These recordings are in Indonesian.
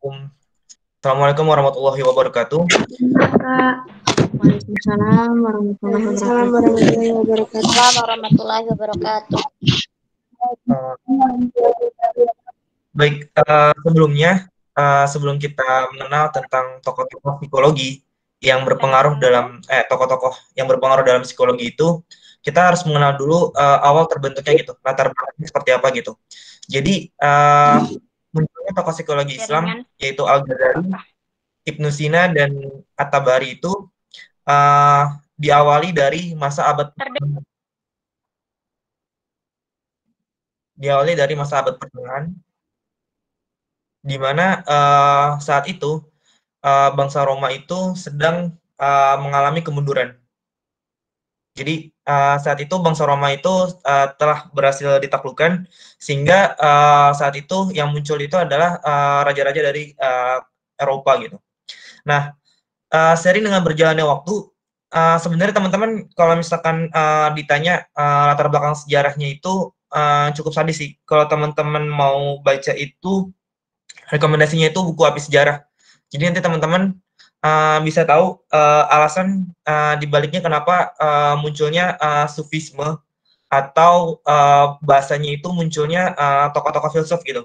Assalamualaikum. Assalamualaikum warahmatullahi wabarakatuh. Waalaikumsalam warahmatullahi wabarakatuh. Waalaikumsalam warahmatullahi wabarakatuh. Uh, baik, uh, sebelumnya uh, sebelum kita mengenal tentang tokoh-tokoh psikologi yang berpengaruh dalam eh tokoh-tokoh yang berpengaruh dalam psikologi itu kita harus mengenal dulu uh, awal terbentuknya gitu latar belakangnya seperti apa gitu. Jadi uh, munculnya tokoh psikologi iya, Islam yaitu Al-Ghazali, Ibnu Sina dan at itu uh, diawali dari masa abad diawali dari masa abad pertengahan di mana uh, saat itu uh, bangsa Roma itu sedang uh, mengalami kemunduran. Jadi Eh, saat itu bangsa Roma itu uh, telah berhasil ditaklukkan sehingga uh, saat itu yang muncul itu adalah raja-raja uh, dari uh, Eropa gitu. Nah, uh, sering dengan berjalannya waktu uh, sebenarnya teman-teman kalau misalkan uh, ditanya uh, latar belakang sejarahnya itu uh, cukup sadis sih. Kalau teman-teman mau baca itu rekomendasinya itu buku api sejarah. Jadi nanti teman-teman uh, bisa tahu uh, alasan uh, dibaliknya kenapa uh, munculnya uh, sufisme atau uh, bahasanya itu munculnya tokoh-tokoh uh, filsuf gitu.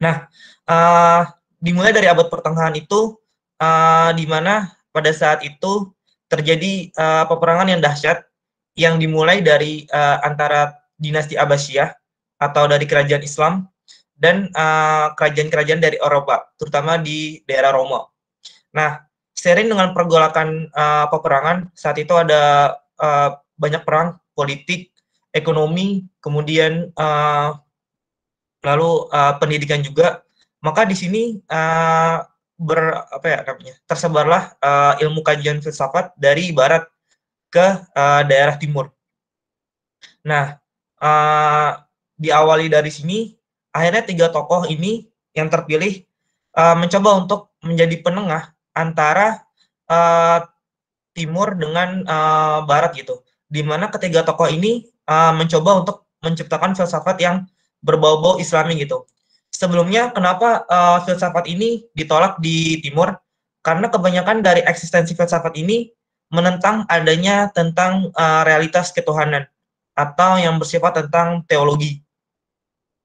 Nah, uh, dimulai dari abad pertengahan itu, uh, di mana pada saat itu terjadi uh, peperangan yang dahsyat yang dimulai dari uh, antara dinasti Abbasiyah atau dari kerajaan Islam dan kerajaan-kerajaan uh, dari Eropa, terutama di daerah Romo. Nah, sering dengan pergolakan uh, peperangan saat itu ada uh, banyak perang politik, ekonomi, kemudian uh, lalu uh, pendidikan juga. Maka di sini uh, ber apa ya namanya tersebarlah uh, ilmu kajian filsafat dari barat ke uh, daerah timur. Nah, uh, diawali dari sini, akhirnya tiga tokoh ini yang terpilih uh, mencoba untuk menjadi penengah antara uh, timur dengan uh, barat gitu. Di mana ketiga tokoh ini uh, mencoba untuk menciptakan filsafat yang berbau-bau islami gitu. Sebelumnya kenapa uh, filsafat ini ditolak di timur? Karena kebanyakan dari eksistensi filsafat ini menentang adanya tentang uh, realitas ketuhanan atau yang bersifat tentang teologi.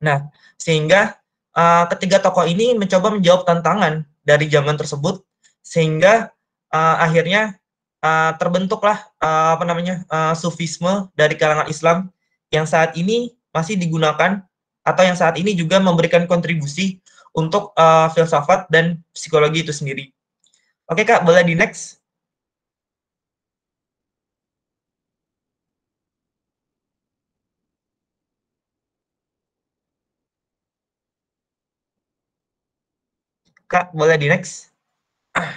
Nah, sehingga uh, ketiga tokoh ini mencoba menjawab tantangan dari zaman tersebut sehingga uh, akhirnya uh, terbentuklah uh, apa namanya uh, sufisme dari kalangan Islam yang saat ini masih digunakan atau yang saat ini juga memberikan kontribusi untuk uh, filsafat dan psikologi itu sendiri. Oke Kak, boleh di next. Kak, boleh di next. Oke,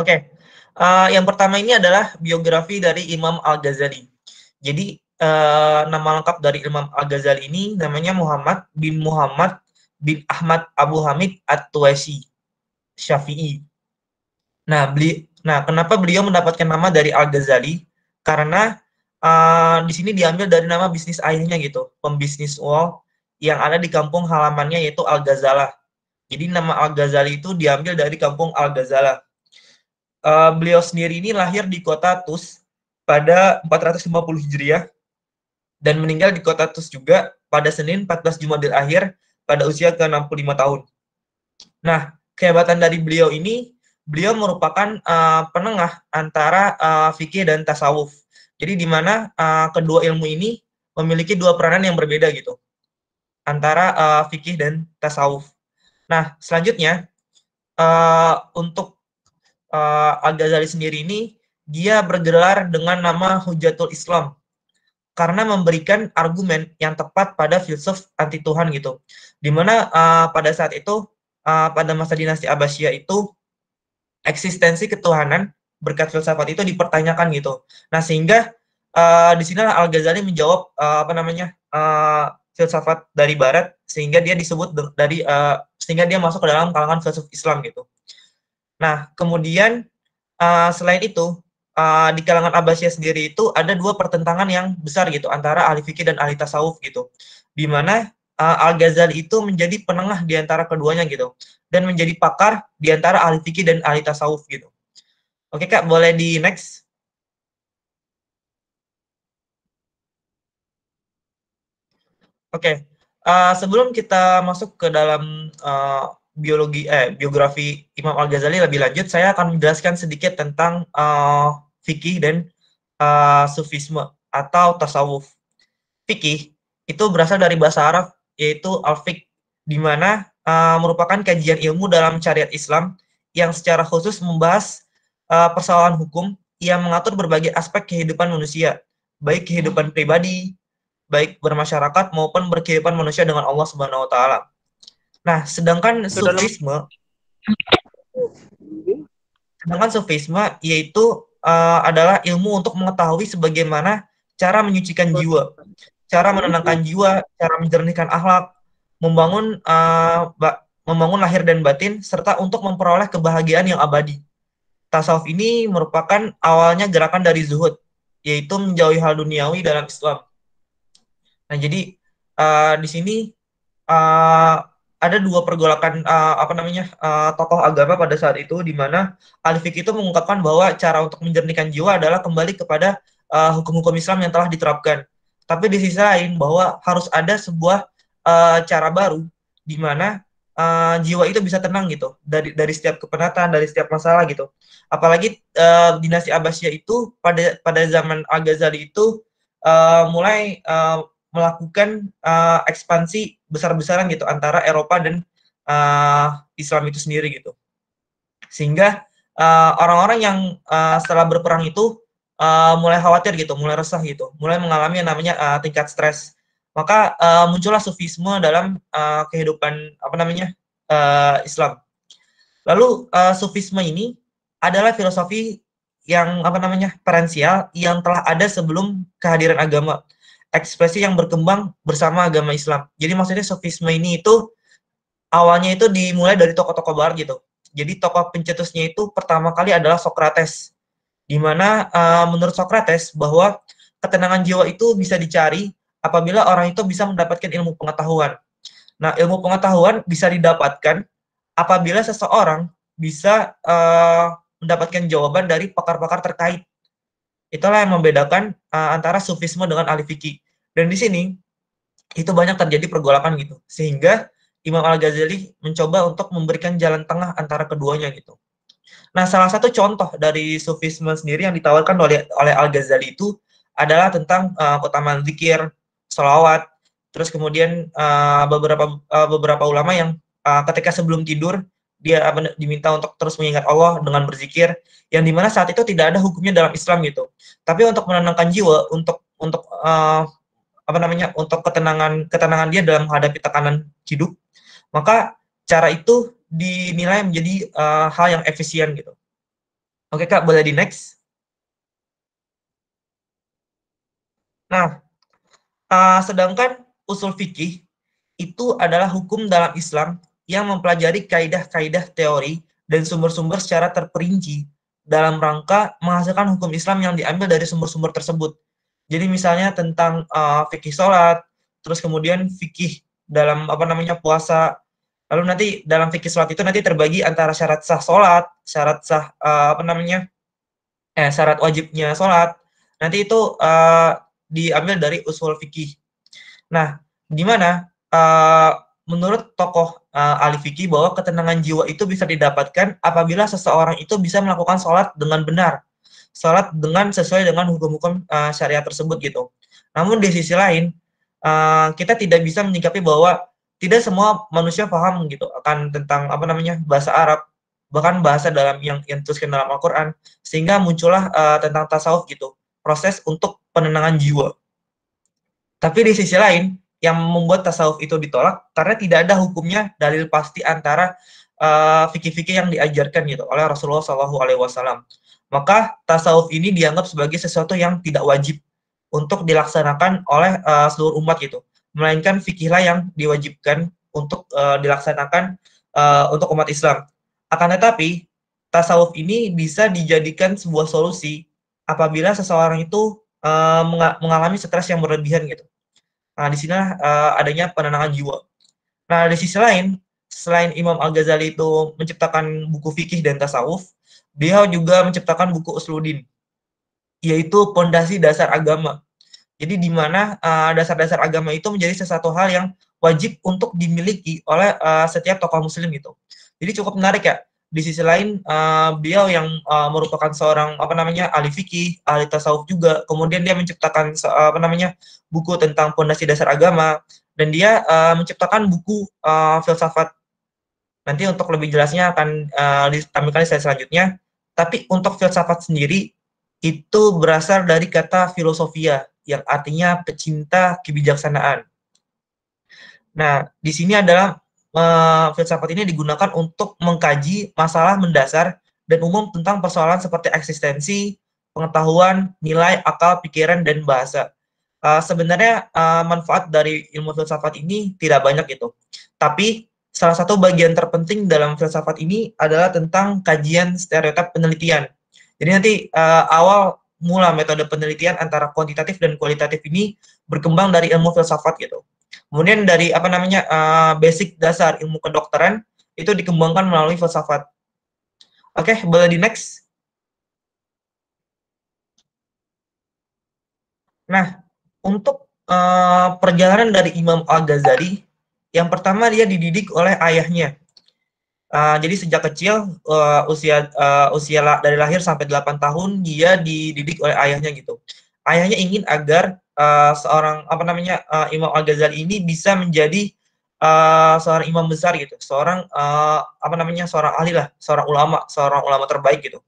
okay. uh, eh, yang pertama ini adalah biografi dari Imam Al-Ghazali. Jadi uh, nama lengkap dari Imam Al-Ghazali ini namanya Muhammad bin Muhammad bin Ahmad Abu Hamid At-Tuaisi Syafi'i. Nah, beli, nah, kenapa beliau mendapatkan nama dari Al-Ghazali? Karena uh, di sini diambil dari nama bisnis ayahnya gitu, pembisnis wall yang ada di kampung halamannya yaitu Al-Ghazalah jadi nama Al-Ghazali itu diambil dari kampung Al-Ghazala. Uh, beliau sendiri ini lahir di kota Tus pada 450 Hijriah dan meninggal di kota Tus juga pada Senin 14 Jumadil Akhir pada usia ke-65 tahun. Nah, kehebatan dari beliau ini, beliau merupakan uh, penengah antara uh, fikih dan tasawuf. Jadi di mana uh, kedua ilmu ini memiliki dua peranan yang berbeda gitu. Antara uh, fikih dan tasawuf. Nah, selanjutnya uh, untuk uh, Al-Ghazali sendiri ini dia bergelar dengan nama Hujatul Islam karena memberikan argumen yang tepat pada filsuf anti Tuhan gitu. Dimana uh, eh, pada saat itu uh, pada masa dinasti Abbasiyah itu eksistensi ketuhanan berkat filsafat itu dipertanyakan gitu. Nah sehingga uh, di sini Al Ghazali menjawab uh, apa namanya uh, filsafat dari Barat sehingga dia disebut dari uh, sehingga dia masuk ke dalam kalangan filsuf Islam gitu. Nah kemudian uh, selain itu uh, di kalangan Abbasiyah sendiri itu ada dua pertentangan yang besar gitu antara ahli fikih dan ahli tasawuf gitu, di mana uh, Al Ghazali itu menjadi penengah di antara keduanya gitu dan menjadi pakar di antara ahli fikih dan ahli tasawuf gitu. Oke kak boleh di next. Oke, okay. uh, eh, sebelum kita masuk ke dalam uh, biologi eh biografi Imam Al Ghazali lebih lanjut, saya akan menjelaskan sedikit tentang uh, fikih dan uh, sufisme atau tasawuf. Fikih itu berasal dari bahasa Arab yaitu al-fiqh, di mana uh, merupakan kajian ilmu dalam syariat Islam yang secara khusus membahas uh, persoalan hukum yang mengatur berbagai aspek kehidupan manusia, baik kehidupan pribadi, baik bermasyarakat maupun berkehidupan manusia dengan Allah Subhanahu wa taala. Nah, sedangkan sufisme sedangkan sufisme yaitu uh, adalah ilmu untuk mengetahui sebagaimana cara menyucikan jiwa, cara menenangkan jiwa, cara menjernihkan akhlak, membangun uh, membangun lahir dan batin serta untuk memperoleh kebahagiaan yang abadi. Tasawuf ini merupakan awalnya gerakan dari zuhud, yaitu menjauhi hal duniawi dalam Islam Nah, jadi uh, di sini uh, ada dua pergolakan uh, apa namanya uh, tokoh agama pada saat itu di mana Alifik itu mengungkapkan bahwa cara untuk menjernihkan jiwa adalah kembali kepada hukum-hukum uh, Islam yang telah diterapkan. Tapi di sisi lain bahwa harus ada sebuah uh, cara baru di mana uh, jiwa itu bisa tenang gitu dari dari setiap kepenatan, dari setiap masalah gitu. Apalagi uh, dinasti Abbasiyah itu pada pada zaman Al Ghazali itu uh, mulai uh, melakukan uh, ekspansi besar-besaran gitu antara Eropa dan uh, Islam itu sendiri gitu. Sehingga eh, orang-orang uh, yang uh, setelah berperang itu uh, mulai khawatir gitu, mulai resah gitu, mulai mengalami yang namanya uh, tingkat stres. Maka uh, muncullah sufisme dalam uh, kehidupan apa namanya uh, Islam. Lalu uh, sufisme ini adalah filosofi yang apa namanya perensial yang telah ada sebelum kehadiran agama ekspresi yang berkembang bersama agama Islam. Jadi maksudnya sofisme ini itu awalnya itu dimulai dari tokoh-tokoh barat gitu. Jadi tokoh pencetusnya itu pertama kali adalah Socrates. Dimana uh, eh, menurut Socrates bahwa ketenangan jiwa itu bisa dicari apabila orang itu bisa mendapatkan ilmu pengetahuan. Nah, ilmu pengetahuan bisa didapatkan apabila seseorang bisa uh, mendapatkan jawaban dari pakar-pakar terkait. Itulah yang membedakan uh, antara sufisme dengan alifiki Dan di sini itu banyak terjadi pergolakan gitu. Sehingga Imam Al-Ghazali mencoba untuk memberikan jalan tengah antara keduanya gitu. Nah, salah satu contoh dari sufisme sendiri yang ditawarkan oleh oleh Al-Ghazali itu adalah tentang uh, keutamaan zikir, sholawat, terus kemudian uh, beberapa uh, beberapa ulama yang uh, ketika sebelum tidur dia diminta untuk terus mengingat Allah dengan berzikir yang dimana saat itu tidak ada hukumnya dalam Islam gitu tapi untuk menenangkan jiwa untuk untuk uh, apa namanya untuk ketenangan ketenangan dia dalam menghadapi tekanan hidup maka cara itu dinilai menjadi uh, hal yang efisien gitu oke kak boleh di next nah uh, sedangkan usul fikih itu adalah hukum dalam Islam yang mempelajari kaidah-kaidah teori dan sumber-sumber secara terperinci dalam rangka menghasilkan hukum Islam yang diambil dari sumber-sumber tersebut. Jadi misalnya tentang uh, fikih sholat, terus kemudian fikih dalam apa namanya puasa, lalu nanti dalam fikih sholat itu nanti terbagi antara syarat sah sholat, syarat sah uh, apa namanya, eh syarat wajibnya sholat, nanti itu uh, diambil dari usul fikih. Nah, di mana uh, menurut tokoh uh, eh, Ali Fiki bahwa ketenangan jiwa itu bisa didapatkan apabila seseorang itu bisa melakukan sholat dengan benar, sholat dengan sesuai dengan hukum-hukum uh, syariat tersebut gitu. Namun di sisi lain uh, kita tidak bisa menyikapi bahwa tidak semua manusia paham gitu akan tentang apa namanya bahasa Arab bahkan bahasa dalam yang yang teruskan dalam Al-Qur'an sehingga muncullah uh, tentang tasawuf gitu proses untuk penenangan jiwa. Tapi di sisi lain yang membuat tasawuf itu ditolak karena tidak ada hukumnya dalil pasti antara eh, fikih-fikih yang diajarkan gitu oleh Rasulullah Shallallahu Alaihi Wasallam. Maka tasawuf ini dianggap sebagai sesuatu yang tidak wajib untuk dilaksanakan oleh uh, seluruh umat gitu, melainkan fikihlah yang diwajibkan untuk uh, dilaksanakan uh, untuk umat Islam. Akan tetapi tasawuf ini bisa dijadikan sebuah solusi apabila seseorang itu uh, mengalami stres yang berlebihan gitu Nah, di sini uh, eh, adanya penenangan jiwa. Nah, di sisi lain, selain Imam Al-Ghazali itu menciptakan buku fikih dan tasawuf, beliau juga menciptakan buku Usluddin, yaitu pondasi dasar agama. Jadi di mana uh, dasar-dasar agama itu menjadi sesuatu hal yang wajib untuk dimiliki oleh uh, setiap tokoh muslim itu. Jadi cukup menarik ya di sisi lain uh, beliau yang uh, merupakan seorang apa namanya ahli fikih, ahli tasawuf juga. Kemudian dia menciptakan uh, apa namanya buku tentang pondasi dasar agama dan dia uh, menciptakan buku uh, filsafat. Nanti untuk lebih jelasnya akan uh, ditampilkan di slide selanjutnya. Tapi untuk filsafat sendiri itu berasal dari kata filosofia yang artinya pecinta kebijaksanaan. Nah, di sini adalah uh, filsafat ini digunakan untuk mengkaji masalah mendasar dan umum tentang persoalan seperti eksistensi, pengetahuan, nilai, akal, pikiran, dan bahasa. Uh, sebenarnya uh, manfaat dari ilmu filsafat ini tidak banyak itu. Tapi salah satu bagian terpenting dalam filsafat ini adalah tentang kajian stereotip penelitian. Jadi nanti uh, awal mula metode penelitian antara kuantitatif dan kualitatif ini berkembang dari ilmu filsafat gitu. Kemudian dari apa namanya uh, basic dasar ilmu kedokteran itu dikembangkan melalui filsafat. Oke, okay, boleh di next. Nah, untuk uh, perjalanan dari Imam Al-Ghazali, yang pertama dia dididik oleh ayahnya. Uh, jadi sejak kecil uh, usia uh, usia dari lahir sampai 8 tahun dia dididik oleh ayahnya gitu. Ayahnya ingin agar Eh, seorang apa namanya uh, Imam Al Ghazali ini bisa menjadi uh, seorang imam besar gitu, seorang uh, apa namanya seorang ahli lah, seorang ulama, seorang ulama terbaik gitu.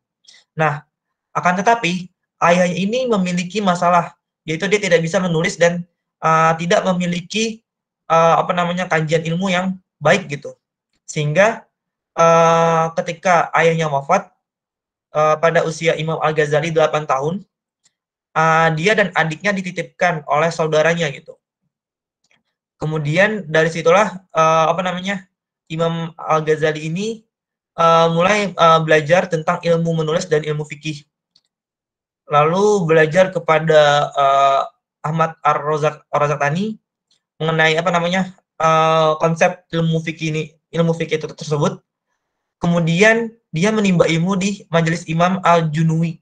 Nah, akan tetapi ayahnya ini memiliki masalah, yaitu dia tidak bisa menulis dan uh, tidak memiliki uh, apa namanya kajian ilmu yang baik gitu, sehingga uh, ketika ayahnya wafat uh, pada usia Imam Al Ghazali 8 tahun uh, dia dan adiknya dititipkan oleh saudaranya gitu. Kemudian dari situlah uh, apa namanya Imam Al Ghazali ini uh, mulai uh, belajar tentang ilmu menulis dan ilmu fikih. Lalu belajar kepada uh, Ahmad Ar Rozak Rozakani mengenai apa namanya uh, konsep ilmu fikih ini ilmu fikih itu tersebut. Kemudian dia menimba ilmu di Majelis Imam Al Junui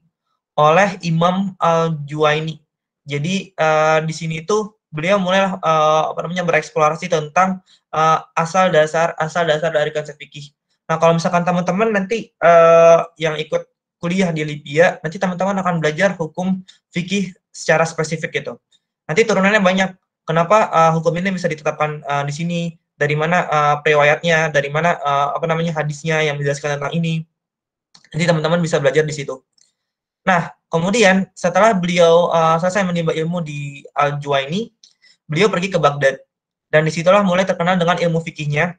oleh Imam Al-Juwaini. Jadi uh, di sini itu beliau mulai uh, eh, apa namanya bereksplorasi tentang uh, asal dasar asal dasar dari konsep fikih. Nah, kalau misalkan teman-teman nanti uh, yang ikut kuliah di Libya, nanti teman-teman akan belajar hukum fikih secara spesifik gitu. Nanti turunannya banyak. Kenapa uh, hukum ini bisa ditetapkan uh, di sini? Dari mana uh, periwayatnya? Dari mana uh, apa namanya hadisnya yang menjelaskan tentang ini? Nanti teman-teman bisa belajar di situ. Nah, kemudian setelah beliau uh, selesai menimba ilmu di Al-Juwaini, beliau pergi ke Baghdad. Dan disitulah mulai terkenal dengan ilmu fikihnya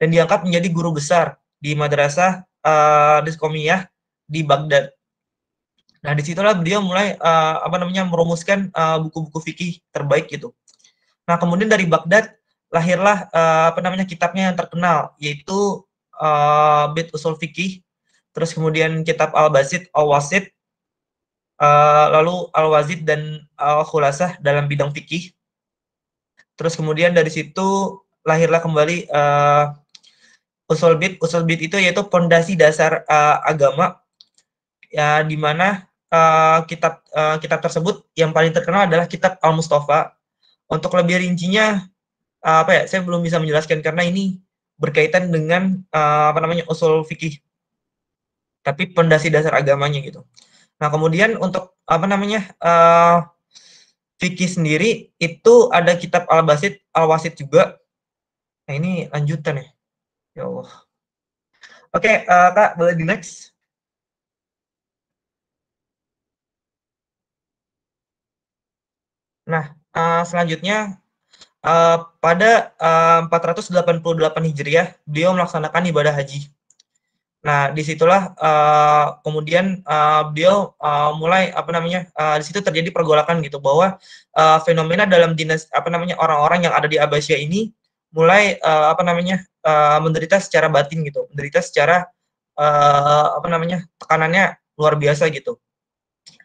dan diangkat menjadi guru besar di Madrasah uh, eh, Diskomiyah di Baghdad. Nah, disitulah beliau mulai uh, apa namanya merumuskan buku-buku fikih terbaik gitu. Nah, kemudian dari Baghdad lahirlah uh, apa namanya kitabnya yang terkenal yaitu uh, Bid Usul Fikih, terus kemudian kitab Al-Basit, al wasid Eh, lalu al-wazid dan al-khulasah dalam bidang fikih. Terus kemudian dari situ lahirlah kembali uh, usul bid. Usul bid itu yaitu pondasi dasar uh, agama ya di mana uh, kitab uh, kitab tersebut yang paling terkenal adalah kitab Al-Mustafa. Untuk lebih rincinya uh, apa ya? Saya belum bisa menjelaskan karena ini berkaitan dengan uh, apa namanya usul fikih. Tapi pondasi dasar agamanya gitu. Nah, kemudian untuk apa namanya? Uh, eh, fikih sendiri itu ada kitab Al-Basit Al-Wasit juga. Nah, ini lanjutan ya. Ya Allah. Oke, okay, uh, eh, Kak, boleh di next. Nah, uh, selanjutnya uh, pada uh, 488 Hijriah, beliau melaksanakan ibadah haji. Nah, disitulah uh, kemudian uh, beliau uh, mulai apa namanya uh, di situ terjadi pergolakan gitu bahwa uh, fenomena dalam dinas apa namanya orang-orang yang ada di Abasyah ini mulai uh, apa namanya uh, menderita secara batin gitu, menderita secara uh, apa namanya tekanannya luar biasa gitu,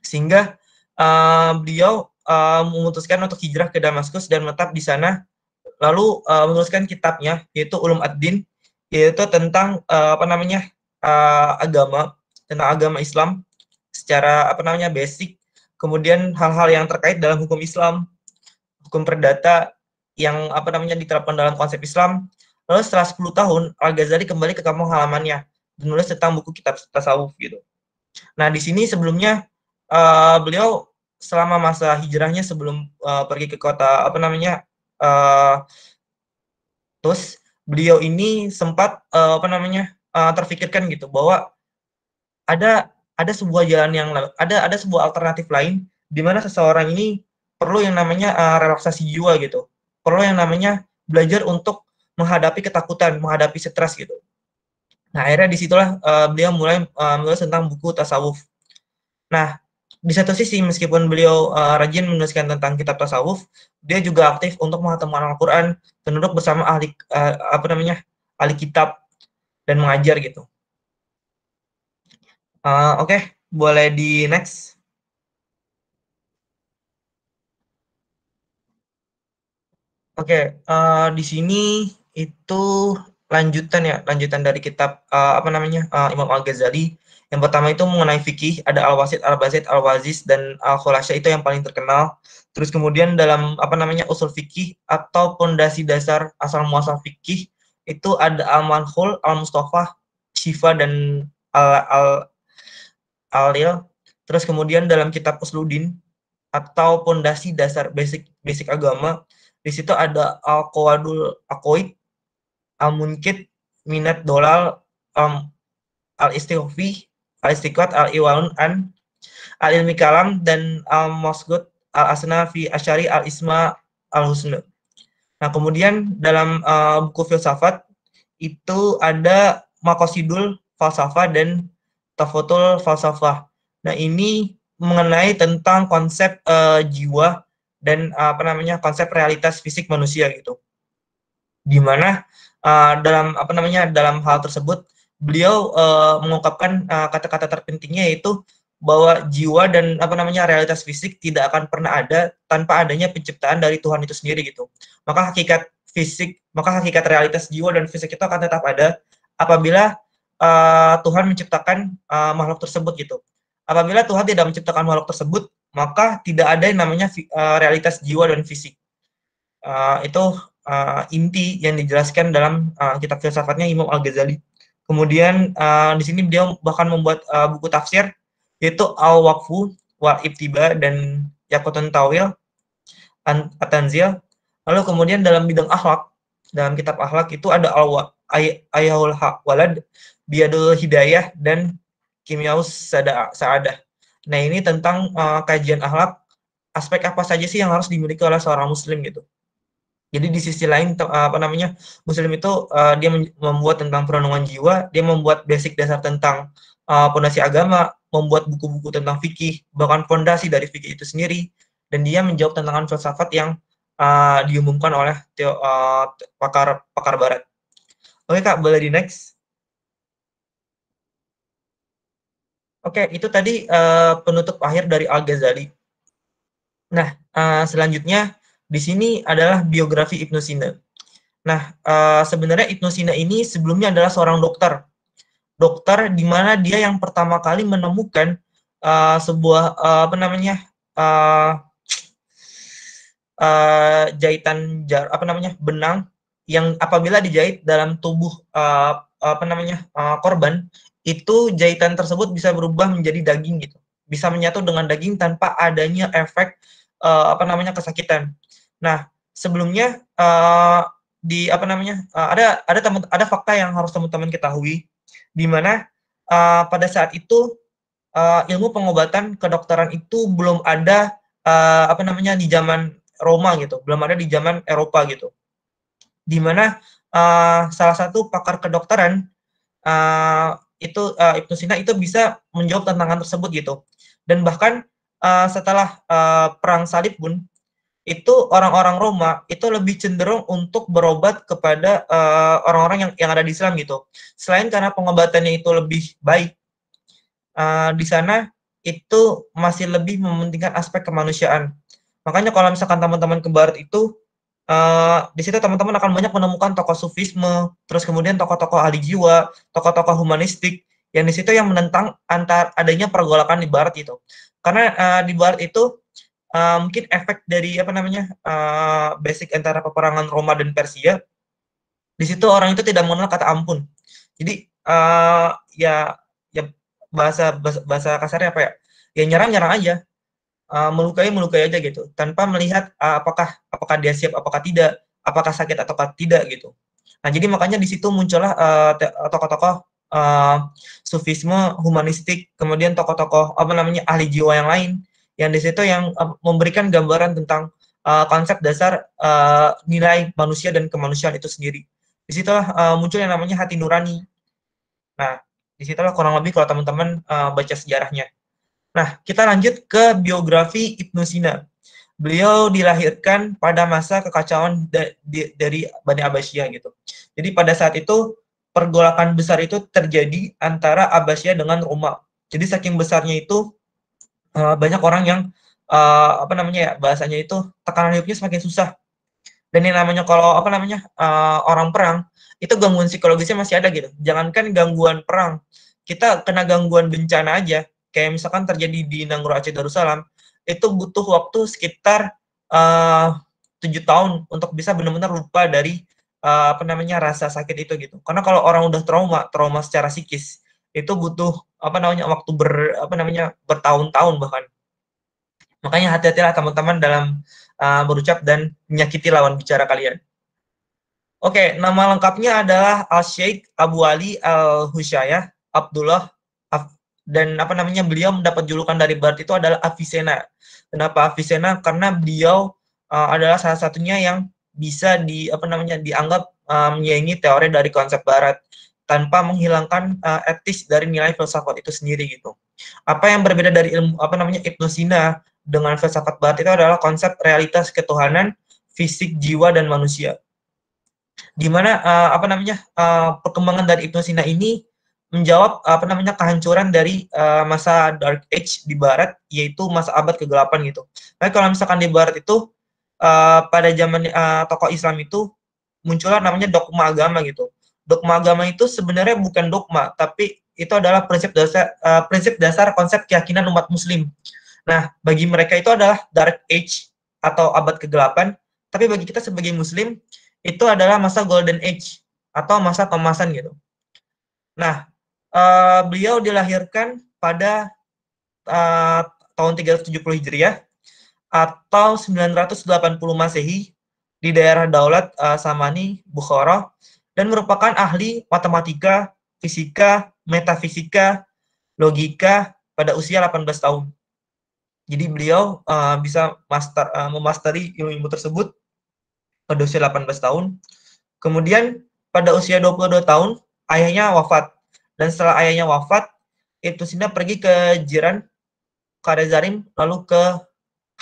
sehingga uh, beliau uh, memutuskan untuk hijrah ke Damaskus dan menetap di sana, lalu uh, menuliskan kitabnya yaitu Ulum Ad-Din yaitu tentang uh, apa namanya uh, agama tentang agama Islam secara apa namanya basic, kemudian hal-hal yang terkait dalam hukum Islam, hukum perdata yang apa namanya diterapkan dalam konsep Islam. Lalu setelah 10 tahun Al-Ghazali kembali ke kampung halamannya, menulis tentang buku kitab tasawuf gitu. Nah, di sini sebelumnya uh, beliau selama masa hijrahnya sebelum uh, pergi ke kota apa namanya uh, terus beliau ini sempat uh, apa namanya uh, terfikirkan gitu bahwa ada ada sebuah jalan yang ada ada sebuah alternatif lain di mana seseorang ini perlu yang namanya uh, relaksasi jiwa gitu. Perlu yang namanya belajar untuk menghadapi ketakutan, menghadapi stres gitu. Nah, akhirnya disitulah uh, beliau mulai uh, menulis tentang buku tasawuf. Nah, di satu sisi meskipun beliau uh, rajin menuliskan tentang kitab tasawuf, dia juga aktif untuk menghafal Al-Qur'an, penduduk bersama ahli uh, apa namanya? ahli kitab dan mengajar gitu. Uh, Oke, okay. boleh di next. Oke, okay, uh, eh, di sini itu lanjutan ya, lanjutan dari kitab uh, apa namanya uh, Imam Al Ghazali. Yang pertama itu mengenai fikih, ada Al Wasit, Al Basit, Al Waziz dan Al Khulasya itu yang paling terkenal. Terus kemudian dalam apa namanya usul fikih atau pondasi dasar asal muasal fikih itu ada Al Manhul, Al Mustafa, Shifa, dan Al Al Alil. Terus kemudian dalam kitab Usluddin atau pondasi dasar basic basic agama, di situ ada Al Qawadul Akoid, Al Munkit, Minat Dolal, um, Al Istighfi, Al Istiqat, Al Iwalun An, Al Ilmi Kalam dan Al Masgud Al Asna Asyari Al Isma Al husnud Nah, kemudian dalam uh, buku filsafat itu ada Makosidul falsafah dan Tafotul falsafah. Nah, ini mengenai tentang konsep uh, jiwa dan uh, apa namanya konsep realitas fisik manusia gitu. Di mana uh, dalam apa namanya dalam hal tersebut beliau uh, mengungkapkan kata-kata uh, kata -kata terpentingnya yaitu bahwa jiwa dan apa namanya realitas fisik tidak akan pernah ada tanpa adanya penciptaan dari Tuhan itu sendiri gitu. Maka hakikat fisik, maka hakikat realitas jiwa dan fisik itu akan tetap ada apabila uh, Tuhan menciptakan uh, makhluk tersebut gitu. Apabila Tuhan tidak menciptakan makhluk tersebut, maka tidak ada yang namanya uh, realitas jiwa dan fisik. Uh, itu uh, inti yang dijelaskan dalam uh, kitab filsafatnya Imam Al Ghazali. Kemudian uh, di sini dia bahkan membuat uh, buku tafsir yaitu Al-Waqfu, wa ibtiba dan Yakutun Tawil, At-Tanzil. Lalu kemudian dalam bidang akhlak, dalam kitab akhlak itu ada al wa Ayahul Haq Walad, Biadul Hidayah, dan Kimiaus Sa'adah. Nah ini tentang uh, kajian akhlak, aspek apa saja sih yang harus dimiliki oleh seorang muslim gitu. Jadi di sisi lain apa namanya Muslim itu uh, dia membuat tentang perenungan jiwa, dia membuat basic dasar tentang eh, pondasi agama, membuat buku-buku tentang fikih, bahkan fondasi dari fikih itu sendiri, dan dia menjawab tantangan filsafat yang uh, diumumkan oleh teo, uh, pakar pakar barat. Oke kak, boleh di next. Oke, itu tadi uh, penutup akhir dari Al Ghazali. Nah, uh, selanjutnya di sini adalah biografi Ibnu Sina. Nah, uh, sebenarnya Ibnu Sina ini sebelumnya adalah seorang dokter dokter di mana dia yang pertama kali menemukan uh, sebuah uh, apa namanya uh, uh, jahitan jar apa namanya benang yang apabila dijahit dalam tubuh uh, apa namanya uh, korban itu jahitan tersebut bisa berubah menjadi daging gitu bisa menyatu dengan daging tanpa adanya efek uh, apa namanya kesakitan nah sebelumnya uh, di apa namanya uh, ada ada teman ada fakta yang harus teman-teman ketahui di mana uh, pada saat itu uh, ilmu pengobatan kedokteran itu belum ada uh, apa namanya di zaman Roma gitu, belum ada di zaman Eropa gitu. Di mana uh, salah satu pakar kedokteran uh, itu uh, Ibnu Sina itu bisa menjawab tantangan tersebut gitu. Dan bahkan uh, setelah uh, perang salib pun itu orang-orang Roma itu lebih cenderung untuk berobat kepada eh, orang-orang uh, yang yang ada di Islam gitu. Selain karena pengobatannya itu lebih baik, uh, di sana itu masih lebih mementingkan aspek kemanusiaan. Makanya kalau misalkan teman-teman ke Barat itu, uh, di situ teman-teman akan banyak menemukan tokoh sufisme, terus kemudian tokoh-tokoh ahli jiwa, tokoh-tokoh humanistik, yang di situ yang menentang antar adanya pergolakan di Barat itu. Karena uh, di Barat itu uh, mungkin efek dari apa namanya uh, basic antara peperangan Roma dan Persia di situ orang itu tidak mengenal kata ampun jadi uh, ya ya bahasa bahasa, kasarnya apa ya ya nyerang nyerang aja uh, melukai melukai aja gitu tanpa melihat uh, apakah apakah dia siap apakah tidak apakah sakit atau tidak gitu nah jadi makanya di situ muncullah uh, tokoh-tokoh uh, sufisme humanistik kemudian tokoh-tokoh apa namanya ahli jiwa yang lain yang di situ yang eh, memberikan gambaran tentang uh, konsep dasar uh, nilai manusia dan kemanusiaan itu sendiri. Disitulah uh, muncul yang namanya hati nurani. Nah, di disitulah kurang lebih kalau teman-teman uh, baca sejarahnya. Nah, kita lanjut ke biografi Ibnu Sina. Beliau dilahirkan pada masa kekacauan da di dari Bani Abbasiyah gitu. Jadi pada saat itu pergolakan besar itu terjadi antara Abbasiyah dengan Roma. Jadi saking besarnya itu Eh, banyak orang yang uh, apa namanya ya bahasanya itu tekanan hidupnya semakin susah dan yang namanya kalau apa namanya uh, orang perang itu gangguan psikologisnya masih ada gitu jangankan gangguan perang kita kena gangguan bencana aja kayak misalkan terjadi di Nangro Aceh Darussalam itu butuh waktu sekitar tujuh tahun untuk bisa benar-benar lupa dari uh, apa namanya rasa sakit itu gitu karena kalau orang udah trauma trauma secara psikis itu butuh apa namanya waktu ber apa namanya bertahun-tahun bahkan makanya hati-hatilah teman-teman dalam uh, berucap dan menyakiti lawan bicara kalian oke okay, nama lengkapnya adalah al Sheikh Abu Ali al Husayyah Abdullah Af dan apa namanya beliau mendapat julukan dari Barat itu adalah Avicenna kenapa Avicenna karena beliau uh, adalah salah satunya yang bisa di apa namanya dianggap uh, menyaingi teori dari konsep Barat tanpa menghilangkan uh, eh, etis dari nilai filsafat itu sendiri gitu. Apa yang berbeda dari ilmu apa namanya Ibnu Sina dengan filsafat Barat itu adalah konsep realitas ketuhanan, fisik, jiwa dan manusia. Di mana uh, apa namanya uh, perkembangan dari Ibnu Sina ini menjawab apa namanya kehancuran dari uh, masa Dark Age di Barat yaitu masa abad kegelapan gitu. Nah kalau misalkan di Barat itu uh, pada zaman uh, tokoh Islam itu muncullah namanya dogma agama gitu dogma agama itu sebenarnya bukan dogma, tapi itu adalah prinsip dasar uh, prinsip dasar konsep keyakinan umat muslim. Nah, bagi mereka itu adalah dark age atau abad kegelapan, tapi bagi kita sebagai muslim itu adalah masa golden age atau masa kemasan gitu. Nah, uh, beliau dilahirkan pada uh, tahun 370 Hijriah atau 980 Masehi di daerah Daulat uh, Samani, Bukhara, dan merupakan ahli matematika, fisika, metafisika, logika pada usia 18 tahun. Jadi beliau uh, bisa master uh, memasteri ilmu-ilmu tersebut pada usia 18 tahun. Kemudian pada usia 22 tahun ayahnya wafat dan setelah ayahnya wafat itu Sina pergi ke jiran Karezarim lalu ke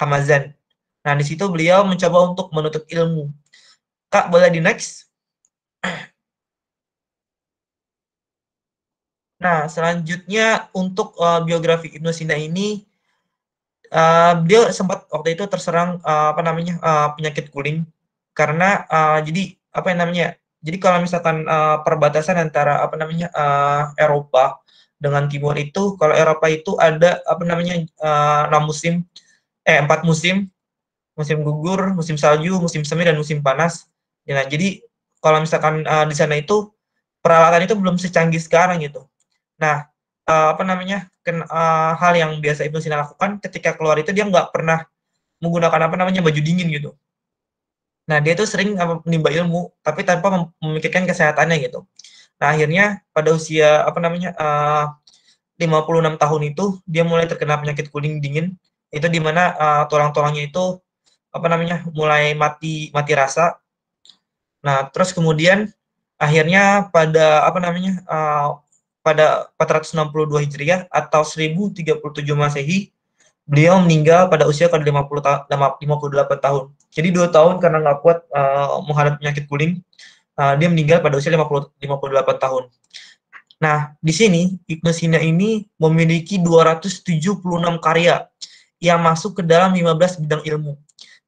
Hamazan. Nah, di situ beliau mencoba untuk menutup ilmu. Kak, boleh di next? Nah, selanjutnya untuk uh, biografi Ibnu Sina ini uh, eh, beliau sempat waktu itu terserang uh, apa namanya uh, penyakit kuling karena uh, jadi apa yang namanya jadi kalau misalkan uh, perbatasan antara apa namanya uh, Eropa dengan Timur itu kalau Eropa itu ada apa namanya uh, enam musim eh empat musim musim gugur musim salju musim semi dan musim panas ya, jadi kalau misalkan uh, di sana itu peralatan itu belum secanggih sekarang gitu. Nah, uh, apa namanya ken, uh, hal yang biasa Ibnu Sina lakukan ketika keluar itu dia nggak pernah menggunakan apa namanya baju dingin gitu. Nah, dia itu sering menimba ilmu tapi tanpa memikirkan kesehatannya gitu. Nah, akhirnya pada usia apa namanya uh, 56 tahun itu dia mulai terkena penyakit kuning dingin itu di mana uh, tulang-tulangnya itu apa namanya mulai mati mati rasa Nah, terus kemudian akhirnya pada apa namanya? Uh, pada 462 Hijriah atau 1037 Masehi, beliau meninggal pada usia ke 50 58 tahun. Jadi dua tahun karena nggak kuat uh, menghadapi penyakit kuling, uh, eh, dia meninggal pada usia 50 58 tahun. Nah, di sini Ibnu Sina ini memiliki 276 karya yang masuk ke dalam 15 bidang ilmu.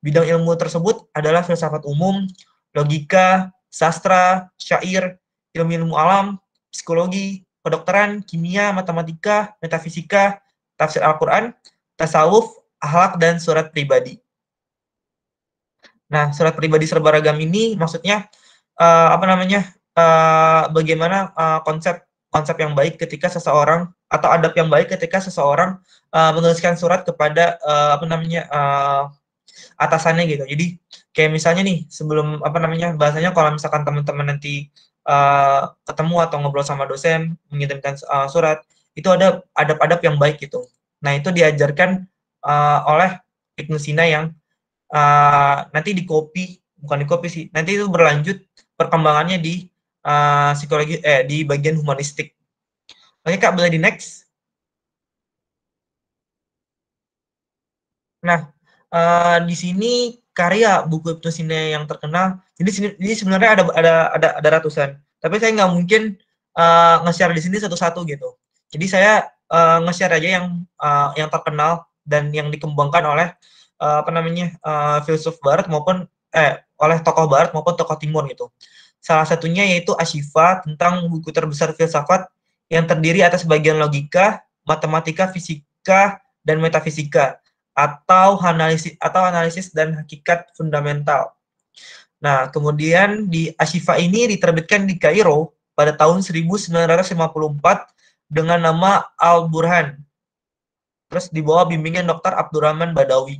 Bidang ilmu tersebut adalah filsafat umum, logika, sastra, syair, ilmu-ilmu alam, psikologi, kedokteran, kimia, matematika, metafisika, tafsir Al-Quran, tasawuf, ahlak, dan surat pribadi. Nah, surat pribadi serba ragam ini maksudnya uh, apa namanya? Uh, bagaimana uh, konsep konsep yang baik ketika seseorang atau adab yang baik ketika seseorang uh, menuliskan surat kepada uh, apa namanya uh, atasannya gitu. Jadi kayak misalnya nih sebelum apa namanya bahasanya kalau misalkan teman-teman nanti uh, ketemu atau ngobrol sama dosen mengirimkan uh, surat itu ada adab-adab yang baik gitu. Nah itu diajarkan uh, oleh Ibnu Sina yang uh, nanti di copy bukan di copy sih nanti itu berlanjut perkembangannya di uh, psikologi eh di bagian humanistik. Oke kak boleh di next. Nah uh, di sini karya buku Ibnu Sina yang terkenal. Jadi ini sebenarnya ada ada ada ada ratusan. Tapi saya nggak mungkin uh, nge-share di sini satu-satu gitu. Jadi saya uh, nge-share aja yang uh, yang terkenal dan yang dikembangkan oleh uh, apa namanya uh, filsuf Barat maupun eh oleh tokoh Barat maupun tokoh Timur gitu. Salah satunya yaitu Ashifa tentang buku terbesar filsafat yang terdiri atas bagian logika, matematika, fisika, dan metafisika atau analisis atau analisis dan hakikat fundamental. Nah, kemudian di asyifa ini diterbitkan di Kairo pada tahun 1954 dengan nama Al-Burhan. Terus di bawah bimbingan Dr. Abdurrahman Badawi.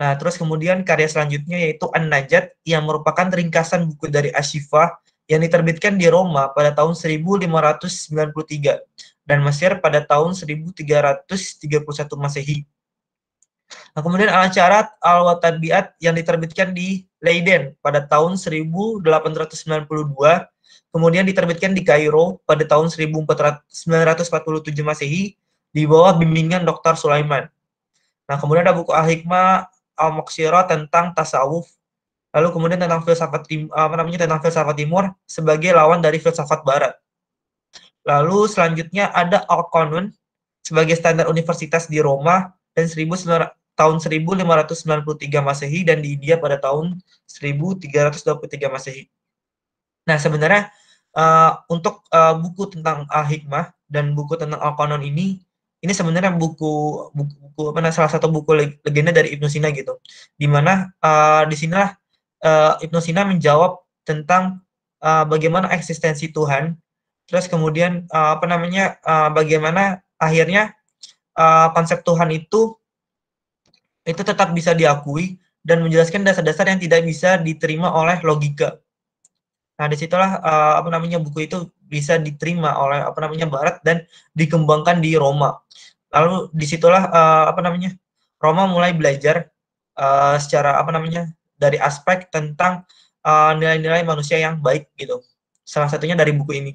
Nah, terus kemudian karya selanjutnya yaitu An-Najat yang merupakan ringkasan buku dari asyifa yang diterbitkan di Roma pada tahun 1593 dan Mesir pada tahun 1331 Masehi. Nah, kemudian al-Syarat al-Watabiat yang diterbitkan di Leiden pada tahun 1892, kemudian diterbitkan di Kairo pada tahun 1947 Masehi di bawah bimbingan Dr. Sulaiman. Nah, kemudian ada buku Al-Hikmah al al tentang tasawuf, lalu kemudian tentang filsafat apa namanya tentang filsafat timur sebagai lawan dari filsafat barat. Lalu selanjutnya ada Al-Qanun sebagai standar universitas di Roma dan tahun 1593 Masehi dan di India pada tahun 1323 Masehi. Nah, sebenarnya uh, untuk uh, buku tentang Al-Hikmah dan buku tentang Al-Qanon ini ini sebenarnya buku buku, buku apa nah, salah satu buku legenda dari Ibnu Sina gitu. Dimana uh, eh, di sinilah uh, Ibnu Sina menjawab tentang uh, bagaimana eksistensi Tuhan, terus kemudian uh, apa namanya uh, bagaimana akhirnya Eh, konsep Tuhan itu itu tetap bisa diakui dan menjelaskan dasar-dasar yang tidak bisa diterima oleh logika. Nah, disitulah uh, apa namanya buku itu bisa diterima oleh apa namanya Barat dan dikembangkan di Roma. Lalu disitulah uh, apa namanya Roma mulai belajar uh, secara apa namanya dari aspek tentang nilai-nilai uh, manusia yang baik gitu. Salah satunya dari buku ini.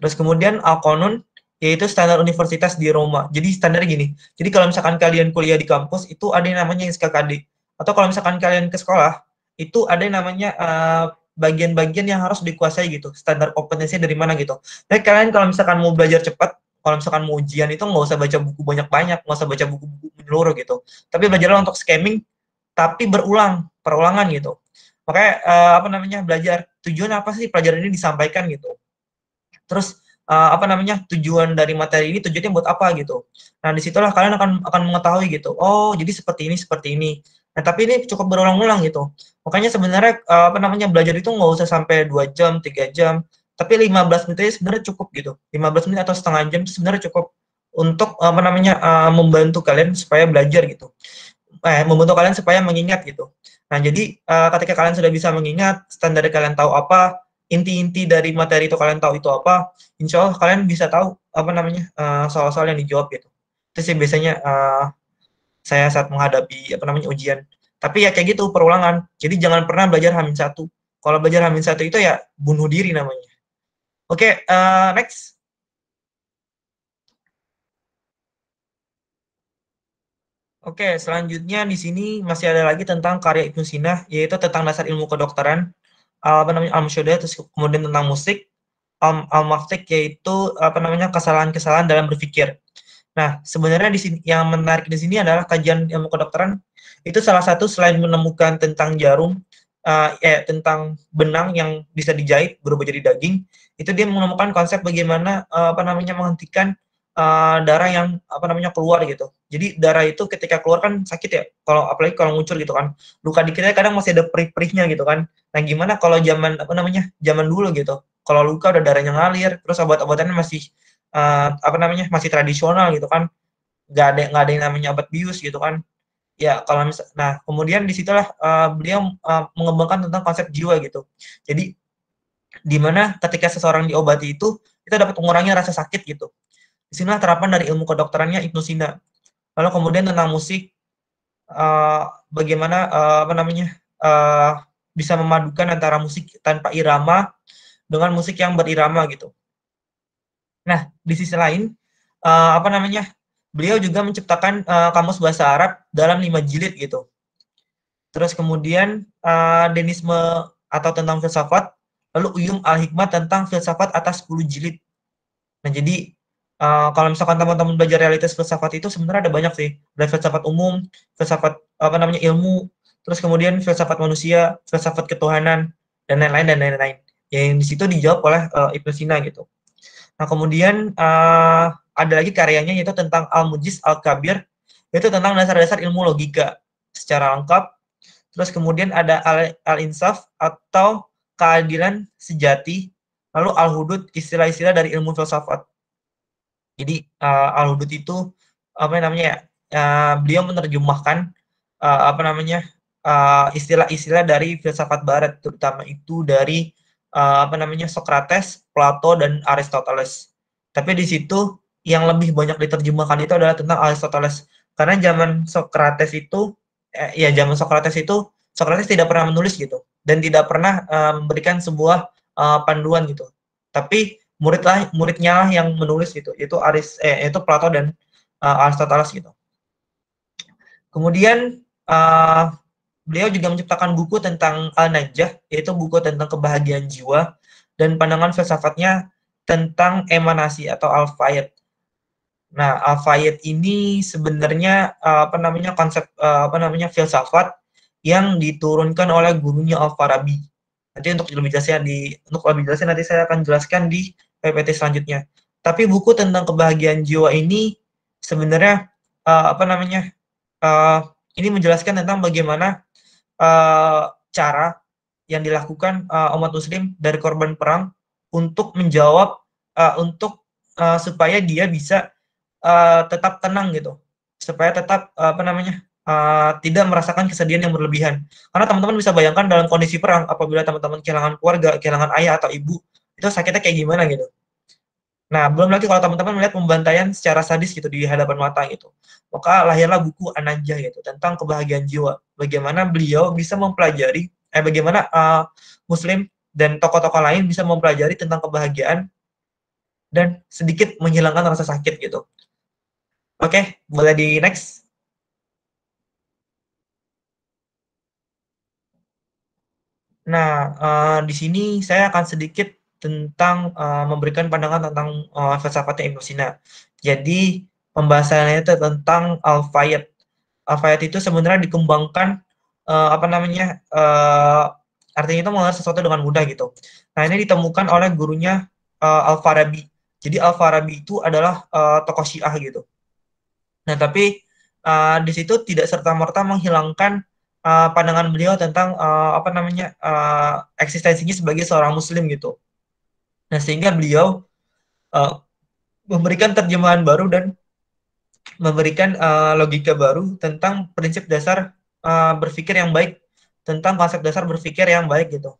Terus kemudian Alkonun yaitu standar universitas di Roma. Jadi standar gini. Jadi kalau misalkan kalian kuliah di kampus itu ada yang namanya SKKD. Atau kalau misalkan kalian ke sekolah itu ada yang namanya eh, bagian-bagian uh, yang harus dikuasai gitu. Standar kompetensi dari mana gitu. Tapi kalian kalau misalkan mau belajar cepat, kalau misalkan mau ujian itu nggak usah baca buku banyak-banyak, nggak usah baca buku-buku menyeluruh gitu. Tapi belajarlah untuk scamming tapi berulang, perulangan gitu. Makanya uh, apa namanya? belajar tujuan apa sih pelajaran ini disampaikan gitu. Terus uh, apa namanya tujuan dari materi ini tujuannya buat apa gitu. Nah disitulah kalian akan akan mengetahui gitu. Oh jadi seperti ini seperti ini. Nah tapi ini cukup berulang-ulang gitu. Makanya sebenarnya uh, apa namanya belajar itu nggak usah sampai dua jam tiga jam. Tapi 15 menit sebenarnya cukup gitu. 15 menit atau setengah jam sebenarnya cukup untuk eh, apa namanya uh, membantu kalian supaya belajar gitu. Eh, membantu kalian supaya mengingat gitu. Nah jadi uh, ketika kalian sudah bisa mengingat standar kalian tahu apa inti-inti dari materi itu kalian tahu itu apa, insya Allah kalian bisa tahu apa namanya eh, soal-soal uh, yang dijawab gitu. Itu sih biasanya uh, saya saat menghadapi apa namanya ujian. Tapi ya kayak gitu perulangan. Jadi jangan pernah belajar hamin satu. Kalau belajar hamin satu itu ya bunuh diri namanya. Oke, okay, uh, eh, next. Oke, okay, selanjutnya di sini masih ada lagi tentang karya Ibnu Sina, yaitu tentang dasar ilmu kedokteran Eh, apa namanya al terus kemudian tentang musik al, al maftik yaitu apa namanya kesalahan-kesalahan dalam berpikir. Nah, sebenarnya di sini yang menarik di sini adalah kajian ilmu kedokteran itu salah satu selain menemukan tentang jarum uh, eh tentang benang yang bisa dijahit berubah jadi daging, itu dia menemukan konsep bagaimana uh, apa namanya menghentikan uh, darah yang apa namanya keluar gitu. Jadi darah itu ketika keluar kan sakit ya. Kalau apalagi kalau ngucur gitu kan. Luka dikitnya kadang masih ada perih-perihnya gitu kan. Nah gimana kalau zaman apa namanya zaman dulu gitu? Kalau luka udah darahnya ngalir, terus obat-obatannya masih uh, apa namanya masih tradisional gitu kan? Gak ada gak ada yang namanya obat bius gitu kan? Ya kalau misal, nah kemudian disitulah uh, eh, beliau uh, mengembangkan tentang konsep jiwa gitu. Jadi dimana ketika seseorang diobati itu kita dapat mengurangi rasa sakit gitu. Disinilah terapan dari ilmu kedokterannya Ibnu Sina. Lalu kemudian tentang musik, uh, bagaimana uh, apa namanya uh, bisa memadukan antara musik tanpa irama dengan musik yang berirama gitu. Nah, di sisi lain, uh, apa namanya, beliau juga menciptakan uh, kamus bahasa Arab dalam lima jilid gitu. Terus kemudian uh, Denisme atau tentang filsafat, lalu Uyum al-Hikmah tentang filsafat atas 10 jilid. Nah, jadi uh, kalau misalkan teman-teman belajar realitas filsafat itu sebenarnya ada banyak sih. Ada filsafat umum, filsafat apa namanya ilmu, terus kemudian filsafat manusia, filsafat ketuhanan, dan lain-lain, dan lain-lain. Yang di situ dijawab oleh uh, Ibn Sina gitu. Nah kemudian uh, ada lagi karyanya yaitu tentang Al-Mujiz Al-Kabir, yaitu tentang dasar-dasar ilmu logika secara lengkap. Terus kemudian ada Al-Insaf atau keadilan sejati, lalu Al-Hudud istilah-istilah dari ilmu filsafat. Jadi uh, Al-Hudud itu apa namanya ya? Uh, beliau menerjemahkan uh, apa namanya Eh, istilah-istilah uh, dari filsafat barat terutama itu dari uh, apa namanya Socrates, Plato dan Aristoteles. Tapi di situ yang lebih banyak diterjemahkan itu adalah tentang Aristoteles karena zaman Socrates itu eh, ya zaman Socrates itu Socrates tidak pernah menulis gitu dan tidak pernah uh, memberikan sebuah uh, panduan gitu. Tapi muridlah muridnya lah yang menulis gitu Itu Aris eh itu Plato dan uh, Aristoteles gitu kemudian uh, beliau juga menciptakan buku tentang Al-Najah, yaitu buku tentang kebahagiaan jiwa, dan pandangan filsafatnya tentang emanasi atau al -fayat. Nah, al ini sebenarnya eh, apa namanya konsep eh, apa namanya filsafat yang diturunkan oleh gurunya Al-Farabi. Nanti untuk lebih jelasnya di untuk lebih jelasnya nanti saya akan jelaskan di PPT selanjutnya. Tapi buku tentang kebahagiaan jiwa ini sebenarnya eh, apa namanya uh, ini menjelaskan tentang bagaimana uh, cara yang dilakukan uh, umat muslim dari korban perang untuk menjawab uh, untuk uh, supaya dia bisa uh, tetap tenang gitu supaya tetap uh, apa namanya uh, tidak merasakan kesedihan yang berlebihan karena teman-teman bisa bayangkan dalam kondisi perang apabila teman-teman kehilangan keluarga kehilangan ayah atau ibu itu sakitnya kayak gimana gitu Nah, belum lagi kalau teman-teman melihat pembantaian secara sadis gitu di hadapan mata gitu. Maka lahirlah buku Ananja gitu tentang kebahagiaan jiwa. Bagaimana beliau bisa mempelajari eh bagaimana uh, muslim dan tokoh-tokoh lain bisa mempelajari tentang kebahagiaan dan sedikit menghilangkan rasa sakit gitu. Oke, okay, boleh di next. Nah, uh, di sini saya akan sedikit tentang uh, memberikan pandangan tentang uh, filsafatnya Ibn Sina. Jadi pembahasannya itu tentang al fayyad al fayyad itu sebenarnya dikembangkan uh, apa namanya? Uh, artinya itu mengenal sesuatu dengan mudah gitu. Nah, ini ditemukan oleh gurunya uh, Al-Farabi. Jadi Al-Farabi itu adalah uh, tokoh Syiah gitu. Nah, tapi uh, di situ tidak serta-merta menghilangkan uh, pandangan beliau tentang uh, apa namanya? Uh, eksistensinya sebagai seorang muslim gitu Nah, sehingga beliau uh, memberikan terjemahan baru dan memberikan uh, logika baru tentang prinsip dasar uh, berpikir yang baik, tentang konsep dasar berpikir yang baik gitu.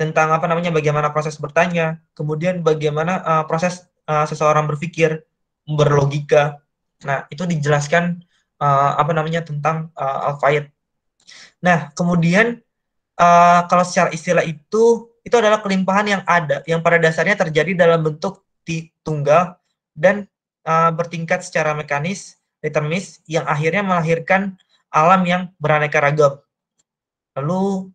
Tentang apa namanya bagaimana proses bertanya, kemudian bagaimana uh, proses uh, seseorang berpikir, berlogika. Nah, itu dijelaskan uh, apa namanya tentang uh, Al-Faid. Nah, kemudian uh, kalau secara istilah itu itu adalah kelimpahan yang ada, yang pada dasarnya terjadi dalam bentuk tunggal dan uh, bertingkat secara mekanis, determinis, yang akhirnya melahirkan alam yang beraneka ragam. Lalu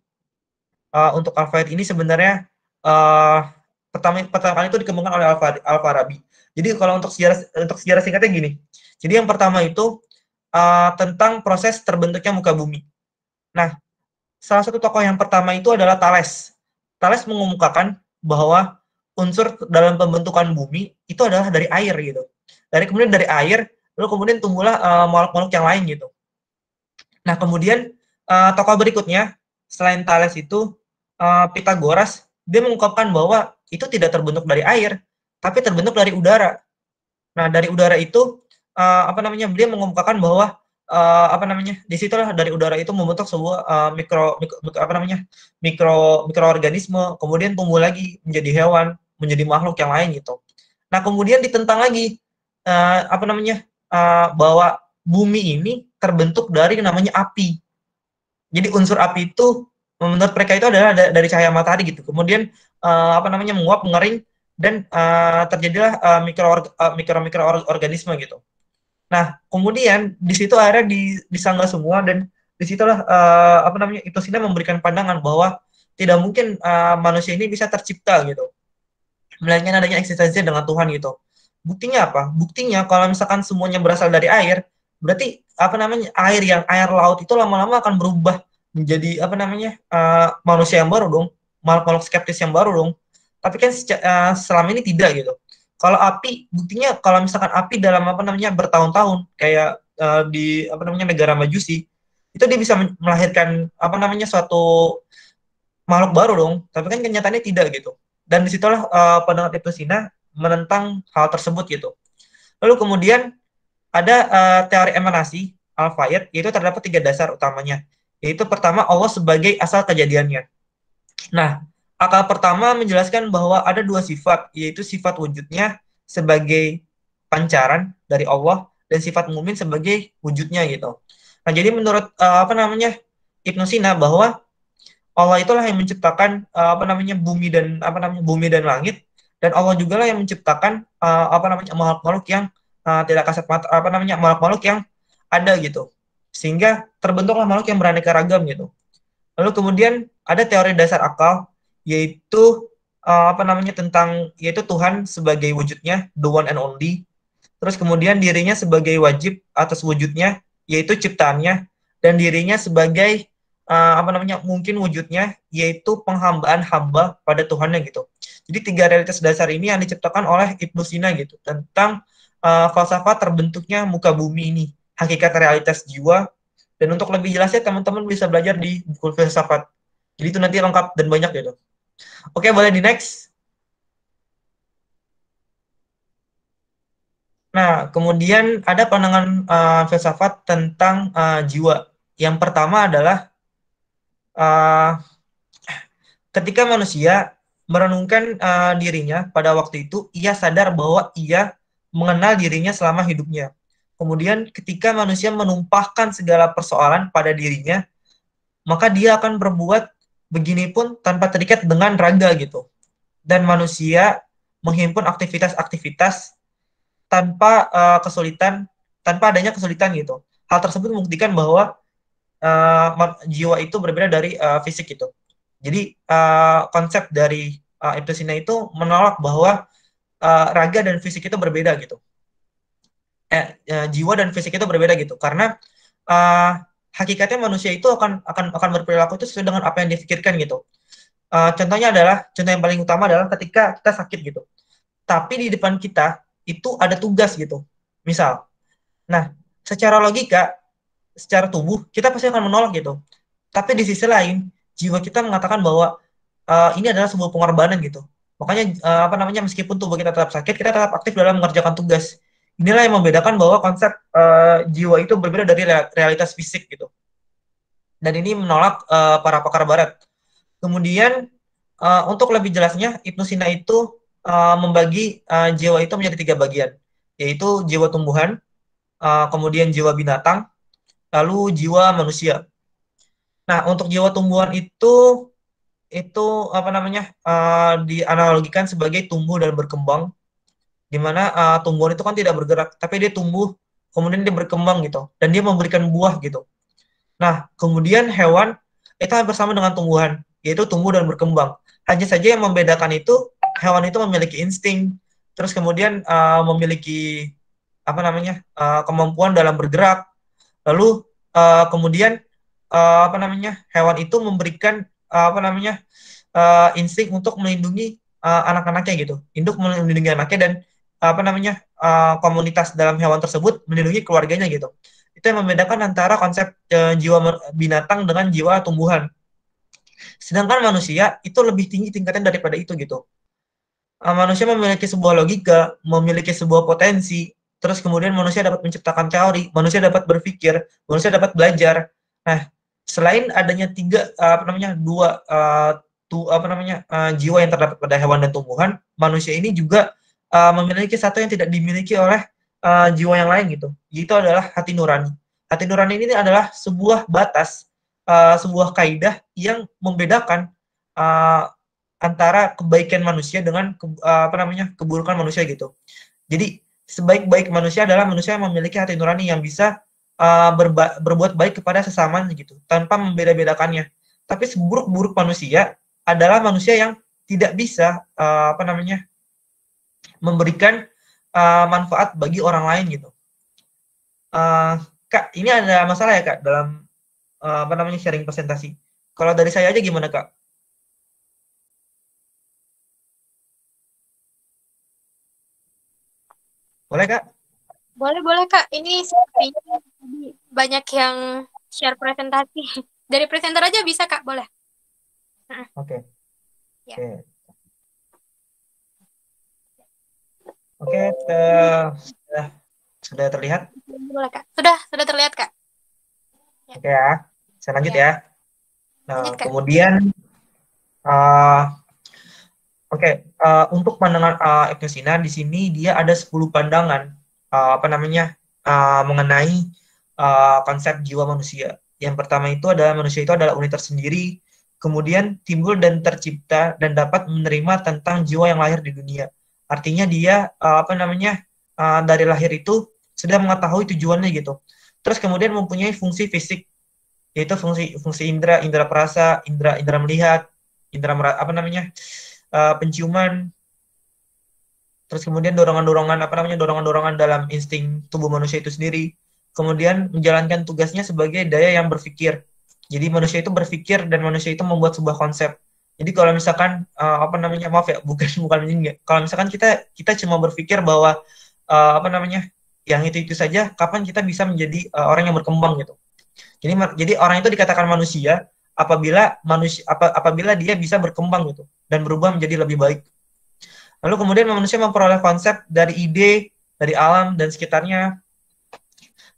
uh, untuk Alfred ini sebenarnya uh, pertama pertama kali itu dikembangkan oleh Al Farabi. Jadi kalau untuk sejarah untuk sejarah singkatnya gini. Jadi yang pertama itu uh, tentang proses terbentuknya muka bumi. Nah, salah satu tokoh yang pertama itu adalah Thales Thales mengemukakan bahwa unsur dalam pembentukan bumi itu adalah dari air gitu. Dari kemudian dari air, lalu kemudian tumbuhlah uh, makhluk-makhluk yang lain gitu. Nah kemudian uh, tokoh berikutnya selain Thales itu uh, eh, Pitagoras dia mengungkapkan bahwa itu tidak terbentuk dari air, tapi terbentuk dari udara. Nah dari udara itu uh, apa namanya dia mengumumkan bahwa uh, apa namanya disitulah dari udara itu membentuk sebuah eh, uh, mikro, mikro, apa namanya mikro mikroorganisme kemudian tumbuh lagi menjadi hewan menjadi makhluk yang lain gitu nah kemudian ditentang lagi uh, apa namanya uh, bahwa bumi ini terbentuk dari namanya api jadi unsur api itu menurut mereka itu adalah dari cahaya matahari gitu kemudian uh, apa namanya menguap mengering dan uh, terjadilah uh, mikro uh, mikro mikroorganisme gitu Nah, kemudian di situ akhirnya disanggah semua dan disitulah uh, eh, apa namanya itu sini memberikan pandangan bahwa tidak mungkin uh, manusia ini bisa tercipta gitu, melainkan adanya eksistensi dengan Tuhan gitu. Buktinya apa? Buktinya kalau misalkan semuanya berasal dari air, berarti apa namanya air yang air laut itu lama-lama akan berubah menjadi apa namanya uh, manusia yang baru dong, makhluk skeptis yang baru dong. Tapi kan uh, selama ini tidak gitu kalau api buktinya kalau misalkan api dalam apa namanya bertahun-tahun kayak uh, di apa namanya negara maju sih, itu dia bisa melahirkan apa namanya suatu makhluk baru dong tapi kan kenyataannya tidak gitu dan disitulah uh, eh, pandangan itu Sina menentang hal tersebut gitu lalu kemudian ada uh, teori emanasi Al-Fayed yaitu terdapat tiga dasar utamanya yaitu pertama Allah sebagai asal kejadiannya nah Akal pertama menjelaskan bahwa ada dua sifat, yaitu sifat wujudnya sebagai pancaran dari Allah dan sifat mumin sebagai wujudnya gitu. Nah, jadi menurut uh, apa namanya Ibnu Sina bahwa Allah itulah yang menciptakan uh, apa namanya bumi dan apa namanya bumi dan langit dan Allah juga lah yang menciptakan uh, apa namanya makhluk-makhluk yang uh, tidak kasat mata apa namanya makhluk-makhluk yang ada gitu. Sehingga terbentuklah makhluk yang beraneka ragam gitu. Lalu kemudian ada teori dasar akal yaitu uh, apa namanya tentang yaitu Tuhan sebagai wujudnya the one and only. Terus kemudian dirinya sebagai wajib atas wujudnya yaitu ciptaannya dan dirinya sebagai uh, apa namanya mungkin wujudnya yaitu penghambaan hamba pada Tuhannya gitu. Jadi tiga realitas dasar ini yang diciptakan oleh Ibnu Sina gitu tentang uh, falsafah terbentuknya muka bumi ini, hakikat realitas jiwa dan untuk lebih jelasnya teman-teman bisa belajar di buku filsafat. Jadi itu nanti lengkap dan banyak gitu. Oke, boleh di next. Nah, kemudian ada pandangan uh, filsafat tentang uh, jiwa. Yang pertama adalah uh, ketika manusia merenungkan uh, dirinya pada waktu itu, ia sadar bahwa ia mengenal dirinya selama hidupnya. Kemudian ketika manusia menumpahkan segala persoalan pada dirinya, maka dia akan berbuat begini pun tanpa terikat dengan raga gitu. Dan manusia menghimpun aktivitas-aktivitas tanpa uh, kesulitan, tanpa adanya kesulitan gitu. Hal tersebut membuktikan bahwa uh, jiwa itu berbeda dari uh, fisik gitu. Jadi uh, konsep dari uh, Sina itu menolak bahwa uh, raga dan fisik itu berbeda gitu. Eh, uh, jiwa dan fisik itu berbeda gitu karena uh, hakikatnya manusia itu akan akan akan berperilaku itu sesuai dengan apa yang difikirkan gitu. Uh, contohnya adalah contoh yang paling utama adalah ketika kita sakit gitu. Tapi di depan kita itu ada tugas gitu. Misal. Nah, secara logika, secara tubuh kita pasti akan menolak gitu. Tapi di sisi lain, jiwa kita mengatakan bahwa uh, ini adalah sebuah pengorbanan gitu. Makanya uh, apa namanya meskipun tubuh kita tetap sakit, kita tetap aktif dalam mengerjakan tugas inilah yang membedakan bahwa konsep uh, jiwa itu berbeda dari realitas fisik gitu. Dan ini menolak uh, para pakar barat. Kemudian uh, untuk lebih jelasnya Ibnu Sina itu uh, membagi uh, jiwa itu menjadi tiga bagian, yaitu jiwa tumbuhan, uh, kemudian jiwa binatang, lalu jiwa manusia. Nah, untuk jiwa tumbuhan itu itu apa namanya uh, dianalogikan sebagai tumbuh dan berkembang dimana uh, tumbuhan itu kan tidak bergerak tapi dia tumbuh kemudian dia berkembang gitu dan dia memberikan buah gitu nah kemudian hewan itu hampir sama dengan tumbuhan yaitu tumbuh dan berkembang hanya saja yang membedakan itu hewan itu memiliki insting terus kemudian uh, memiliki apa namanya uh, kemampuan dalam bergerak lalu uh, kemudian uh, apa namanya hewan itu memberikan uh, apa namanya uh, insting untuk melindungi uh, anak-anaknya gitu induk melindungi anaknya dan apa namanya uh, komunitas dalam hewan tersebut melindungi keluarganya gitu itu yang membedakan antara konsep uh, jiwa binatang dengan jiwa tumbuhan sedangkan manusia itu lebih tinggi tingkatan daripada itu gitu uh, manusia memiliki sebuah logika memiliki sebuah potensi terus kemudian manusia dapat menciptakan teori manusia dapat berpikir manusia dapat belajar nah selain adanya tiga uh, apa namanya dua uh, tu apa namanya uh, jiwa yang terdapat pada hewan dan tumbuhan manusia ini juga uh, memiliki satu yang tidak dimiliki oleh uh, jiwa yang lain gitu. Itu adalah hati nurani. Hati nurani ini adalah sebuah batas, uh, sebuah kaidah yang membedakan uh, antara kebaikan manusia dengan ke, uh, apa namanya keburukan manusia gitu. Jadi sebaik-baik manusia adalah manusia yang memiliki hati nurani yang bisa uh, berba berbuat baik kepada sesama gitu tanpa membeda-bedakannya. Tapi seburuk-buruk manusia adalah manusia yang tidak bisa uh, apa namanya memberikan uh, manfaat bagi orang lain gitu. Uh, kak, ini ada masalah ya kak dalam uh, apa namanya sharing presentasi. Kalau dari saya aja gimana kak? Boleh kak? Boleh boleh kak. Ini banyak yang share presentasi. Dari presenter aja bisa kak, boleh? Oke. Okay. Ya. Okay. Oke, sudah sudah terlihat? Sudah, sudah terlihat, Kak. Ya. Oke ya. Saya lanjut ya. ya. Nah, lanjut, kemudian uh, oke, okay, uh, untuk pandangan uh, Ekesina di sini dia ada 10 pandangan uh, apa namanya? Uh, mengenai uh, konsep jiwa manusia. Yang pertama itu adalah manusia itu adalah unit tersendiri, kemudian timbul dan tercipta dan dapat menerima tentang jiwa yang lahir di dunia Artinya dia uh, apa namanya uh, dari lahir itu sudah mengetahui tujuannya gitu. Terus kemudian mempunyai fungsi fisik yaitu fungsi fungsi indera, indera perasa, indera indera melihat, indera apa namanya uh, penciuman. Terus kemudian dorongan-dorongan apa namanya dorongan-dorongan dalam insting tubuh manusia itu sendiri. Kemudian menjalankan tugasnya sebagai daya yang berpikir. Jadi manusia itu berpikir dan manusia itu membuat sebuah konsep jadi kalau misalkan uh, apa namanya maaf ya bukan bukan menyinggir. Kalau misalkan kita kita cuma berpikir bahwa uh, apa namanya yang itu itu saja, kapan kita bisa menjadi uh, orang yang berkembang gitu. Jadi jadi orang itu dikatakan manusia apabila manusia apa, apabila dia bisa berkembang gitu dan berubah menjadi lebih baik. Lalu kemudian manusia memperoleh konsep dari ide, dari alam dan sekitarnya.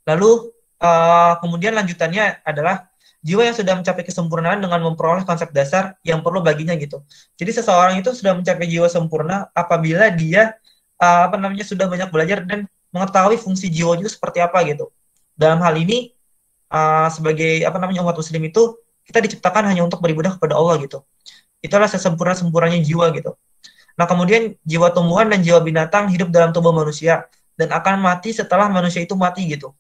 Lalu uh, kemudian lanjutannya adalah jiwa yang sudah mencapai kesempurnaan dengan memperoleh konsep dasar yang perlu baginya gitu. Jadi seseorang itu sudah mencapai jiwa sempurna apabila dia uh, apa namanya sudah banyak belajar dan mengetahui fungsi jiwanya itu seperti apa gitu. Dalam hal ini uh, sebagai apa namanya umat muslim itu kita diciptakan hanya untuk beribadah kepada Allah gitu. Itulah sesempurna-sempurnanya jiwa gitu. Nah, kemudian jiwa tumbuhan dan jiwa binatang hidup dalam tubuh manusia dan akan mati setelah manusia itu mati gitu.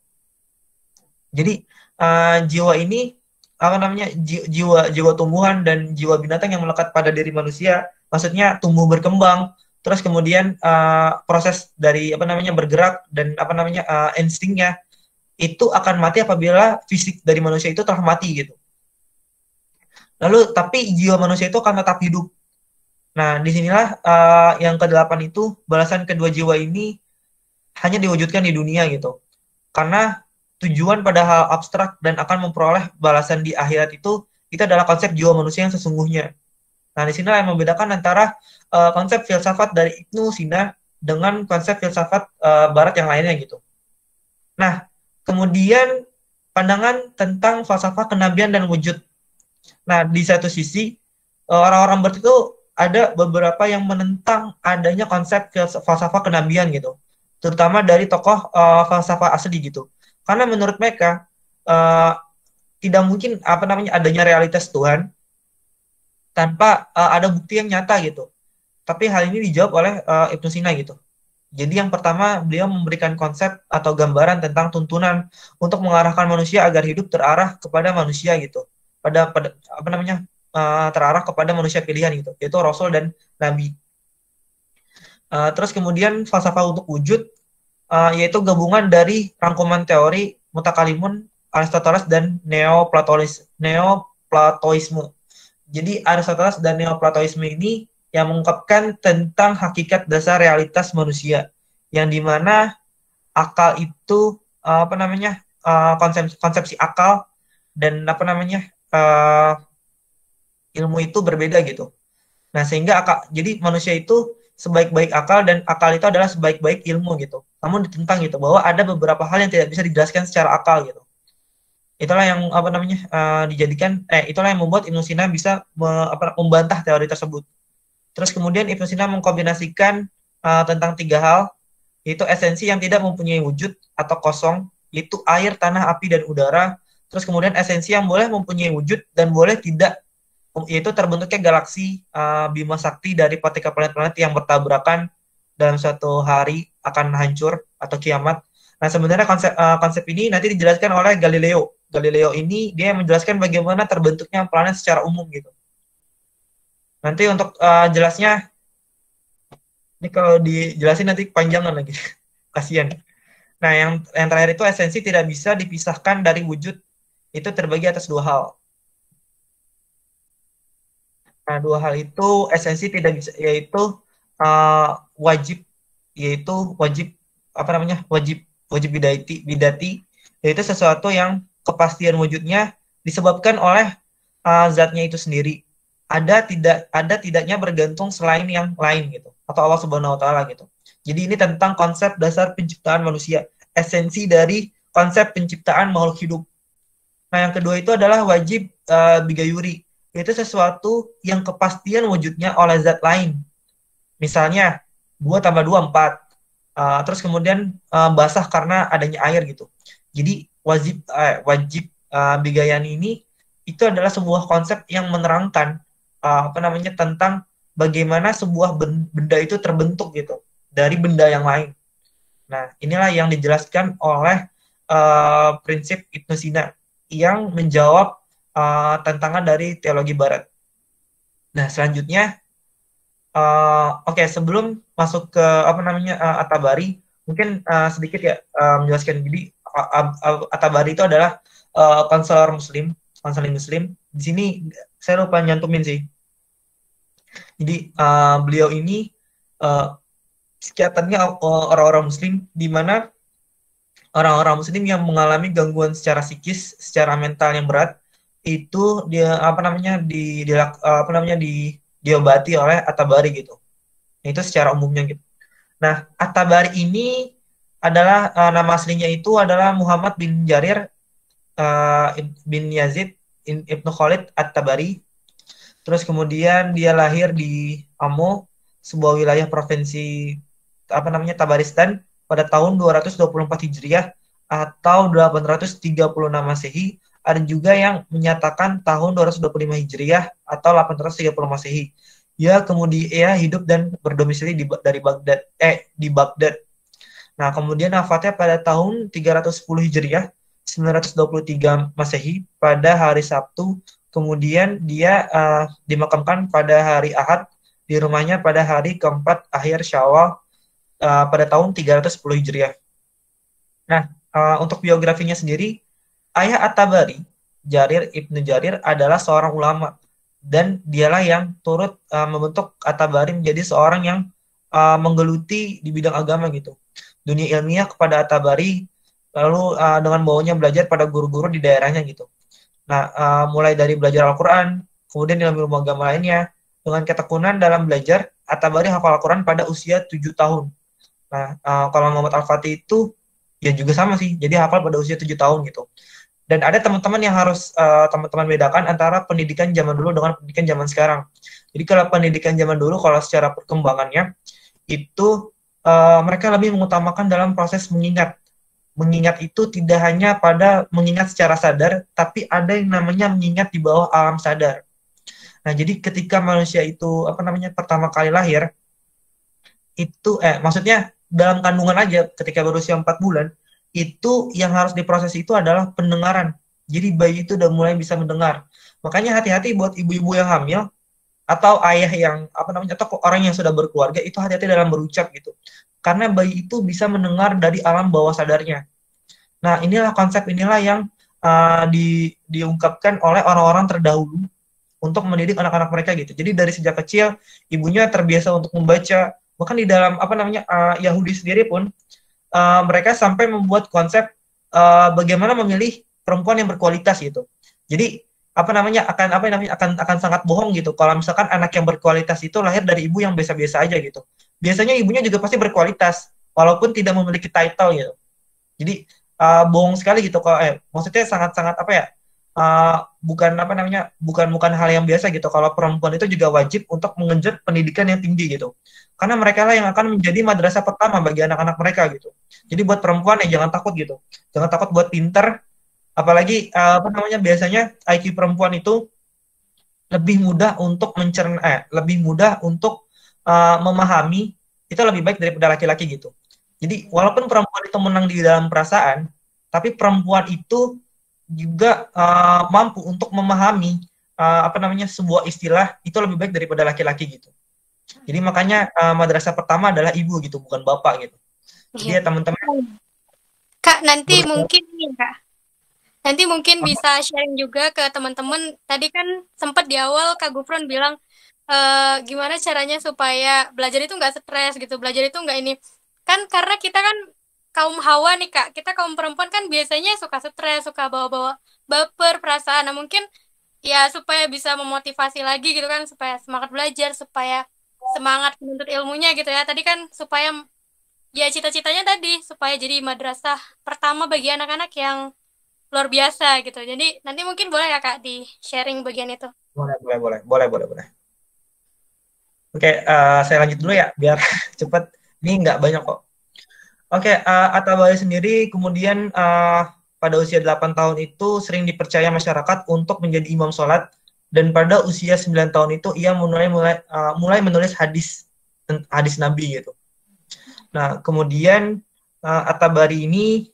Jadi uh, jiwa ini apa namanya jiwa jiwa tumbuhan dan jiwa binatang yang melekat pada diri manusia maksudnya tumbuh berkembang terus kemudian uh, proses dari apa namanya bergerak dan apa namanya uh, instingnya itu akan mati apabila fisik dari manusia itu telah mati gitu lalu tapi jiwa manusia itu akan tetap hidup nah disinilah uh, yang kedelapan itu balasan kedua jiwa ini hanya diwujudkan di dunia gitu karena tujuan pada hal abstrak dan akan memperoleh balasan di akhirat itu kita adalah konsep jiwa manusia yang sesungguhnya. Nah, di sini yang membedakan antara uh, konsep filsafat dari Ibnu Sina dengan konsep filsafat uh, barat yang lainnya gitu. Nah, kemudian pandangan tentang falsafah kenabian dan wujud. Nah, di satu sisi eh, orang-orang berarti itu ada beberapa yang menentang adanya konsep falsafah kenabian gitu, terutama dari tokoh uh, falsafah asli gitu karena menurut mereka uh, tidak mungkin apa namanya adanya realitas Tuhan tanpa uh, ada bukti yang nyata gitu. Tapi hal ini dijawab oleh uh, Ibnu Sina gitu. Jadi yang pertama beliau memberikan konsep atau gambaran tentang tuntunan untuk mengarahkan manusia agar hidup terarah kepada manusia gitu. Pada, pada apa namanya uh, terarah kepada manusia pilihan gitu, yaitu Rasul dan Nabi. Uh, terus kemudian falsafah untuk wujud uh, yaitu gabungan dari rangkuman teori mutakalimun Aristoteles dan Neoplatonis Neoplatoisme. Jadi Aristoteles dan Neoplatoisme ini yang mengungkapkan tentang hakikat dasar realitas manusia yang dimana akal itu eh, apa namanya eh, konsep konsepsi akal dan apa namanya ilmu itu berbeda gitu. Nah sehingga akal jadi manusia itu sebaik-baik akal dan akal itu adalah sebaik-baik ilmu gitu. Namun ditentang gitu bahwa ada beberapa hal yang tidak bisa dijelaskan secara akal gitu. Itulah yang apa namanya uh, dijadikan eh itulah yang membuat Ibnu Sina bisa me, apa, membantah teori tersebut. Terus kemudian Ibnu Sina mengkombinasikan uh, tentang tiga hal yaitu esensi yang tidak mempunyai wujud atau kosong yaitu air, tanah, api dan udara. Terus kemudian esensi yang boleh mempunyai wujud dan boleh tidak yaitu terbentuknya galaksi uh, Bima Sakti dari partikel planet-planet yang bertabrakan dalam suatu hari akan hancur atau kiamat. Nah, sebenarnya konsep uh, konsep ini nanti dijelaskan oleh Galileo. Galileo ini dia yang menjelaskan bagaimana terbentuknya planet secara umum gitu. Nanti untuk uh, jelasnya ini kalau dijelasin nanti panjangan lagi. Kasihan. Nah, yang yang terakhir itu esensi tidak bisa dipisahkan dari wujud. Itu terbagi atas dua hal. Nah, dua hal itu esensi tidak bisa yaitu uh, wajib yaitu wajib apa namanya? wajib wajib bidati bidati yaitu sesuatu yang kepastian wujudnya disebabkan oleh uh, zatnya itu sendiri. Ada tidak ada tidaknya bergantung selain yang lain gitu atau Allah Subhanahu wa taala gitu. Jadi ini tentang konsep dasar penciptaan manusia, esensi dari konsep penciptaan makhluk hidup. Nah, yang kedua itu adalah wajib uh, bigayuri itu sesuatu yang kepastian wujudnya oleh zat lain. Misalnya, 2 tambah 2, 4. Uh, terus kemudian uh, basah karena adanya air gitu. Jadi wajib uh, wajib uh, ah, bigayan ini itu adalah sebuah konsep yang menerangkan uh, apa namanya tentang bagaimana sebuah benda itu terbentuk gitu dari benda yang lain. Nah, inilah yang dijelaskan oleh uh, prinsip Ibnu Sina yang menjawab uh, tantangan dari teologi barat. Nah, selanjutnya uh, oke okay, sebelum masuk ke apa namanya uh, Atabari, mungkin uh, sedikit ya uh, menjelaskan jadi Atabari itu adalah uh, konselor muslim, konseling muslim. Di sini saya lupa nyantumin sih. Jadi uh, beliau ini uh, psikiaternya orang-orang muslim di mana orang-orang muslim yang mengalami gangguan secara psikis, secara mental yang berat itu dia apa namanya di, di apa namanya di diobati oleh Atabari gitu. Itu secara umumnya gitu. Nah, Atabari ini adalah uh, nama aslinya itu adalah Muhammad bin Jarir uh, bin Yazid Ibnu Khalid At-Tabari. Terus kemudian dia lahir di Amo, sebuah wilayah provinsi apa namanya Tabaristan pada tahun 224 Hijriah atau 836 Masehi ada juga yang menyatakan tahun 225 Hijriah atau 830 Masehi. ya, kemudian ia hidup dan berdomisili di, dari Baghdad eh di Baghdad. Nah, kemudian wafatnya pada tahun 310 Hijriah 923 Masehi pada hari Sabtu. Kemudian dia uh, dimakamkan pada hari Ahad di rumahnya pada hari keempat akhir Syawal uh, pada tahun 310 Hijriah. Nah, uh, untuk biografinya sendiri Ayah At-Tabari, Jarir Ibnu Jarir adalah seorang ulama dan dialah yang turut uh, membentuk At-Tabari menjadi seorang yang uh, menggeluti di bidang agama gitu. Dunia ilmiah kepada At-Tabari lalu uh, dengan bawanya belajar pada guru-guru di daerahnya gitu. Nah, uh, mulai dari belajar Al-Qur'an, kemudian ilmu agama lainnya dengan ketekunan dalam belajar At-Tabari hafal Al-Qur'an pada usia 7 tahun. Nah, uh, kalau Muhammad Al-Fatih itu ya juga sama sih. Jadi hafal pada usia 7 tahun gitu dan ada teman-teman yang harus teman eh, teman-teman bedakan antara pendidikan zaman dulu dengan pendidikan zaman sekarang. Jadi kalau pendidikan zaman dulu kalau secara perkembangannya itu uh, mereka lebih mengutamakan dalam proses mengingat. Mengingat itu tidak hanya pada mengingat secara sadar, tapi ada yang namanya mengingat di bawah alam sadar. Nah, jadi ketika manusia itu apa namanya pertama kali lahir itu eh maksudnya dalam kandungan aja ketika berusia 4 bulan itu yang harus diproses itu adalah pendengaran. Jadi bayi itu udah mulai bisa mendengar. Makanya hati-hati buat ibu-ibu yang hamil atau ayah yang apa namanya atau orang yang sudah berkeluarga itu hati-hati dalam berucap gitu. Karena bayi itu bisa mendengar dari alam bawah sadarnya. Nah, inilah konsep inilah yang uh, di, diungkapkan oleh orang-orang terdahulu untuk mendidik anak-anak mereka gitu. Jadi dari sejak kecil ibunya terbiasa untuk membaca. Bahkan di dalam apa namanya uh, Yahudi sendiri pun uh, mereka sampai membuat konsep uh, bagaimana memilih perempuan yang berkualitas gitu. Jadi apa namanya akan apa namanya akan akan sangat bohong gitu kalau misalkan anak yang berkualitas itu lahir dari ibu yang biasa-biasa aja gitu. Biasanya ibunya juga pasti berkualitas walaupun tidak memiliki title gitu. Jadi uh, bohong sekali gitu kalau eh maksudnya sangat-sangat apa ya uh, bukan apa namanya bukan bukan hal yang biasa gitu kalau perempuan itu juga wajib untuk mengejar pendidikan yang tinggi gitu karena mereka lah yang akan menjadi madrasah pertama bagi anak-anak mereka gitu jadi buat perempuan ya jangan takut gitu jangan takut buat pinter apalagi uh, apa namanya biasanya IQ perempuan itu lebih mudah untuk mencerna eh, lebih mudah untuk uh, memahami itu lebih baik daripada laki-laki gitu jadi walaupun perempuan itu menang di dalam perasaan tapi perempuan itu juga uh, mampu untuk memahami uh, apa namanya sebuah istilah itu lebih baik daripada laki-laki gitu. Jadi makanya uh, madrasah pertama adalah ibu gitu, bukan bapak gitu. Jadi iya. ya teman-teman. Oh. Kak nanti mungkin kak. Nanti mungkin bisa sharing juga ke teman-teman. Tadi kan sempat di awal Kak Gufron bilang e, gimana caranya supaya belajar itu nggak stres gitu, belajar itu nggak ini. Kan karena kita kan kaum hawa nih kak kita kaum perempuan kan biasanya suka stres suka bawa-bawa baper perasaan nah mungkin ya supaya bisa memotivasi lagi gitu kan supaya semangat belajar supaya semangat menuntut ilmunya gitu ya tadi kan supaya ya cita-citanya tadi supaya jadi madrasah pertama bagi anak-anak yang luar biasa gitu jadi nanti mungkin boleh ya kak di sharing bagian itu boleh boleh boleh boleh boleh boleh oke uh, saya lanjut dulu ya biar cepet ini nggak banyak kok Oke, okay, uh, eh, Atabali sendiri kemudian uh, pada usia 8 tahun itu sering dipercaya masyarakat untuk menjadi imam sholat dan pada usia 9 tahun itu ia mulai mulai uh, mulai menulis hadis hadis Nabi gitu. Nah, kemudian uh, Atabari ini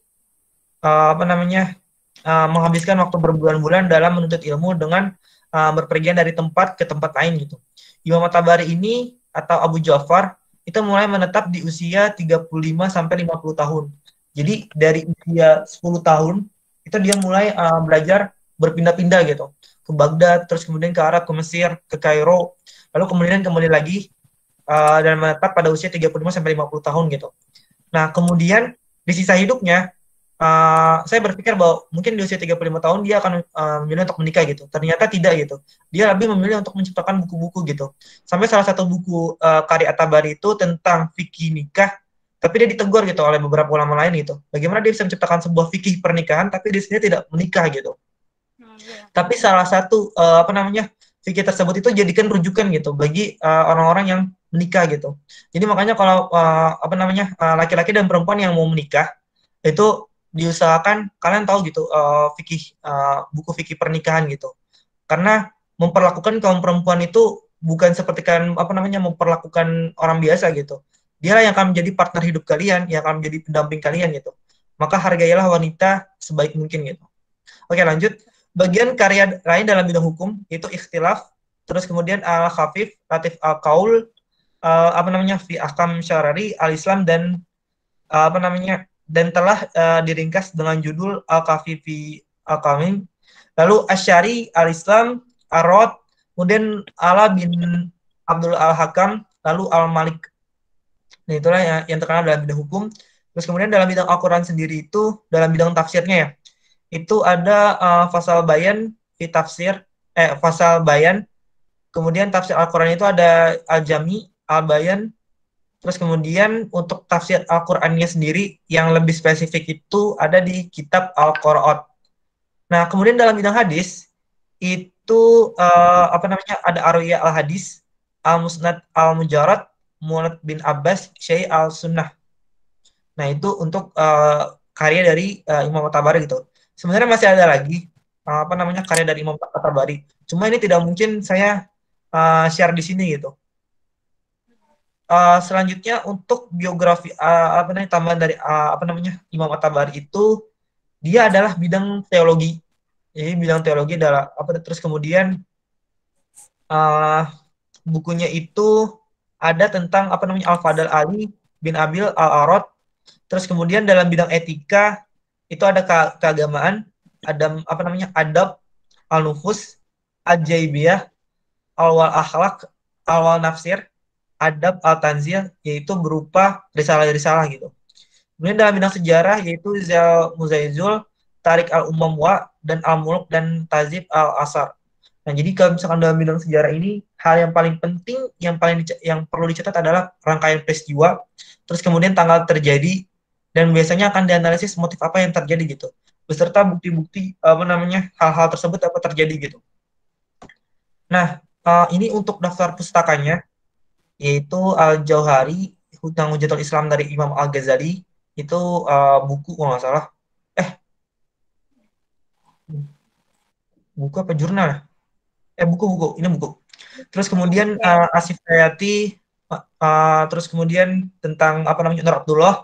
uh, apa namanya? Uh, menghabiskan waktu berbulan-bulan dalam menuntut ilmu dengan uh, berpergian dari tempat ke tempat lain gitu. Imam Atabari ini atau Abu Ja'far itu mulai menetap di usia 35 sampai 50 tahun. Jadi dari usia 10 tahun itu dia mulai uh, belajar berpindah-pindah gitu ke Baghdad, terus kemudian ke Arab, ke Mesir, ke Kairo, lalu kemudian kembali lagi uh, dan menetap pada usia 35 sampai 50 tahun gitu. Nah, kemudian di sisa hidupnya uh, saya berpikir bahwa mungkin di usia 35 tahun dia akan uh, memilih untuk menikah gitu. Ternyata tidak gitu. Dia lebih memilih untuk menciptakan buku-buku gitu. Sampai salah satu buku uh, karya Atabari itu tentang fikih nikah, tapi dia ditegur gitu oleh beberapa ulama lain gitu. Bagaimana dia bisa menciptakan sebuah fikih pernikahan tapi di sini tidak menikah gitu. Oh, iya. Tapi salah satu uh, apa namanya? fikih tersebut itu jadikan rujukan gitu bagi orang-orang uh, yang menikah gitu. Jadi makanya kalau uh, apa namanya laki-laki uh, laki -laki dan perempuan yang mau menikah itu diusahakan kalian tahu gitu uh, eh, fikih eh, uh, buku fikih pernikahan gitu karena memperlakukan kaum perempuan itu bukan seperti kan apa namanya memperlakukan orang biasa gitu dialah yang akan menjadi partner hidup kalian yang akan menjadi pendamping kalian gitu maka hargailah wanita sebaik mungkin gitu oke lanjut bagian karya lain dalam bidang hukum itu ikhtilaf terus kemudian al khafif latif al kaul uh, eh, apa namanya fi akam syarari al islam dan uh, apa namanya dan telah uh, diringkas dengan judul Al-Kafi fi Al-Kamim, lalu Asyari Al-Islam, Arad, kemudian Ala bin Abdul Al-Hakam, lalu Al-Malik. Nah, itulah yang, yang terkenal dalam bidang hukum. Terus kemudian dalam bidang Al-Quran sendiri itu, dalam bidang tafsirnya ya, itu ada uh, Fasal Bayan fi tafsir, eh, Fasal Bayan, kemudian tafsir Al-Quran itu ada Al-Jami, Al-Bayan, Terus kemudian untuk tafsir Al-Qur'annya sendiri yang lebih spesifik itu ada di kitab Al-Qur'at. Nah, kemudian dalam bidang hadis itu uh, apa namanya? ada Arwiyah Al-Hadis, Al-Musnad Al-Mujarrad, Mulad bin Abbas, Syekh Al-Sunnah. Nah, itu untuk uh, karya dari uh, Imam Tabari gitu. Sebenarnya masih ada lagi uh, apa namanya karya dari Imam Tabari. Cuma ini tidak mungkin saya uh, share di sini gitu Eh, selanjutnya untuk biografi uh, apa namanya tambahan dari uh, apa namanya Imam At-Tabari itu dia adalah bidang teologi. Jadi bidang teologi adalah apa terus kemudian uh, bukunya itu ada tentang apa namanya Al-Fadl Ali bin Abil Al-Arad. Terus kemudian dalam bidang etika itu ada ke keagamaan, ada apa namanya adab al-nufus, al-jaibiyah, al-wal akhlak, al-wal nafsir, adab al-tanzil yaitu berupa risalah-risalah gitu. Kemudian dalam bidang sejarah yaitu Zal Muzaizul, Tarik al-Umam wa dan al-Muluk dan Tazib al-Asar. Nah, jadi kalau misalkan dalam bidang sejarah ini hal yang paling penting yang paling yang perlu dicatat adalah rangkaian peristiwa, terus kemudian tanggal terjadi dan biasanya akan dianalisis motif apa yang terjadi gitu beserta bukti-bukti apa namanya hal-hal tersebut apa terjadi gitu. Nah, eh, ini untuk daftar pustakanya yaitu Al-Jauhari Hutang Hujatul Islam dari Imam Al-Ghazali itu uh, buku kalau nggak salah eh buku apa jurnal eh buku-buku ini buku terus kemudian uh, Asif Hayati uh, uh, terus kemudian tentang apa namanya Nur Abdullah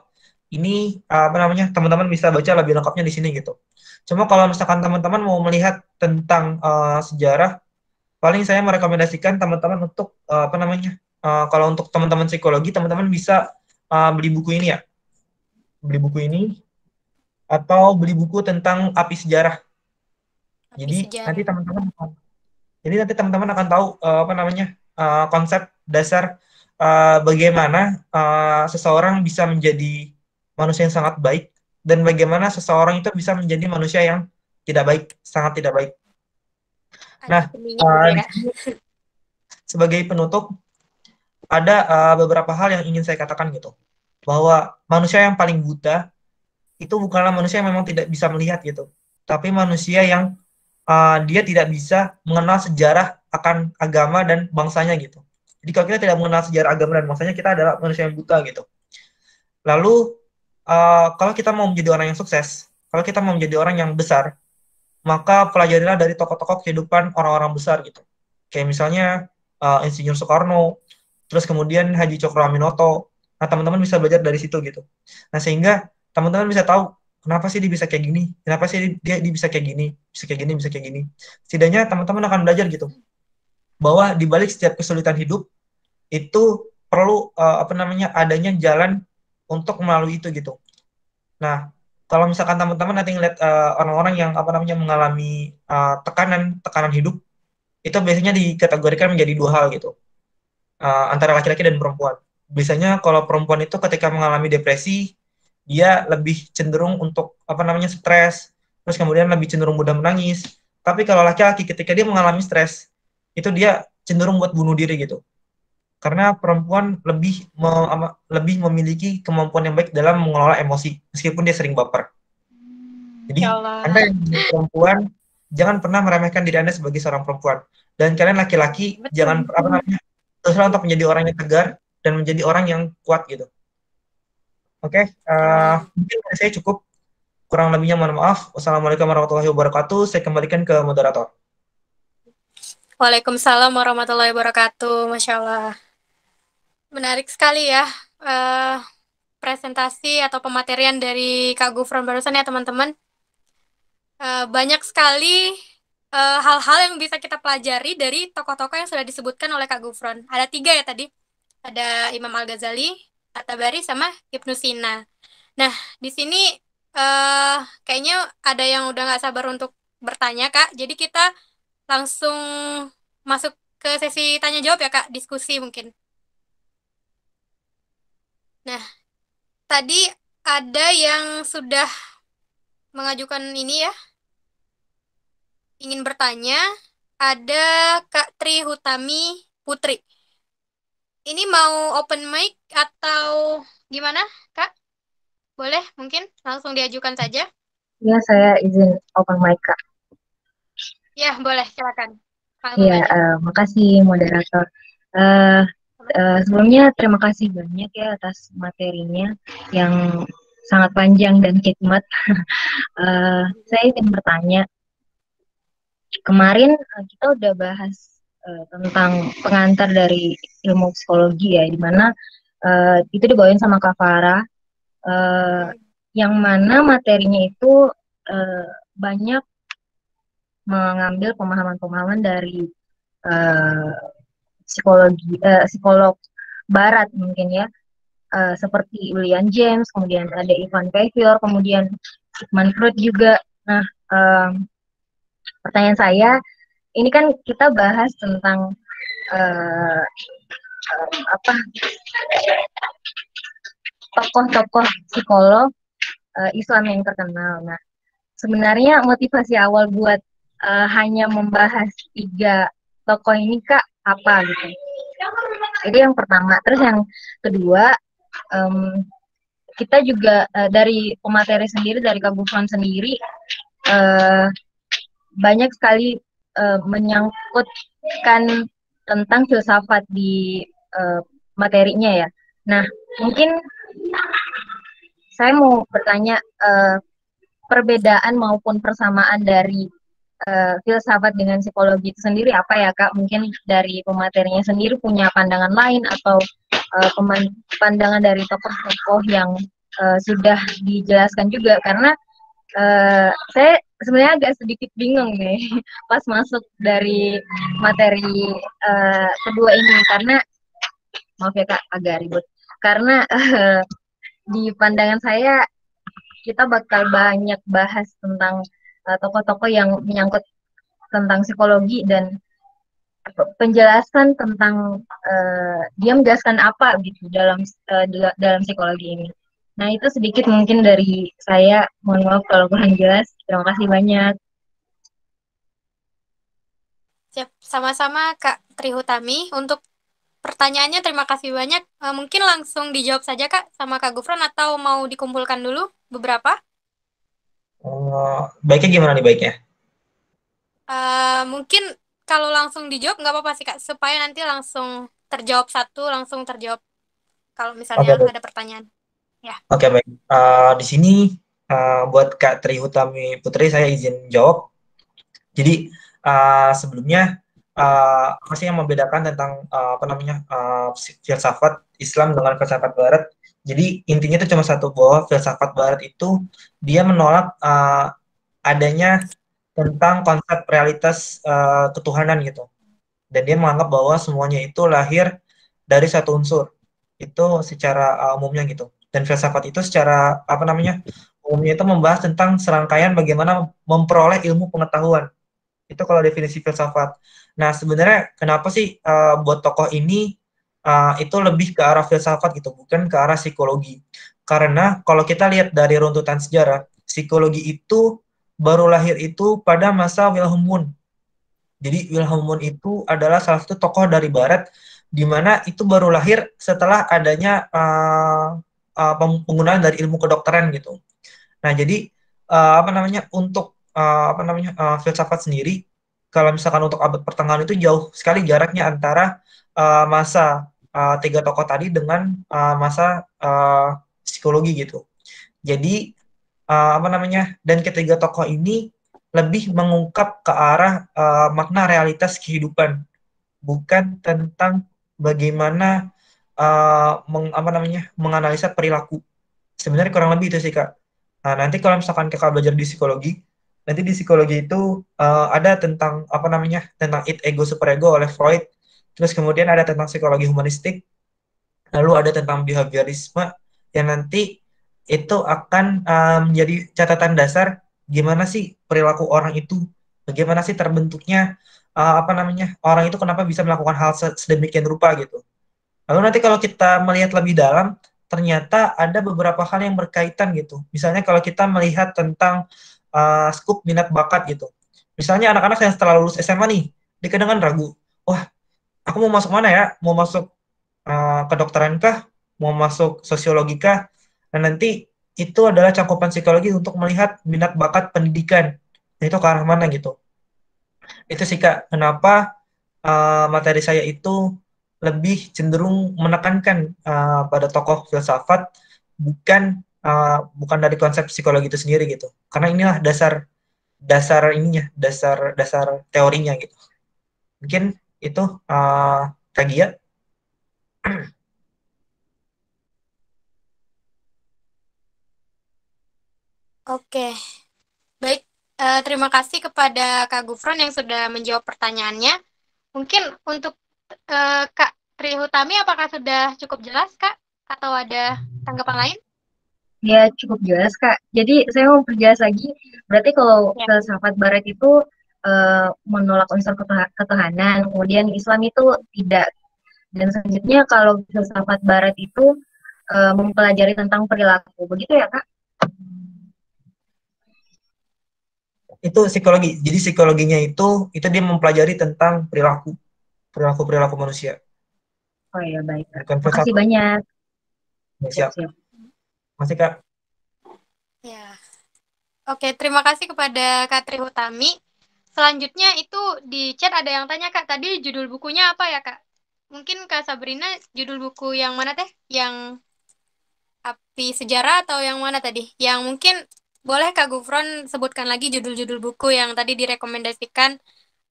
ini uh, apa namanya teman-teman bisa baca lebih lengkapnya di sini gitu cuma kalau misalkan teman-teman mau melihat tentang uh, sejarah paling saya merekomendasikan teman-teman untuk uh, apa namanya Eh, kalau untuk teman-teman psikologi teman-teman bisa uh, beli buku ini ya beli buku ini atau beli buku tentang api sejarah api jadi sejarah. nanti teman-teman jadi nanti teman-teman akan tahu uh, apa namanya uh, konsep dasar uh, bagaimana uh, seseorang bisa menjadi manusia yang sangat baik dan bagaimana seseorang itu bisa menjadi manusia yang tidak baik sangat tidak baik nah uh, sebagai penutup ada uh, beberapa hal yang ingin saya katakan gitu bahwa manusia yang paling buta itu bukanlah manusia yang memang tidak bisa melihat gitu tapi manusia yang uh, dia tidak bisa mengenal sejarah akan agama dan bangsanya gitu jadi kalau kita tidak mengenal sejarah agama dan bangsanya kita adalah manusia yang buta gitu lalu uh, kalau kita mau menjadi orang yang sukses kalau kita mau menjadi orang yang besar maka pelajarilah dari tokoh-tokoh kehidupan orang-orang besar gitu kayak misalnya uh, Insinyur Soekarno Terus kemudian Haji Cokro Aminoto. Nah, teman-teman bisa belajar dari situ gitu. Nah, sehingga teman-teman bisa tahu kenapa sih dia bisa kayak gini? Kenapa sih dia, bisa kayak gini? Bisa kayak gini, bisa kayak gini. Setidaknya teman-teman akan belajar gitu. Bahwa di balik setiap kesulitan hidup itu perlu uh, apa namanya adanya jalan untuk melalui itu gitu. Nah, kalau misalkan teman-teman nanti ngeliat uh, orang-orang yang apa namanya mengalami uh, tekanan tekanan hidup itu biasanya dikategorikan menjadi dua hal gitu uh, antara laki-laki dan perempuan. Biasanya kalau perempuan itu ketika mengalami depresi, dia lebih cenderung untuk apa namanya stres, terus kemudian lebih cenderung mudah menangis. Tapi kalau laki-laki ketika dia mengalami stres, itu dia cenderung buat bunuh diri gitu. Karena perempuan lebih me lebih memiliki kemampuan yang baik dalam mengelola emosi meskipun dia sering baper. Jadi Yalah. Anda yang perempuan jangan pernah meremehkan diri Anda sebagai seorang perempuan dan kalian laki-laki jangan apa namanya teruslah untuk menjadi orang yang tegar dan menjadi orang yang kuat gitu. Oke, okay, uh, eh, mungkin saya cukup. Kurang lebihnya mohon maaf. Wassalamualaikum warahmatullahi wabarakatuh. Saya kembalikan ke moderator. Waalaikumsalam warahmatullahi wabarakatuh. Masya Allah. Menarik sekali ya uh, presentasi atau pematerian dari Kak Gufron barusan ya teman-teman. Uh, banyak sekali Eh, hal-hal uh, yang bisa kita pelajari dari tokoh-tokoh yang sudah disebutkan oleh Kak Gufron. Ada tiga ya tadi, ada Imam Al Ghazali, At-Tabari, sama Ibnu Sina. Nah, di sini uh, kayaknya ada yang udah nggak sabar untuk bertanya Kak. Jadi kita langsung masuk ke sesi tanya jawab ya Kak, diskusi mungkin. Nah, tadi ada yang sudah mengajukan ini ya ingin bertanya ada Kak Tri Hutami Putri. Ini mau open mic atau gimana, Kak? Boleh, mungkin langsung diajukan saja. Ya, saya izin open mic, Kak. Ya, boleh, silakan. Iya uh, makasih moderator. Uh, uh, sebelumnya terima kasih banyak ya atas materinya yang sangat panjang dan khidmat. uh, saya ingin bertanya, kemarin eh, kita udah bahas uh, tentang pengantar dari ilmu psikologi ya, mana uh, itu dibawain sama Kak Farah, uh, yang mana materinya itu uh, banyak mengambil pemahaman-pemahaman dari uh, psikologi uh, psikolog Barat mungkin ya, uh, seperti William James, kemudian ada Ivan Pavior, kemudian Sigmund Freud juga. Nah, uh, pertanyaan saya ini kan kita bahas tentang uh, um, apa tokoh-tokoh psikolog uh, Islam yang terkenal. Nah, sebenarnya motivasi awal buat uh, hanya membahas tiga tokoh ini kak apa gitu? Jadi yang pertama, terus yang kedua um, kita juga uh, dari pemateri sendiri dari Kabupaten sendiri uh, banyak sekali uh, menyangkutkan tentang filsafat di uh, materinya ya. Nah, mungkin saya mau bertanya uh, perbedaan maupun persamaan dari uh, filsafat dengan psikologi itu sendiri apa ya kak? Mungkin dari pematerinya sendiri punya pandangan lain atau uh, pandangan dari tokoh-tokoh yang uh, sudah dijelaskan juga karena uh, saya sebenarnya agak sedikit bingung nih pas masuk dari materi uh, kedua ini karena maaf ya kak agak ribut karena uh, di pandangan saya kita bakal banyak bahas tentang eh, tokoh-tokoh uh, toko -toko yang menyangkut tentang psikologi dan penjelasan tentang uh, dia menjelaskan apa gitu dalam uh, dalam psikologi ini. Nah, itu sedikit mungkin dari saya. Mohon maaf kalau kurang jelas. Terima kasih banyak. Siap, sama-sama Kak Trihutami. Untuk pertanyaannya terima kasih banyak. Eh, mungkin langsung dijawab saja Kak sama Kak Gufron atau mau dikumpulkan dulu beberapa? Uh, baiknya gimana nih baiknya? Uh, mungkin kalau langsung dijawab nggak apa-apa sih Kak, supaya nanti langsung terjawab satu, langsung terjawab kalau misalnya okay, ada pertanyaan. Ya. Oke okay, baik. Uh, di sini uh, buat Kak Tri Hutami Putri saya izin jawab. Jadi uh, sebelumnya uh, apa sih yang membedakan tentang uh, apa namanya uh, filsafat Islam dengan filsafat Barat? Jadi intinya itu cuma satu bahwa filsafat Barat itu dia menolak uh, adanya tentang konsep realitas uh, ketuhanan gitu. Dan dia menganggap bahwa semuanya itu lahir dari satu unsur. Itu secara uh, umumnya gitu. Dan filsafat itu secara apa namanya umumnya itu membahas tentang serangkaian bagaimana memperoleh ilmu pengetahuan. Itu kalau definisi filsafat. Nah sebenarnya kenapa sih uh, buat tokoh ini uh, itu lebih ke arah filsafat gitu, bukan ke arah psikologi. Karena kalau kita lihat dari runtutan sejarah, psikologi itu baru lahir itu pada masa Wilhelm Wundt. Jadi Wilhelm Wundt itu adalah salah satu tokoh dari Barat di mana itu baru lahir setelah adanya uh, uh, penggunaan dari ilmu kedokteran gitu. Nah jadi uh, apa namanya untuk uh, apa namanya uh, filsafat sendiri kalau misalkan untuk abad pertengahan itu jauh sekali jaraknya antara uh, masa uh, tiga tokoh tadi dengan uh, masa uh, psikologi gitu. Jadi uh, apa namanya dan ketiga tokoh ini lebih mengungkap ke arah uh, makna realitas kehidupan bukan tentang bagaimana Eh, meng, apa namanya menganalisa perilaku. Sebenarnya kurang lebih itu sih kak. Nah, nanti kalau misalkan kakak belajar di psikologi, nanti di psikologi itu uh, ada tentang apa namanya tentang it ego super ego oleh Freud. Terus kemudian ada tentang psikologi humanistik, lalu ada tentang behaviorisme yang nanti itu akan uh, menjadi catatan dasar gimana sih perilaku orang itu, bagaimana sih terbentuknya uh, apa namanya orang itu kenapa bisa melakukan hal sedemikian rupa gitu. Lalu nanti kalau kita melihat lebih dalam, ternyata ada beberapa hal yang berkaitan gitu. Misalnya kalau kita melihat tentang uh, skup minat bakat gitu. Misalnya anak-anak yang setelah lulus SMA nih, dikadang ragu, wah aku mau masuk mana ya? Mau masuk uh, kedokteran kah? Mau masuk sosiologi kah? Dan nanti itu adalah cakupan psikologi untuk melihat minat bakat pendidikan. Nah, itu ke arah mana gitu. Itu sih Kak, kenapa uh, materi saya itu lebih cenderung menekankan uh, pada tokoh filsafat bukan uh, bukan dari konsep psikologi itu sendiri gitu karena inilah dasar dasar ininya dasar dasar teorinya gitu mungkin itu uh, eh, kagia Oke, baik. Uh, terima kasih kepada Kak Gufron yang sudah menjawab pertanyaannya. Mungkin untuk uh, Kak Hutami, apakah sudah cukup jelas Kak atau ada tanggapan lain? Ya cukup jelas Kak. Jadi saya mau perjelas lagi. Berarti kalau ya. filsafat Barat itu uh, menolak unsur ketuhanan, kemudian Islam itu tidak. Dan selanjutnya kalau filsafat Barat itu uh, mempelajari tentang perilaku, begitu ya Kak? Itu psikologi. Jadi psikologinya itu itu dia mempelajari tentang perilaku perilaku perilaku manusia. Oh iya baik. Terima kasih banyak. Ya, siap. siap. Masih kak. Ya. Oke, terima kasih kepada Kak Hutami. Selanjutnya itu di chat ada yang tanya Kak, tadi judul bukunya apa ya Kak? Mungkin Kak Sabrina judul buku yang mana teh? Yang api sejarah atau yang mana tadi? Yang mungkin boleh Kak Gufron sebutkan lagi judul-judul buku yang tadi direkomendasikan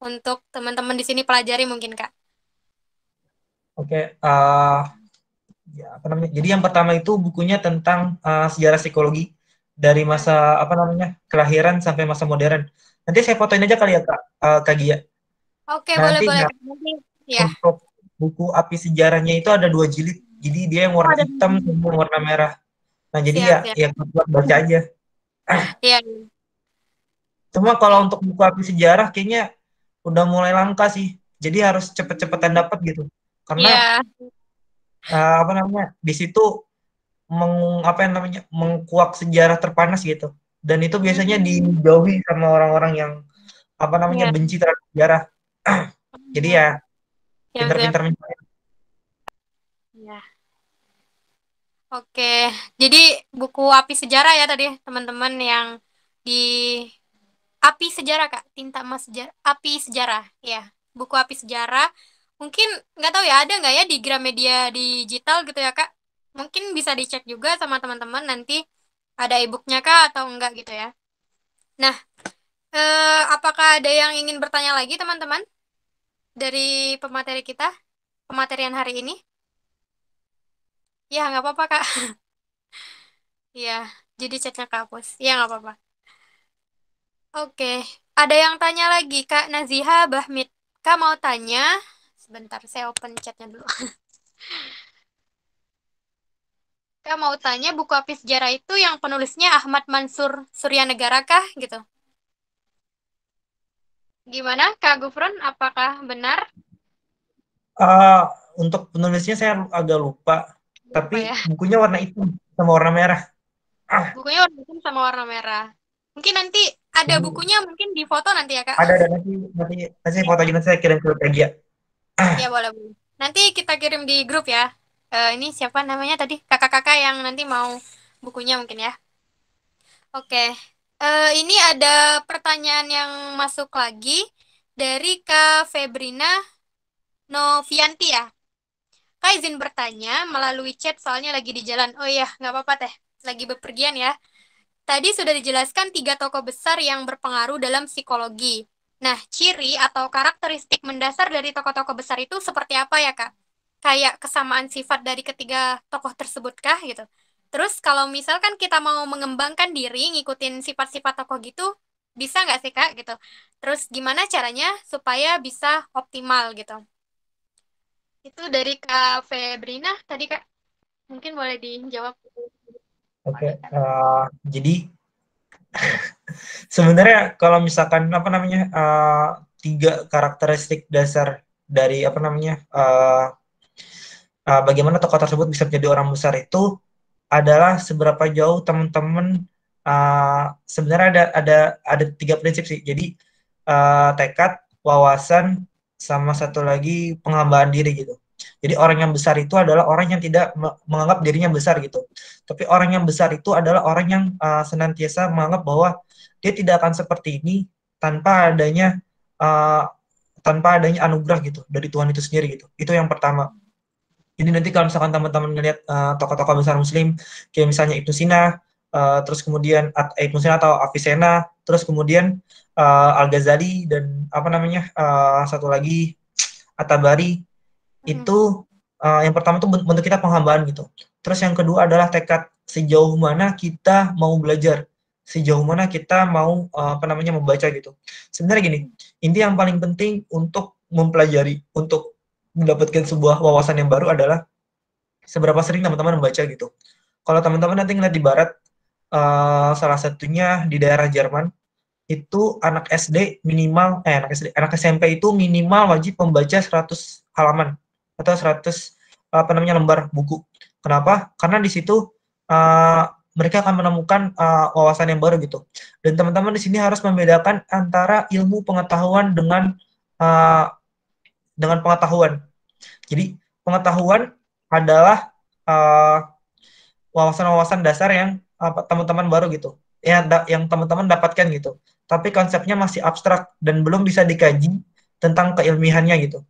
untuk teman-teman di sini pelajari mungkin kak? Oke, okay, uh, eh, ya apa namanya? Jadi yang pertama itu bukunya tentang uh, sejarah psikologi dari masa apa namanya kelahiran sampai masa modern. Nanti saya fotoin aja kali ya kak, uh, kak Gia. Oke, okay, boleh boleh. Ya, ya. Untuk buku api sejarahnya itu ada dua jilid. Jadi dia yang warna oh, hitam dan warna merah. Nah jadi siap, ya, siap. ya buat baca aja. Iya, iya. Cuma kalau untuk buku api sejarah kayaknya udah mulai langka sih. Jadi harus cepet-cepetan dapat gitu. Karena yeah. Iya. uh, apa namanya? Di situ meng yang namanya? mengkuak sejarah terpanas gitu. Dan itu biasanya hmm. dijauhi sama orang-orang yang apa namanya? Yeah. benci terhadap sejarah. Jadi ya iya, pintar-pintar yeah, Oke, jadi buku api sejarah ya tadi teman-teman yang di api sejarah kak tinta emas sejarah api sejarah ya buku api sejarah mungkin nggak tahu ya ada nggak ya di Gramedia digital gitu ya kak mungkin bisa dicek juga sama teman-teman nanti ada e-booknya kak atau enggak gitu ya nah eh, apakah ada yang ingin bertanya lagi teman-teman dari pemateri kita pematerian hari ini ya nggak apa-apa kak ya jadi chatnya kak ya nggak apa-apa Oke, ada yang tanya lagi Kak Naziha Bahmit. Kak mau tanya? Sebentar, saya open chatnya dulu. Kak mau tanya buku api sejarah itu yang penulisnya Ahmad Mansur Suryanegara kah gitu? Gimana Kak Gufron, apakah benar? Uh, untuk penulisnya saya agak lupa, lupa tapi ya? bukunya warna hitam sama warna merah. Ah. Bukunya warna hitam sama warna merah. Mungkin nanti ada hmm. bukunya mungkin di foto nanti ya kak ada ada nanti nanti nanti foto juga saya kirim ke Peggy ya ya boleh bu. nanti kita kirim di grup ya uh, ini siapa namanya tadi kakak-kakak yang nanti mau bukunya mungkin ya oke okay. Eh, ini ada pertanyaan yang masuk lagi dari kak Febrina Novianti ya Kak izin bertanya melalui chat soalnya lagi di jalan. Oh iya, nggak apa-apa teh. Lagi bepergian ya. Tadi sudah dijelaskan tiga tokoh besar yang berpengaruh dalam psikologi. Nah, ciri atau karakteristik mendasar dari tokoh-tokoh besar itu seperti apa ya, Kak? Kayak kesamaan sifat dari ketiga tokoh tersebut kah gitu? Terus kalau misalkan kita mau mengembangkan diri, ngikutin sifat-sifat tokoh gitu, bisa nggak sih, Kak? Gitu. Terus gimana caranya supaya bisa optimal gitu? Itu dari Kak Febrina tadi, Kak. Mungkin boleh dijawab. Oke, okay. uh, eh, jadi sebenarnya kalau misalkan apa namanya uh, tiga karakteristik dasar dari apa namanya uh, uh, bagaimana tokoh tersebut bisa menjadi orang besar itu adalah seberapa jauh teman-teman uh, sebenarnya ada ada ada tiga prinsip sih. Jadi uh, tekad, wawasan, sama satu lagi penghambaan diri gitu. Jadi orang yang besar itu adalah orang yang tidak menganggap dirinya besar gitu. Tapi orang yang besar itu adalah orang yang uh, senantiasa menganggap bahwa dia tidak akan seperti ini tanpa adanya uh, tanpa adanya anugerah gitu dari Tuhan itu sendiri gitu. Itu yang pertama. Jadi nanti kalau misalkan teman-teman melihat uh, eh, tokoh-tokoh besar Muslim kayak misalnya Ibnu Sina, uh, terus kemudian Ibnu Sina atau Avicenna, terus kemudian uh, Al Ghazali dan apa namanya uh, satu lagi Atabari itu uh, yang pertama itu bentuk kita penghambaan gitu. Terus yang kedua adalah tekad sejauh mana kita mau belajar, sejauh mana kita mau uh, apa namanya membaca gitu. Sebenarnya gini, inti yang paling penting untuk mempelajari, untuk mendapatkan sebuah wawasan yang baru adalah seberapa sering teman-teman membaca gitu. Kalau teman-teman nanti ngeliat di barat, uh, salah satunya di daerah Jerman, itu anak SD minimal, eh anak SD, anak SMP itu minimal wajib membaca 100 halaman atau 100 apa namanya lembar buku. Kenapa? Karena di situ uh, mereka akan menemukan uh, wawasan yang baru gitu. Dan teman-teman di sini harus membedakan antara ilmu pengetahuan dengan uh, dengan pengetahuan. Jadi pengetahuan adalah wawasan-wawasan uh, dasar yang teman-teman uh, baru gitu, yang yang teman-teman dapatkan gitu. Tapi konsepnya masih abstrak dan belum bisa dikaji tentang keilmiahannya gitu.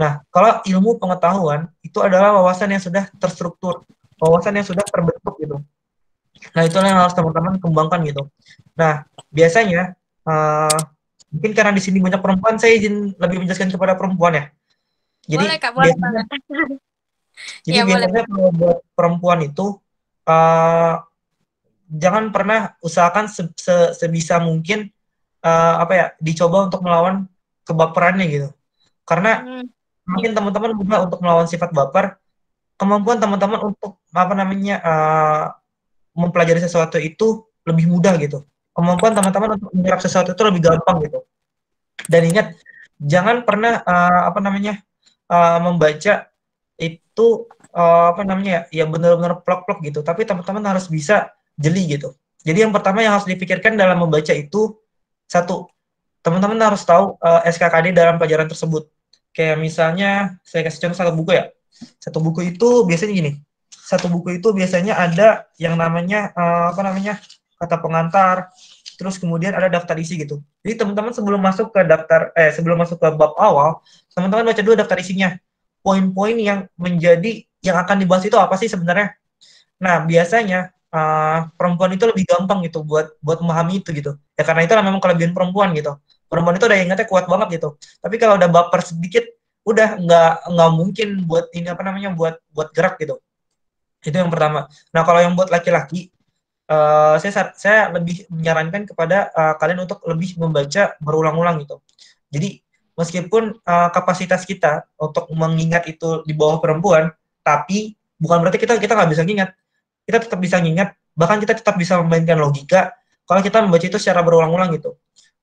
Nah, kalau ilmu pengetahuan itu adalah wawasan yang sudah terstruktur, wawasan yang sudah terbentuk gitu. Nah, itulah yang harus teman-teman kembangkan gitu. Nah, biasanya uh, mungkin karena di sini banyak perempuan, saya izin lebih menjelaskan kepada perempuan ya. Jadi, boleh, Kak, boleh biasanya, jadi ya, biasanya kalau buat perempuan itu uh, jangan pernah usahakan se -se sebisa mungkin uh, apa ya dicoba untuk melawan kebaperannya gitu. Karena hmm. mungkin teman-teman mudah untuk melawan sifat baper, kemampuan teman-teman untuk apa namanya uh, mempelajari sesuatu itu lebih mudah gitu. Kemampuan teman-teman untuk menyerap sesuatu itu lebih gampang gitu. Dan ingat, jangan pernah uh, apa namanya uh, membaca itu uh, apa namanya ya, ya benar-benar plok-plok gitu. Tapi teman-teman harus bisa jeli gitu. Jadi yang pertama yang harus dipikirkan dalam membaca itu satu teman-teman harus tahu uh, eh, SKKD dalam pelajaran tersebut. Kayak misalnya, saya kasih contoh satu buku ya. Satu buku itu biasanya gini, satu buku itu biasanya ada yang namanya, uh, apa namanya, kata pengantar, terus kemudian ada daftar isi gitu. Jadi teman-teman sebelum masuk ke daftar, eh sebelum masuk ke bab awal, teman-teman baca dulu daftar isinya. Poin-poin yang menjadi, yang akan dibahas itu apa sih sebenarnya? Nah, biasanya uh, perempuan itu lebih gampang gitu buat buat memahami itu gitu. Ya karena itu memang kelebihan perempuan gitu perempuan itu daya ingatnya kuat banget gitu tapi kalau udah baper sedikit udah nggak nggak mungkin buat ini apa namanya buat buat gerak gitu itu yang pertama nah kalau yang buat laki-laki uh, saya saya lebih menyarankan kepada uh, kalian untuk lebih membaca berulang-ulang gitu jadi meskipun uh, kapasitas kita untuk mengingat itu di bawah perempuan tapi bukan berarti kita kita nggak bisa ingat. kita tetap bisa ingat. bahkan kita tetap bisa memainkan logika kalau kita membaca itu secara berulang-ulang gitu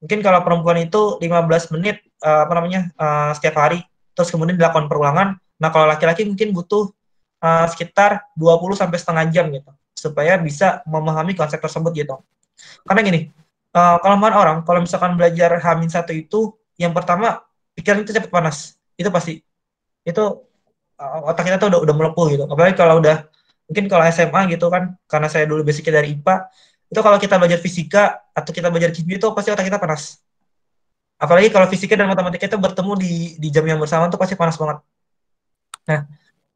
mungkin kalau perempuan itu 15 menit uh, apa namanya uh, setiap hari terus kemudian dilakukan perulangan nah kalau laki-laki mungkin butuh uh, sekitar 20 sampai setengah jam gitu supaya bisa memahami konsep tersebut gitu karena gini uh, kalau orang kalau misalkan belajar hamin satu itu yang pertama pikiran itu cepat panas itu pasti itu uh, otak kita tuh udah, udah melepuh gitu apalagi kalau udah mungkin kalau SMA gitu kan karena saya dulu basicnya dari IPA itu kalau kita belajar fisika atau kita belajar kimia itu pasti otak kita panas. Apalagi kalau fisika dan matematika itu bertemu di, di jam yang bersamaan itu pasti panas banget. Nah,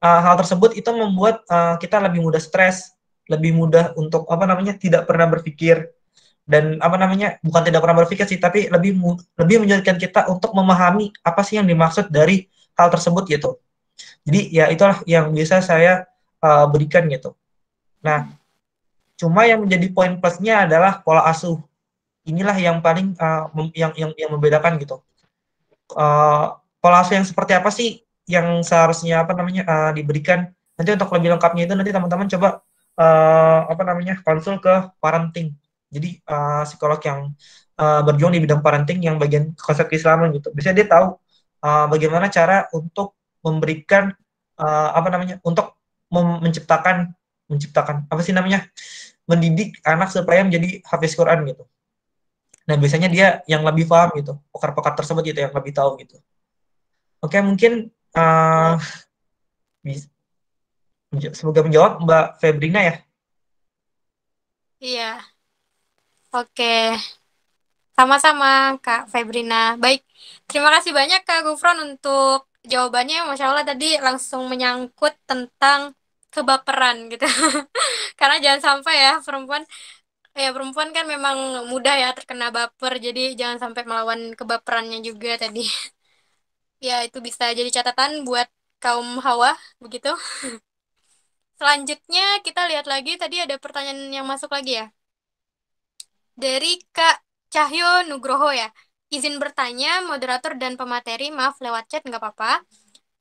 uh, hal tersebut itu membuat uh, kita lebih mudah stres, lebih mudah untuk apa namanya tidak pernah berpikir dan apa namanya bukan tidak pernah berpikir sih tapi lebih lebih menyulitkan kita untuk memahami apa sih yang dimaksud dari hal tersebut gitu. Jadi ya itulah yang bisa saya uh, berikan gitu. Nah, Cuma yang menjadi poin plusnya adalah pola asuh. Inilah yang paling uh, yang, yang yang membedakan gitu. Uh, pola asuh yang seperti apa sih yang seharusnya apa namanya uh, diberikan? Nanti untuk lebih lengkapnya itu nanti teman-teman coba uh, apa namanya konsul ke parenting. Jadi uh, psikolog yang uh, berjuang di bidang parenting yang bagian konsep keislaman gitu. Biasanya dia tahu uh, bagaimana cara untuk memberikan uh, apa namanya untuk menciptakan menciptakan apa sih namanya mendidik anak supaya menjadi hafiz Quran gitu. Nah biasanya dia yang lebih paham gitu, pokok-pokok tersebut gitu yang lebih tahu gitu. Oke mungkin uh, semoga menjawab Mbak Febrina ya. Iya. Oke. Sama-sama Kak Febrina. Baik, terima kasih banyak Kak Gufron untuk jawabannya. Masya Allah tadi langsung menyangkut tentang kebaperan gitu karena jangan sampai ya perempuan ya perempuan kan memang mudah ya terkena baper jadi jangan sampai melawan kebaperannya juga tadi ya itu bisa jadi catatan buat kaum hawa begitu selanjutnya kita lihat lagi tadi ada pertanyaan yang masuk lagi ya dari Kak Cahyo Nugroho ya izin bertanya moderator dan pemateri maaf lewat chat nggak apa-apa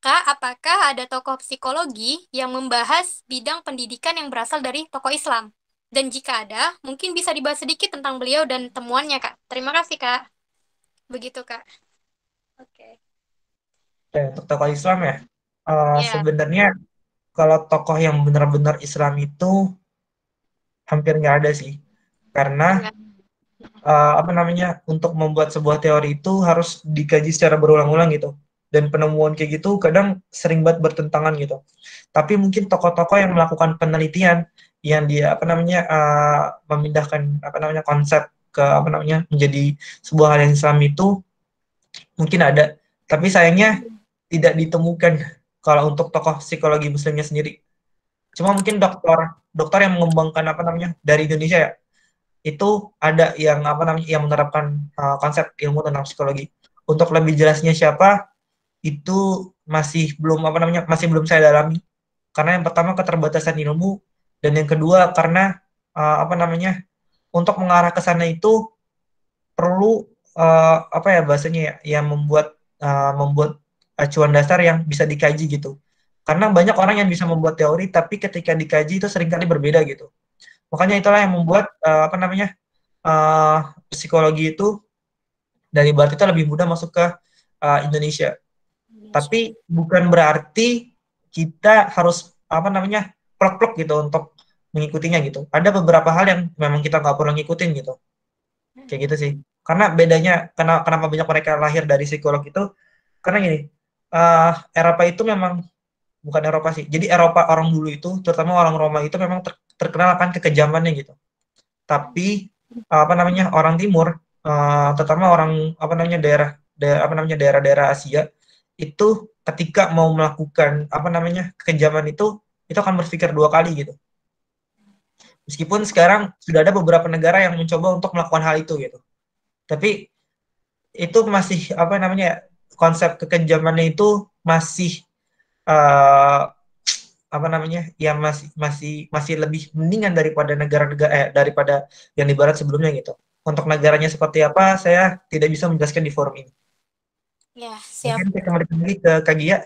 apakah ada tokoh psikologi yang membahas bidang pendidikan yang berasal dari tokoh Islam? Dan jika ada, mungkin bisa dibahas sedikit tentang beliau dan temuannya, Kak. Terima kasih, Kak. Begitu, Kak. Oke. Okay. Untuk tokoh Islam ya? Uh, eh, yeah. Sebenarnya, kalau tokoh yang benar-benar Islam itu hampir nggak ada sih. Karena... Yeah iya. uh, apa namanya untuk membuat sebuah teori itu harus dikaji secara berulang-ulang gitu dan penemuan kayak gitu kadang sering banget bertentangan gitu. Tapi mungkin tokoh-tokoh yang melakukan penelitian yang dia apa namanya uh, memindahkan apa namanya konsep ke apa namanya menjadi sebuah hal yang Islam itu mungkin ada, tapi sayangnya tidak ditemukan kalau untuk tokoh psikologi muslimnya sendiri. Cuma mungkin dokter dokter yang mengembangkan apa namanya dari Indonesia ya itu ada yang apa namanya yang menerapkan uh, konsep ilmu tentang psikologi. Untuk lebih jelasnya siapa itu masih belum apa namanya masih belum saya dalami karena yang pertama keterbatasan ilmu dan yang kedua karena uh, apa namanya untuk mengarah ke sana itu perlu uh, apa ya bahasanya ya yang membuat uh, membuat acuan dasar yang bisa dikaji gitu karena banyak orang yang bisa membuat teori tapi ketika dikaji itu seringkali berbeda gitu makanya itulah yang membuat uh, apa namanya uh, psikologi itu dari barat itu lebih mudah masuk ke uh, Indonesia tapi bukan berarti kita harus apa namanya plok-plok gitu untuk mengikutinya gitu. Ada beberapa hal yang memang kita nggak perlu ngikutin gitu. Kayak gitu sih. Karena bedanya kenapa, kenapa banyak mereka lahir dari psikolog itu karena gini, uh, Eropa itu memang bukan Eropa sih. Jadi Eropa orang dulu itu, terutama orang Roma itu memang ter, terkenal akan kekejamannya gitu. Tapi uh, apa namanya orang Timur, uh, terutama orang apa namanya daerah, daerah apa namanya daerah-daerah Asia itu ketika mau melakukan apa namanya kekejaman itu itu akan berpikir dua kali gitu meskipun sekarang sudah ada beberapa negara yang mencoba untuk melakukan hal itu gitu tapi itu masih apa namanya konsep kekejamannya itu masih uh, apa namanya ya masih masih masih lebih mendingan daripada negara-negara eh, daripada yang di barat sebelumnya gitu untuk negaranya seperti apa saya tidak bisa menjelaskan di forum ini Ya, siap. Mungkin kita kembali lagi ke Kak Gia.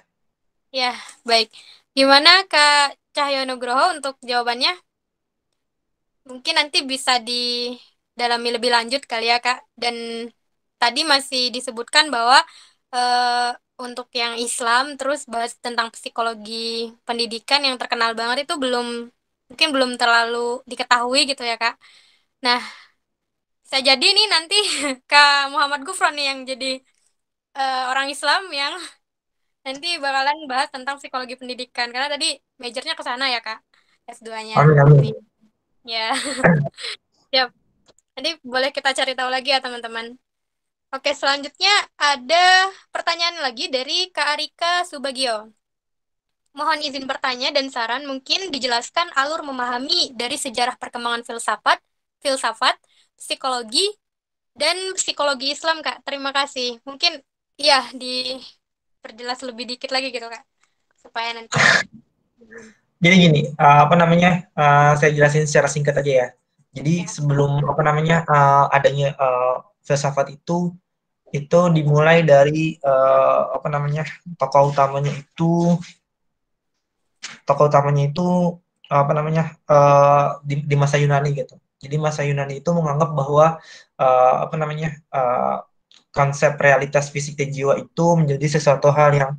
Ya, baik. Gimana Kak Nugroho untuk jawabannya? Mungkin nanti bisa didalami lebih lanjut kali ya, Kak. Dan tadi masih disebutkan bahwa eh, untuk yang Islam terus bahas tentang psikologi pendidikan yang terkenal banget itu belum mungkin belum terlalu diketahui gitu ya, Kak. Nah, saya jadi nih nanti Kak Muhammad Gufron nih yang jadi uh, orang Islam yang nanti bakalan bahas tentang psikologi pendidikan karena tadi majornya ke sana ya kak S2-nya. Amin Ya. Siap. Nanti boleh kita cari tahu lagi ya teman-teman. Oke, selanjutnya ada pertanyaan lagi dari Kak Arika Subagio. Mohon izin bertanya dan saran mungkin dijelaskan alur memahami dari sejarah perkembangan filsafat, filsafat, psikologi, dan psikologi Islam, Kak. Terima kasih. Mungkin Iya, diperjelas lebih dikit lagi gitu, Kak. Supaya nanti Jadi gini, eh, apa namanya? Eh, saya jelasin secara singkat aja ya. Jadi ya. sebelum apa namanya eh, adanya filsafat itu itu dimulai dari apa namanya tokoh utamanya itu tokoh utamanya itu apa namanya di, masa Yunani gitu. Jadi masa Yunani itu menganggap bahwa apa namanya konsep realitas fisik dan jiwa itu menjadi sesuatu hal yang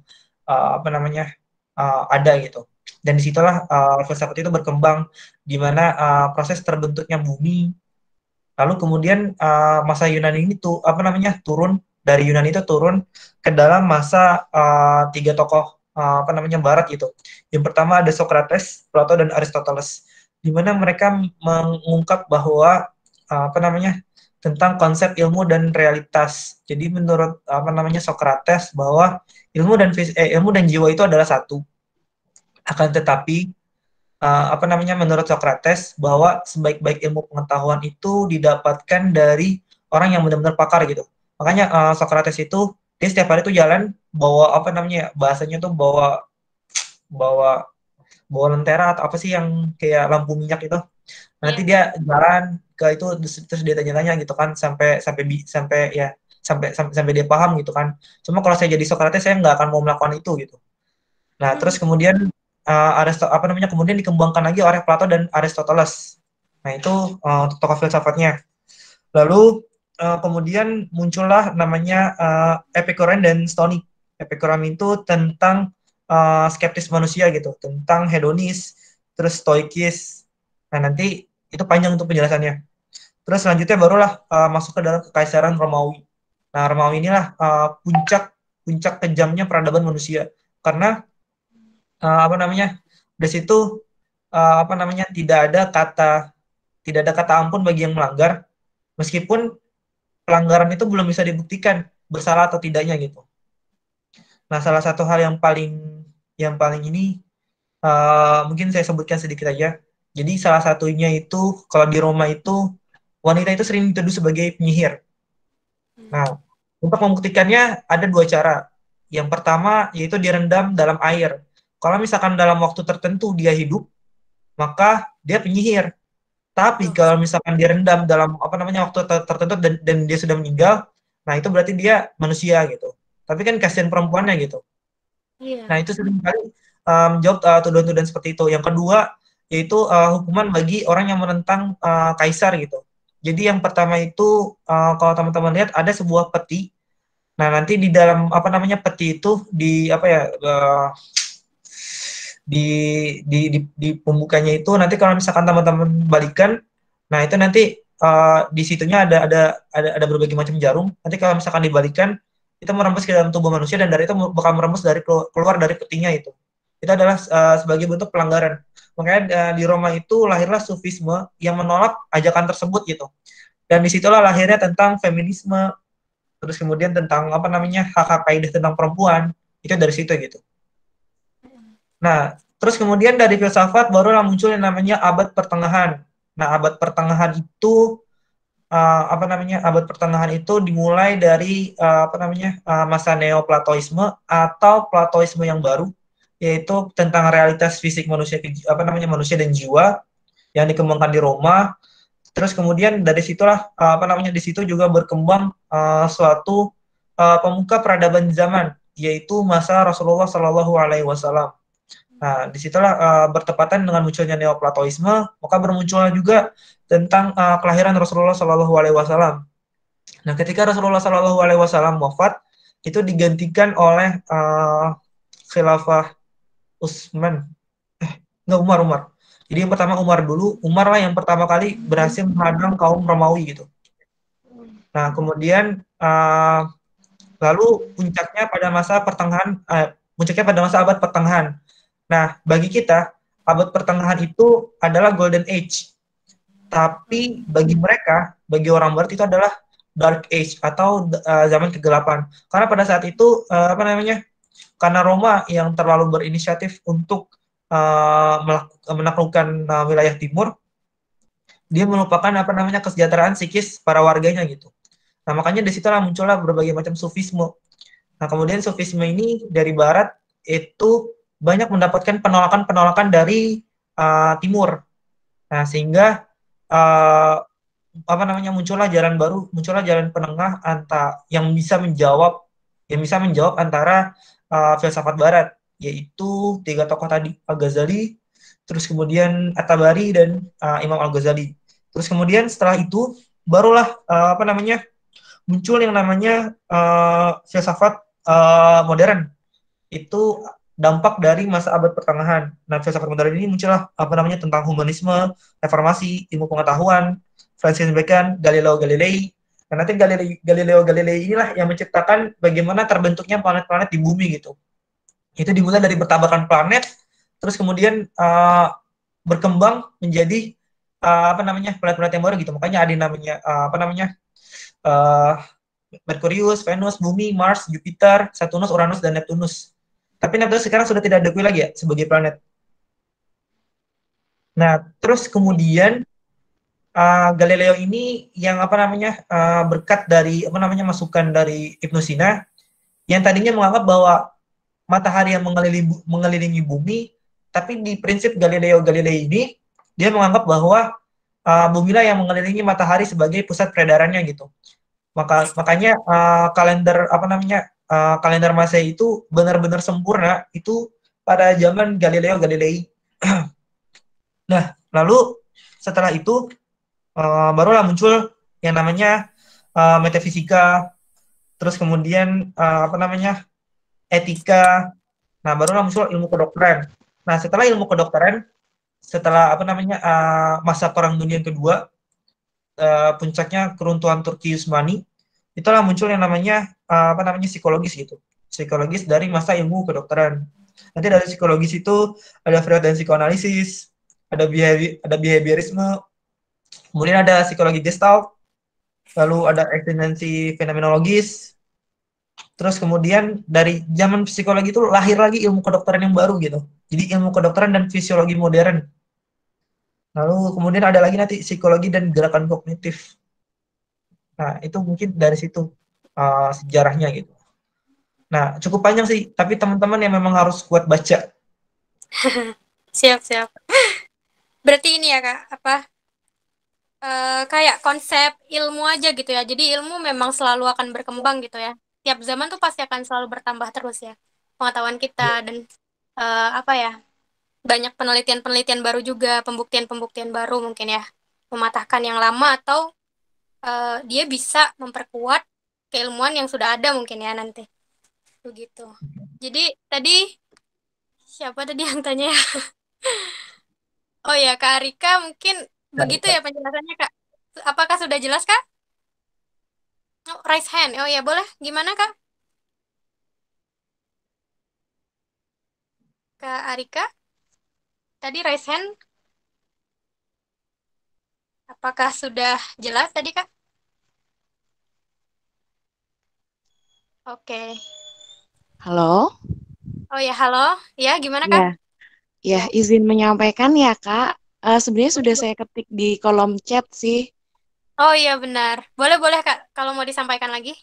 uh, apa namanya uh, ada gitu dan disitulah uh, filsafat itu berkembang di mana uh, proses terbentuknya bumi lalu kemudian uh, masa Yunani ini tuh apa namanya turun dari Yunani itu turun ke dalam masa uh, tiga tokoh uh, apa namanya Barat gitu yang pertama ada Socrates Plato dan Aristoteles di mana mereka mengungkap bahwa uh, apa namanya tentang konsep ilmu dan realitas. Jadi menurut apa namanya Socrates bahwa ilmu dan eh, ilmu dan jiwa itu adalah satu. Akan tetapi uh, apa namanya menurut Socrates bahwa sebaik-baik ilmu pengetahuan itu didapatkan dari orang yang benar-benar pakar gitu. Makanya uh, Socrates itu dia setiap hari itu jalan bawa apa namanya bahasanya tuh bawa bawa bawa lentera atau apa sih yang kayak lampu minyak itu. Nanti iya. dia jalan ke itu terus dia tanya-tanya gitu kan sampai sampai sampai ya sampai sampai, sampai dia paham gitu kan. Cuma kalau saya jadi Socrates saya nggak akan mau melakukan itu gitu. Nah, hmm. terus kemudian uh, Aristo apa namanya kemudian dikembangkan lagi oleh Plato dan Aristoteles. Nah, itu uh, tokoh filsafatnya. Lalu uh, kemudian muncullah namanya uh, Epicurean dan Stoic. epicurean itu tentang uh, skeptis manusia gitu, tentang hedonis, terus stoikis. Nah, nanti itu panjang untuk penjelasannya. Terus selanjutnya barulah uh, masuk ke dalam kekaisaran Romawi. Nah, Romawi inilah uh, puncak puncak kejamnya peradaban manusia karena uh, apa namanya? di situ uh, apa namanya? tidak ada kata tidak ada kata ampun bagi yang melanggar meskipun pelanggaran itu belum bisa dibuktikan bersalah atau tidaknya gitu. Nah, salah satu hal yang paling yang paling ini uh, mungkin saya sebutkan sedikit aja. Jadi salah satunya itu kalau di Roma itu wanita itu sering dituduh sebagai penyihir. Hmm. Nah, untuk membuktikannya ada dua cara. Yang pertama yaitu direndam dalam air. Kalau misalkan dalam waktu tertentu dia hidup, maka dia penyihir. Tapi kalau misalkan direndam dalam apa namanya waktu tertentu dan, dan dia sudah meninggal, nah itu berarti dia manusia gitu. Tapi kan kasihan perempuannya gitu. Iya. Nah itu sering kali um, jawab uh, tuduhan-tuduhan seperti itu. Yang kedua yaitu uh, hukuman bagi orang yang menentang uh, kaisar gitu. Jadi yang pertama itu uh, kalau teman-teman lihat ada sebuah peti. Nah nanti di dalam apa namanya peti itu di apa ya uh, di, di di di pembukanya itu nanti kalau misalkan teman-teman balikan, nah itu nanti uh, di situnya ada ada ada ada berbagai macam jarum. Nanti kalau misalkan dibalikan itu merembes ke dalam tubuh manusia dan dari itu bakal merembes dari keluar dari petinya itu. Itu adalah uh, sebagai bentuk pelanggaran. Makanya eh, di Roma itu lahirlah sufisme yang menolak ajakan tersebut gitu. Dan disitulah lahirnya tentang feminisme, terus kemudian tentang apa namanya hak-hak kaidah tentang perempuan itu dari situ gitu. Nah, terus kemudian dari filsafat barulah muncul yang namanya abad pertengahan. Nah, abad pertengahan itu uh, apa namanya? Abad pertengahan itu dimulai dari uh, apa namanya? Uh, masa neoplatoisme atau platoisme yang baru yaitu tentang realitas fisik manusia apa namanya manusia dan jiwa yang dikembangkan di Roma. Terus kemudian dari situlah eh, apa namanya di situ juga berkembang uh, suatu uh, pemuka peradaban zaman yaitu masa Rasulullah Shallallahu Alaihi Wasallam. Nah, disitulah uh, bertepatan dengan munculnya Neoplatonisme maka bermunculan juga tentang uh, kelahiran Rasulullah Shallallahu Alaihi Wasallam. Nah, ketika Rasulullah Shallallahu Alaihi Wasallam wafat, itu digantikan oleh uh, khilafah Usman eh nggak Umar Umar jadi yang pertama Umar dulu Umar lah yang pertama kali berhasil menghadang kaum Romawi gitu nah kemudian uh, lalu puncaknya pada masa pertengahan uh, puncaknya pada masa abad pertengahan nah bagi kita abad pertengahan itu adalah golden age tapi bagi mereka, bagi orang barat itu adalah dark age atau uh, zaman kegelapan. Karena pada saat itu uh, apa namanya? Karena Roma yang terlalu berinisiatif untuk uh, menaklukkan uh, wilayah timur, dia melupakan apa namanya kesejahteraan psikis para warganya gitu. Nah makanya disitulah muncullah berbagai macam sufisme. Nah kemudian sufisme ini dari barat itu banyak mendapatkan penolakan-penolakan dari uh, timur. Nah sehingga uh, apa namanya muncullah jalan baru, muncullah jalan penengah antara yang bisa menjawab yang bisa menjawab antara uh, filsafat barat, yaitu tiga tokoh tadi, Al-Ghazali, terus kemudian Atabari dan uh, Imam Al-Ghazali. Terus kemudian setelah itu barulah uh, apa namanya muncul yang namanya uh, filsafat uh, modern. Itu dampak dari masa abad pertengahan. Nah, filsafat modern ini muncullah apa namanya tentang humanisme, reformasi, ilmu pengetahuan, Francis Bacon, Galileo Galilei, dan nah, nanti Galileo, Galilei inilah yang menciptakan bagaimana terbentuknya planet-planet di bumi gitu. Itu dimulai dari bertabrakan planet, terus kemudian uh, berkembang menjadi uh, apa namanya planet-planet yang baru gitu. Makanya ada namanya uh, apa namanya uh, Merkurius, Venus, Bumi, Mars, Jupiter, Saturnus, Uranus, dan Neptunus. Tapi Neptunus sekarang sudah tidak diakui lagi ya sebagai planet. Nah, terus kemudian Ah, Galileo ini yang apa namanya uh, berkat dari apa namanya masukan dari Ibnu Sina yang tadinya menganggap bahwa matahari yang mengelilingi, mengelilingi bumi tapi di prinsip Galileo Galilei ini dia menganggap bahwa uh, ah, lah yang mengelilingi matahari sebagai pusat peredarannya gitu maka makanya uh, kalender apa namanya uh, kalender Masehi itu benar-benar sempurna itu pada zaman Galileo Galilei nah lalu setelah itu Eh, barulah muncul yang namanya uh, metafisika, terus kemudian uh, apa namanya etika. Nah, barulah muncul ilmu kedokteran. Nah, setelah ilmu kedokteran, setelah apa namanya uh, masa Perang Dunia Kedua, uh, puncaknya keruntuhan Turki Utsmani, itulah muncul yang namanya uh, apa namanya psikologis gitu, psikologis dari masa ilmu kedokteran. Nanti dari psikologis itu ada Freud dan psikoanalisis, ada behavior, ada behaviorisme, Kemudian ada psikologi gestalt, lalu ada eksistensi fenomenologis. Terus kemudian dari zaman psikologi itu lahir lagi ilmu kedokteran yang baru gitu. Jadi ilmu kedokteran dan fisiologi modern. Lalu kemudian ada lagi nanti psikologi dan gerakan kognitif. Nah, itu mungkin dari situ uh, sejarahnya gitu. Nah, cukup panjang sih, tapi teman-teman yang memang harus kuat baca. siap, siap. Berarti ini ya, Kak, apa uh, kayak konsep ilmu aja gitu ya. Jadi ilmu memang selalu akan berkembang gitu ya. Tiap zaman tuh pasti akan selalu bertambah terus ya pengetahuan kita iya. dan uh, apa ya banyak penelitian-penelitian baru juga pembuktian-pembuktian baru mungkin ya mematahkan yang lama atau uh, dia bisa memperkuat keilmuan yang sudah ada mungkin ya nanti begitu jadi tadi siapa tadi yang tanya ya? oh ya kak Arika mungkin Nah, Begitu ya penjelasannya, Kak. Apakah sudah jelas, Kak? Oh, raise hand. Oh ya, boleh. Gimana, Kak? Kak Arika? Tadi raise hand. Apakah sudah jelas tadi, Kak? Oke. Halo? Oh ya, halo. Ya, gimana, Kak? Ya, ya izin menyampaikan ya, Kak. Uh, Sebenarnya sudah saya ketik di kolom chat sih. Oh iya benar. Boleh boleh Kak kalau mau disampaikan lagi.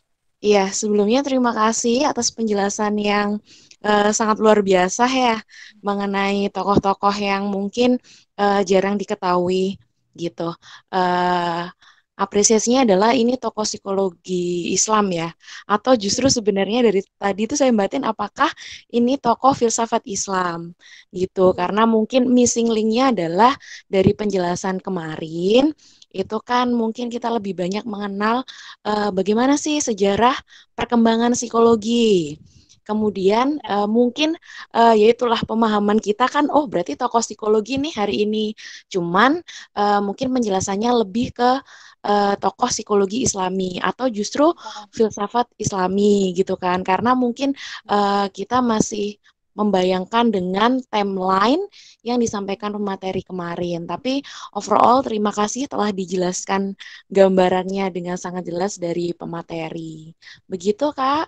Iya, sebelumnya terima kasih atas penjelasan yang uh, sangat luar biasa ya mengenai tokoh-tokoh yang mungkin uh, jarang diketahui gitu. Uh, apresiasinya adalah ini tokoh psikologi Islam ya atau justru sebenarnya dari tadi itu saya batin apakah ini tokoh filsafat Islam gitu karena mungkin missing linknya adalah dari penjelasan kemarin itu kan mungkin kita lebih banyak mengenal uh, bagaimana sih sejarah perkembangan psikologi kemudian uh, mungkin uh, eh, yaitulah pemahaman kita kan oh berarti tokoh psikologi nih hari ini cuman uh, mungkin penjelasannya lebih ke Eh, tokoh psikologi Islami atau justru filsafat Islami gitu kan karena mungkin uh, kita masih membayangkan dengan timeline yang disampaikan pemateri kemarin. Tapi overall terima kasih telah dijelaskan gambarannya dengan sangat jelas dari pemateri. Begitu Kak?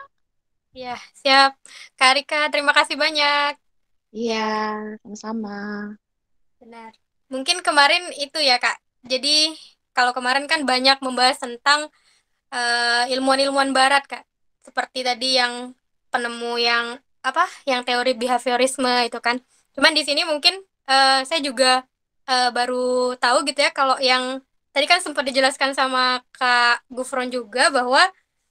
Ya, siap. Kak Rika, terima kasih banyak. Iya, sama-sama. Benar. Mungkin kemarin itu ya Kak. Jadi kalau kemarin kan banyak membahas tentang eh, ilmuwan-ilmuwan uh, ilmuwan barat kak seperti tadi yang penemu yang apa yang teori behaviorisme itu kan cuman di sini mungkin uh, saya juga uh, baru tahu gitu ya kalau yang tadi kan sempat dijelaskan sama kak Gufron juga bahwa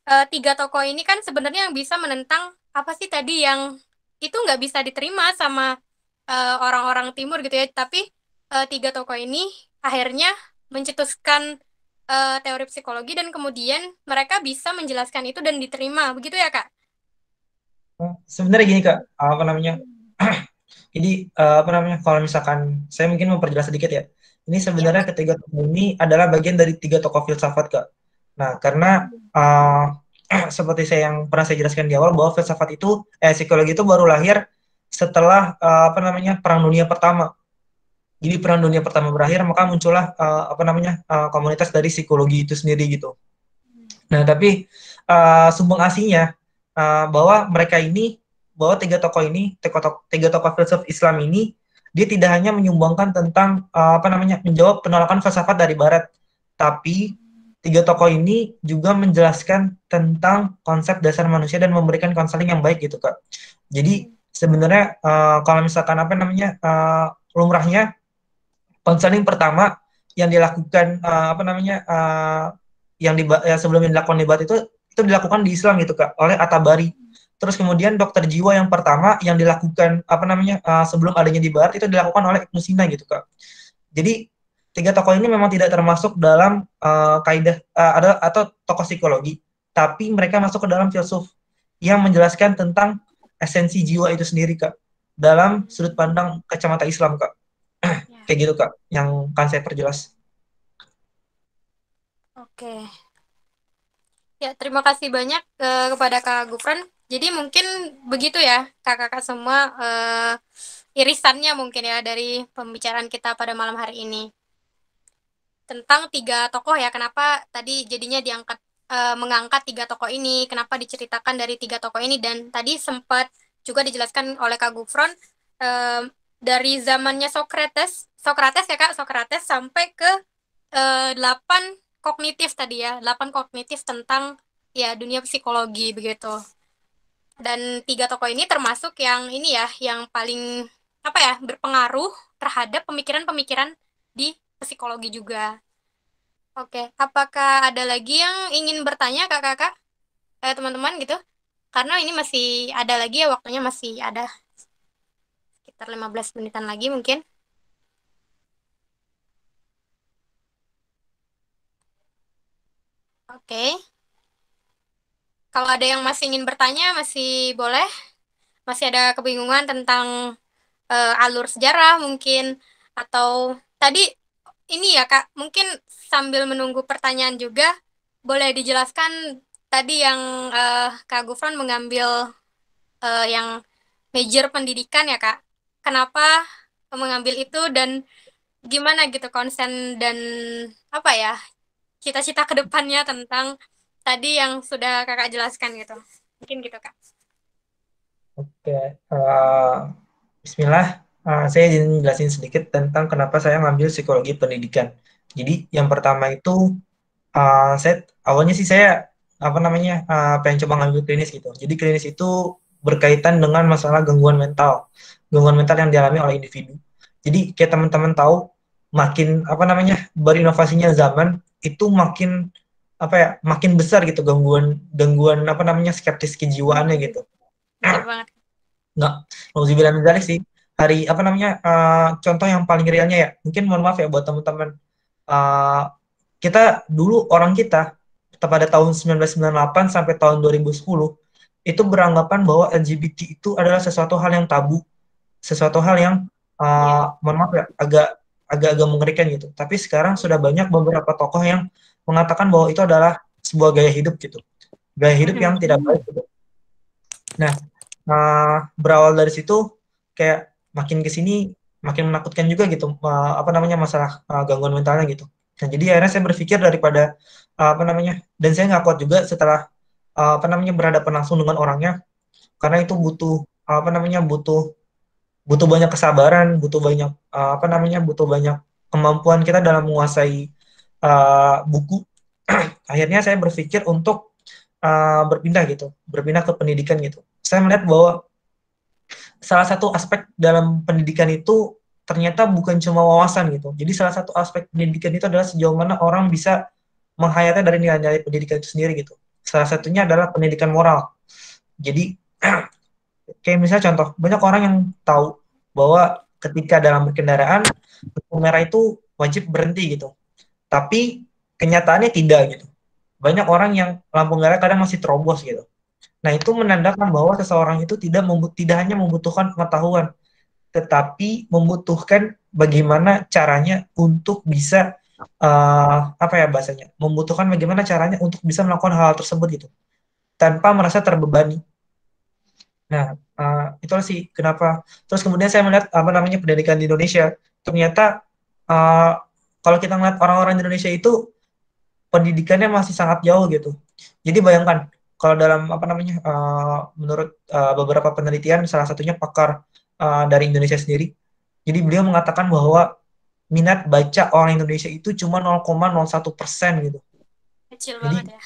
uh, tiga tokoh ini kan sebenarnya yang bisa menentang apa sih tadi yang itu nggak bisa diterima sama orang-orang uh, orang timur gitu ya tapi uh, tiga tokoh ini akhirnya mencetuskan uh, teori psikologi dan kemudian mereka bisa menjelaskan itu dan diterima begitu ya kak? Oh, sebenarnya gini kak apa namanya? Jadi eh, apa namanya kalau misalkan saya mungkin memperjelas sedikit ya. Ini sebenarnya ya. ketiga tokoh ini adalah bagian dari tiga tokoh filsafat kak. Nah karena uh, seperti saya yang pernah saya jelaskan di awal bahwa filsafat itu eh psikologi itu baru lahir setelah uh, apa namanya perang dunia pertama jadi perang dunia pertama berakhir maka muncullah uh, apa namanya uh, komunitas dari psikologi itu sendiri gitu nah tapi uh, sumbang asinya uh, bahwa mereka ini bahwa tiga tokoh ini tiga tokoh, tiga tokoh filsuf Islam ini dia tidak hanya menyumbangkan tentang uh, apa namanya menjawab penolakan filsafat dari Barat tapi tiga tokoh ini juga menjelaskan tentang konsep dasar manusia dan memberikan konseling yang baik gitu kak. Jadi sebenarnya uh, kalau misalkan apa namanya uh, lumrahnya Concerning pertama yang dilakukan uh, apa namanya uh, yang, di, yang sebelum dilakukan debat itu itu dilakukan di Islam gitu kak oleh Atabari. Terus kemudian dokter jiwa yang pertama yang dilakukan apa namanya uh, sebelum adanya di Barat itu dilakukan oleh Ibnu Sina gitu kak. Jadi tiga tokoh ini memang tidak termasuk dalam uh, kaidah uh, atau tokoh psikologi, tapi mereka masuk ke dalam filsuf yang menjelaskan tentang esensi jiwa itu sendiri kak dalam sudut pandang kacamata Islam kak kayak gitu kak yang kan saya perjelas oke ya terima kasih banyak uh, kepada kak Gufran jadi mungkin begitu ya kakak-kakak semua uh, irisannya mungkin ya dari pembicaraan kita pada malam hari ini tentang tiga tokoh ya kenapa tadi jadinya diangkat uh, mengangkat tiga tokoh ini kenapa diceritakan dari tiga tokoh ini dan tadi sempat juga dijelaskan oleh kak Gufron uh, dari zamannya Socrates Socrates ya kak Socrates sampai ke eh, delapan kognitif tadi ya delapan kognitif tentang ya dunia psikologi begitu dan tiga tokoh ini termasuk yang ini ya yang paling apa ya berpengaruh terhadap pemikiran-pemikiran di psikologi juga oke apakah ada lagi yang ingin bertanya kakak-kakak eh, teman-teman gitu karena ini masih ada lagi ya waktunya masih ada sekitar 15 menitan lagi mungkin Oke. Okay. Kalau ada yang masih ingin bertanya, masih boleh. Masih ada kebingungan tentang uh, alur sejarah mungkin atau tadi ini ya Kak, mungkin sambil menunggu pertanyaan juga boleh dijelaskan tadi yang uh, Kak Gufron mengambil uh, yang major pendidikan ya Kak. Kenapa mengambil itu dan gimana gitu konsen dan apa ya cita-cita kedepannya tentang tadi yang sudah kakak jelaskan gitu mungkin gitu kak oke uh, Bismillah uh, saya ingin jelasin sedikit tentang kenapa saya ngambil psikologi pendidikan jadi yang pertama itu uh, saya awalnya sih saya apa namanya uh, pengen coba ngambil klinis gitu jadi klinis itu berkaitan dengan masalah gangguan mental gangguan mental yang dialami oleh individu jadi kayak teman-teman tahu makin apa namanya berinovasinya zaman itu makin apa ya makin besar gitu gangguan gangguan apa namanya skeptis kejiwaannya gitu nggak mau dibilang bilang sih hari apa namanya uh, contoh yang paling realnya ya mungkin mohon maaf ya buat teman-teman uh, kita dulu orang kita pada tahun 1998 sampai tahun 2010 itu beranggapan bahwa LGBT itu adalah sesuatu hal yang tabu sesuatu hal yang uh, mohon maaf ya agak agak-agak mengerikan gitu. Tapi sekarang sudah banyak beberapa tokoh yang mengatakan bahwa itu adalah sebuah gaya hidup gitu, gaya hidup yang tidak baik. Gitu. Nah, uh, berawal dari situ kayak makin kesini makin menakutkan juga gitu, uh, apa namanya masalah uh, gangguan mentalnya gitu. Nah, jadi akhirnya saya berpikir daripada uh, apa namanya, dan saya nggak kuat juga setelah uh, apa namanya berhadapan langsung dengan orangnya, karena itu butuh apa namanya butuh butuh banyak kesabaran, butuh banyak uh, apa namanya, butuh banyak kemampuan kita dalam menguasai uh, buku. Akhirnya saya berpikir untuk uh, berpindah gitu, berpindah ke pendidikan gitu. Saya melihat bahwa salah satu aspek dalam pendidikan itu ternyata bukan cuma wawasan gitu. Jadi salah satu aspek pendidikan itu adalah sejauh mana orang bisa menghayati dari nilai-nilai pendidikan itu sendiri gitu. Salah satunya adalah pendidikan moral. Jadi kayak misalnya contoh banyak orang yang tahu bahwa ketika dalam berkendaraan lampu merah itu wajib berhenti gitu tapi kenyataannya tidak gitu banyak orang yang lampu merah kadang masih terobos gitu nah itu menandakan bahwa seseorang itu tidak tidak hanya membutuhkan pengetahuan tetapi membutuhkan bagaimana caranya untuk bisa uh, apa ya bahasanya membutuhkan bagaimana caranya untuk bisa melakukan hal, -hal tersebut gitu tanpa merasa terbebani Nah, uh, eh, itu sih kenapa. Terus kemudian saya melihat apa namanya pendidikan di Indonesia. Ternyata uh, kalau kita melihat orang-orang di Indonesia itu pendidikannya masih sangat jauh gitu. Jadi bayangkan kalau dalam apa namanya uh, menurut uh, beberapa penelitian salah satunya pakar uh, dari Indonesia sendiri. Jadi beliau mengatakan bahwa minat baca orang Indonesia itu cuma 0,01 persen gitu. Kecil Jadi, banget ya.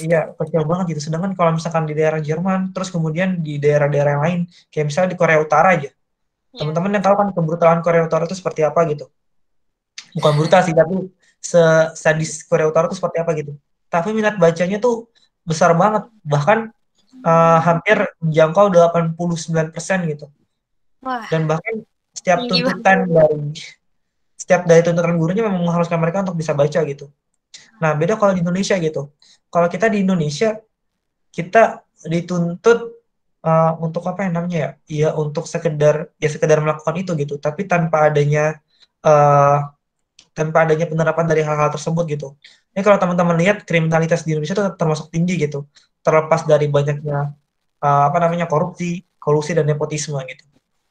Iya, kecil banget gitu. Sedangkan kalau misalkan di daerah Jerman, terus kemudian di daerah-daerah lain, kayak misalnya di Korea Utara aja. teman iya. Teman-teman yang tahu kan kebrutalan Korea Utara itu seperti apa gitu. Bukan brutal sih, tapi sadis Korea Utara itu seperti apa gitu. Tapi minat bacanya tuh besar banget. Bahkan uh, hampir menjangkau 89% gitu. Wah. Dan bahkan setiap tuntutan dari setiap dari tuntutan gurunya memang mengharuskan mereka untuk bisa baca gitu. Nah, beda kalau di Indonesia gitu kalau kita di Indonesia kita dituntut uh, untuk apa yang namanya ya Iya untuk sekedar ya sekedar melakukan itu gitu tapi tanpa adanya uh, tanpa adanya penerapan dari hal-hal tersebut gitu ini kalau teman-teman lihat kriminalitas di Indonesia itu termasuk tinggi gitu terlepas dari banyaknya uh, apa namanya korupsi kolusi dan nepotisme gitu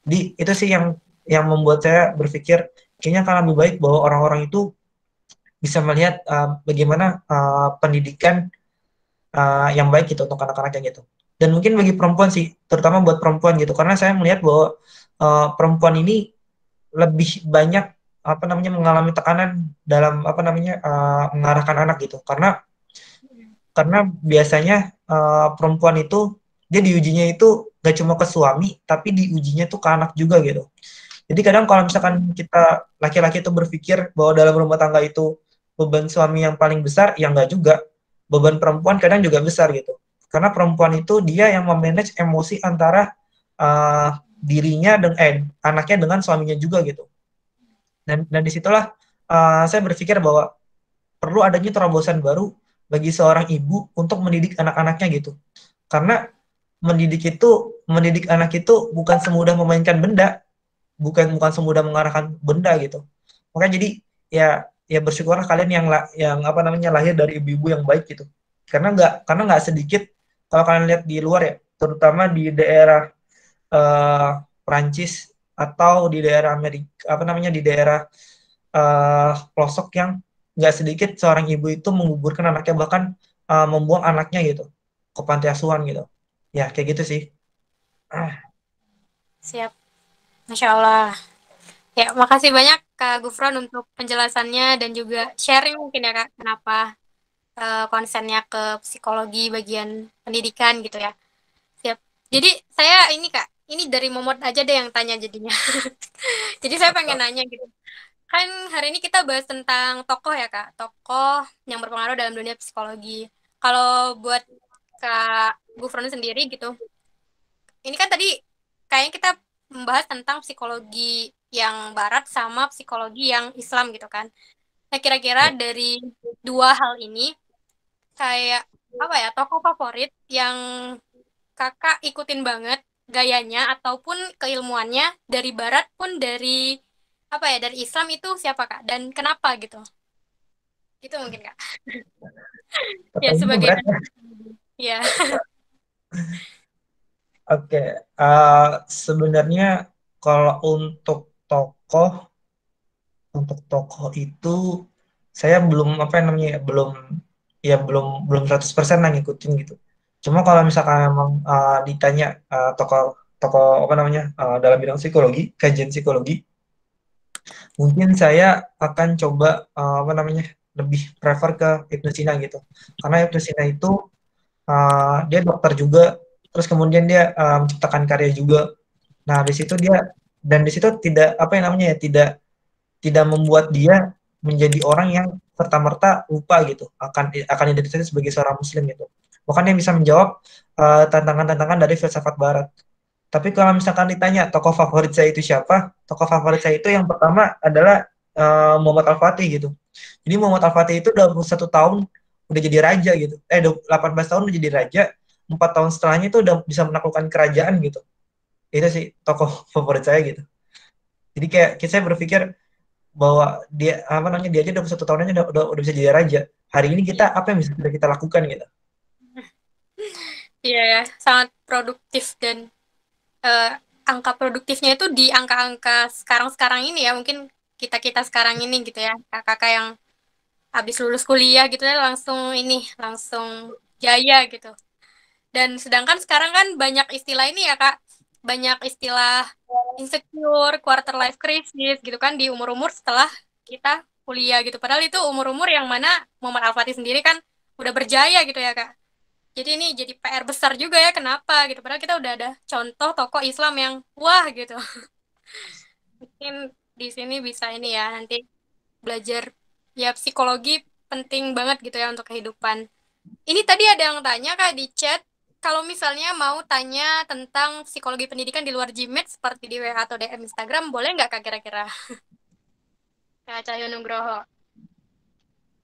di itu sih yang yang membuat saya berpikir kayaknya akan lebih baik bahwa orang-orang itu bisa melihat uh, bagaimana uh, pendidikan uh, yang baik gitu untuk anak-anaknya gitu dan mungkin bagi perempuan sih terutama buat perempuan gitu karena saya melihat bahwa uh, perempuan ini lebih banyak apa namanya mengalami tekanan dalam apa namanya uh, mengarahkan anak gitu karena karena biasanya uh, perempuan itu dia diujinya itu gak cuma ke suami tapi diujinya tuh ke anak juga gitu jadi kadang kalau misalkan kita laki-laki itu berpikir bahwa dalam rumah tangga itu beban suami yang paling besar ya enggak juga beban perempuan kadang juga besar gitu karena perempuan itu dia yang memanage emosi antara uh, dirinya dengan eh, anaknya dengan suaminya juga gitu dan dan disitulah uh, saya berpikir bahwa perlu adanya terobosan baru bagi seorang ibu untuk mendidik anak-anaknya gitu karena mendidik itu mendidik anak itu bukan semudah memainkan benda bukan bukan semudah mengarahkan benda gitu makanya jadi ya ya bersyukurlah kalian yang yang apa namanya lahir dari ibu-ibu yang baik gitu karena nggak karena nggak sedikit kalau kalian lihat di luar ya terutama di daerah uh, eh, Prancis atau di daerah Amerika apa namanya di daerah uh, pelosok yang nggak sedikit seorang ibu itu menguburkan anaknya bahkan uh, membuang anaknya gitu ke panti asuhan gitu ya kayak gitu sih siap masya Allah ya makasih banyak Kak Gufron untuk penjelasannya dan juga sharing mungkin ya Kak, kenapa uh, eh, konsennya ke psikologi bagian pendidikan gitu ya. Siap. Jadi saya ini Kak, ini dari Momot aja deh yang tanya jadinya. Jadi saya pengen nanya gitu. Kan hari ini kita bahas tentang tokoh ya Kak, tokoh yang berpengaruh dalam dunia psikologi. Kalau buat Kak Gufron sendiri gitu, ini kan tadi kayaknya kita membahas tentang psikologi yang barat sama psikologi yang Islam gitu kan. Nah, kira-kira ya. dari dua hal ini kayak apa ya, tokoh favorit yang Kakak ikutin banget gayanya ataupun keilmuannya dari barat pun dari apa ya, dari Islam itu siapa Kak dan kenapa gitu? Itu mungkin Kak. ya sebagai ya. Oke, okay. uh, eh, sebenarnya kalau untuk tokoh untuk tokoh itu saya belum apa namanya ya, belum ya belum belum 100% persen ngikutin gitu. Cuma kalau misalkan emang uh, ditanya uh, tokoh tokoh apa namanya uh, dalam bidang psikologi, kajian psikologi, mungkin saya akan coba uh, apa namanya lebih prefer ke Ibnu Sina gitu. Karena Ibnu Sina itu uh, dia dokter juga, terus kemudian dia uh, menciptakan karya juga. Nah, di itu dia dan di situ tidak apa yang namanya ya tidak tidak membuat dia menjadi orang yang serta merta lupa gitu akan akan identitasnya sebagai seorang muslim gitu bahkan dia bisa menjawab eh, tantangan-tantangan uh, dari filsafat barat tapi kalau misalkan ditanya tokoh favorit saya itu siapa tokoh favorit saya itu yang pertama adalah uh, Muhammad Al Fatih gitu jadi Muhammad Al Fatih itu dalam satu tahun udah jadi raja gitu eh 18 tahun udah jadi raja empat tahun setelahnya itu udah bisa menaklukkan kerajaan gitu itu sih tokoh favorit saya gitu jadi kayak saya berpikir bahwa dia apa namanya dia aja 21 tahun aja udah, udah, udah bisa jadi raja hari ini kita iya. apa yang bisa kita lakukan gitu iya ya sangat produktif dan uh, angka produktifnya itu di angka-angka sekarang-sekarang ini ya mungkin kita kita sekarang ini gitu ya kakak-kakak yang habis lulus kuliah gitu ya langsung ini langsung jaya gitu dan sedangkan sekarang kan banyak istilah ini ya kak banyak istilah insecure, quarter life crisis gitu kan di umur-umur setelah kita kuliah gitu. Padahal itu umur-umur yang mana Muhammad Al-Fatih sendiri kan udah berjaya gitu ya, Kak. Jadi ini jadi PR besar juga ya kenapa gitu. Padahal kita udah ada contoh toko Islam yang wah gitu. Mungkin di sini bisa ini ya nanti belajar ya psikologi penting banget gitu ya untuk kehidupan. Ini tadi ada yang tanya Kak di chat kalau misalnya mau tanya tentang psikologi pendidikan di luar Gmed seperti di WA atau DM Instagram, boleh nggak Kak kira-kira? Kak Cahyo Nugroho.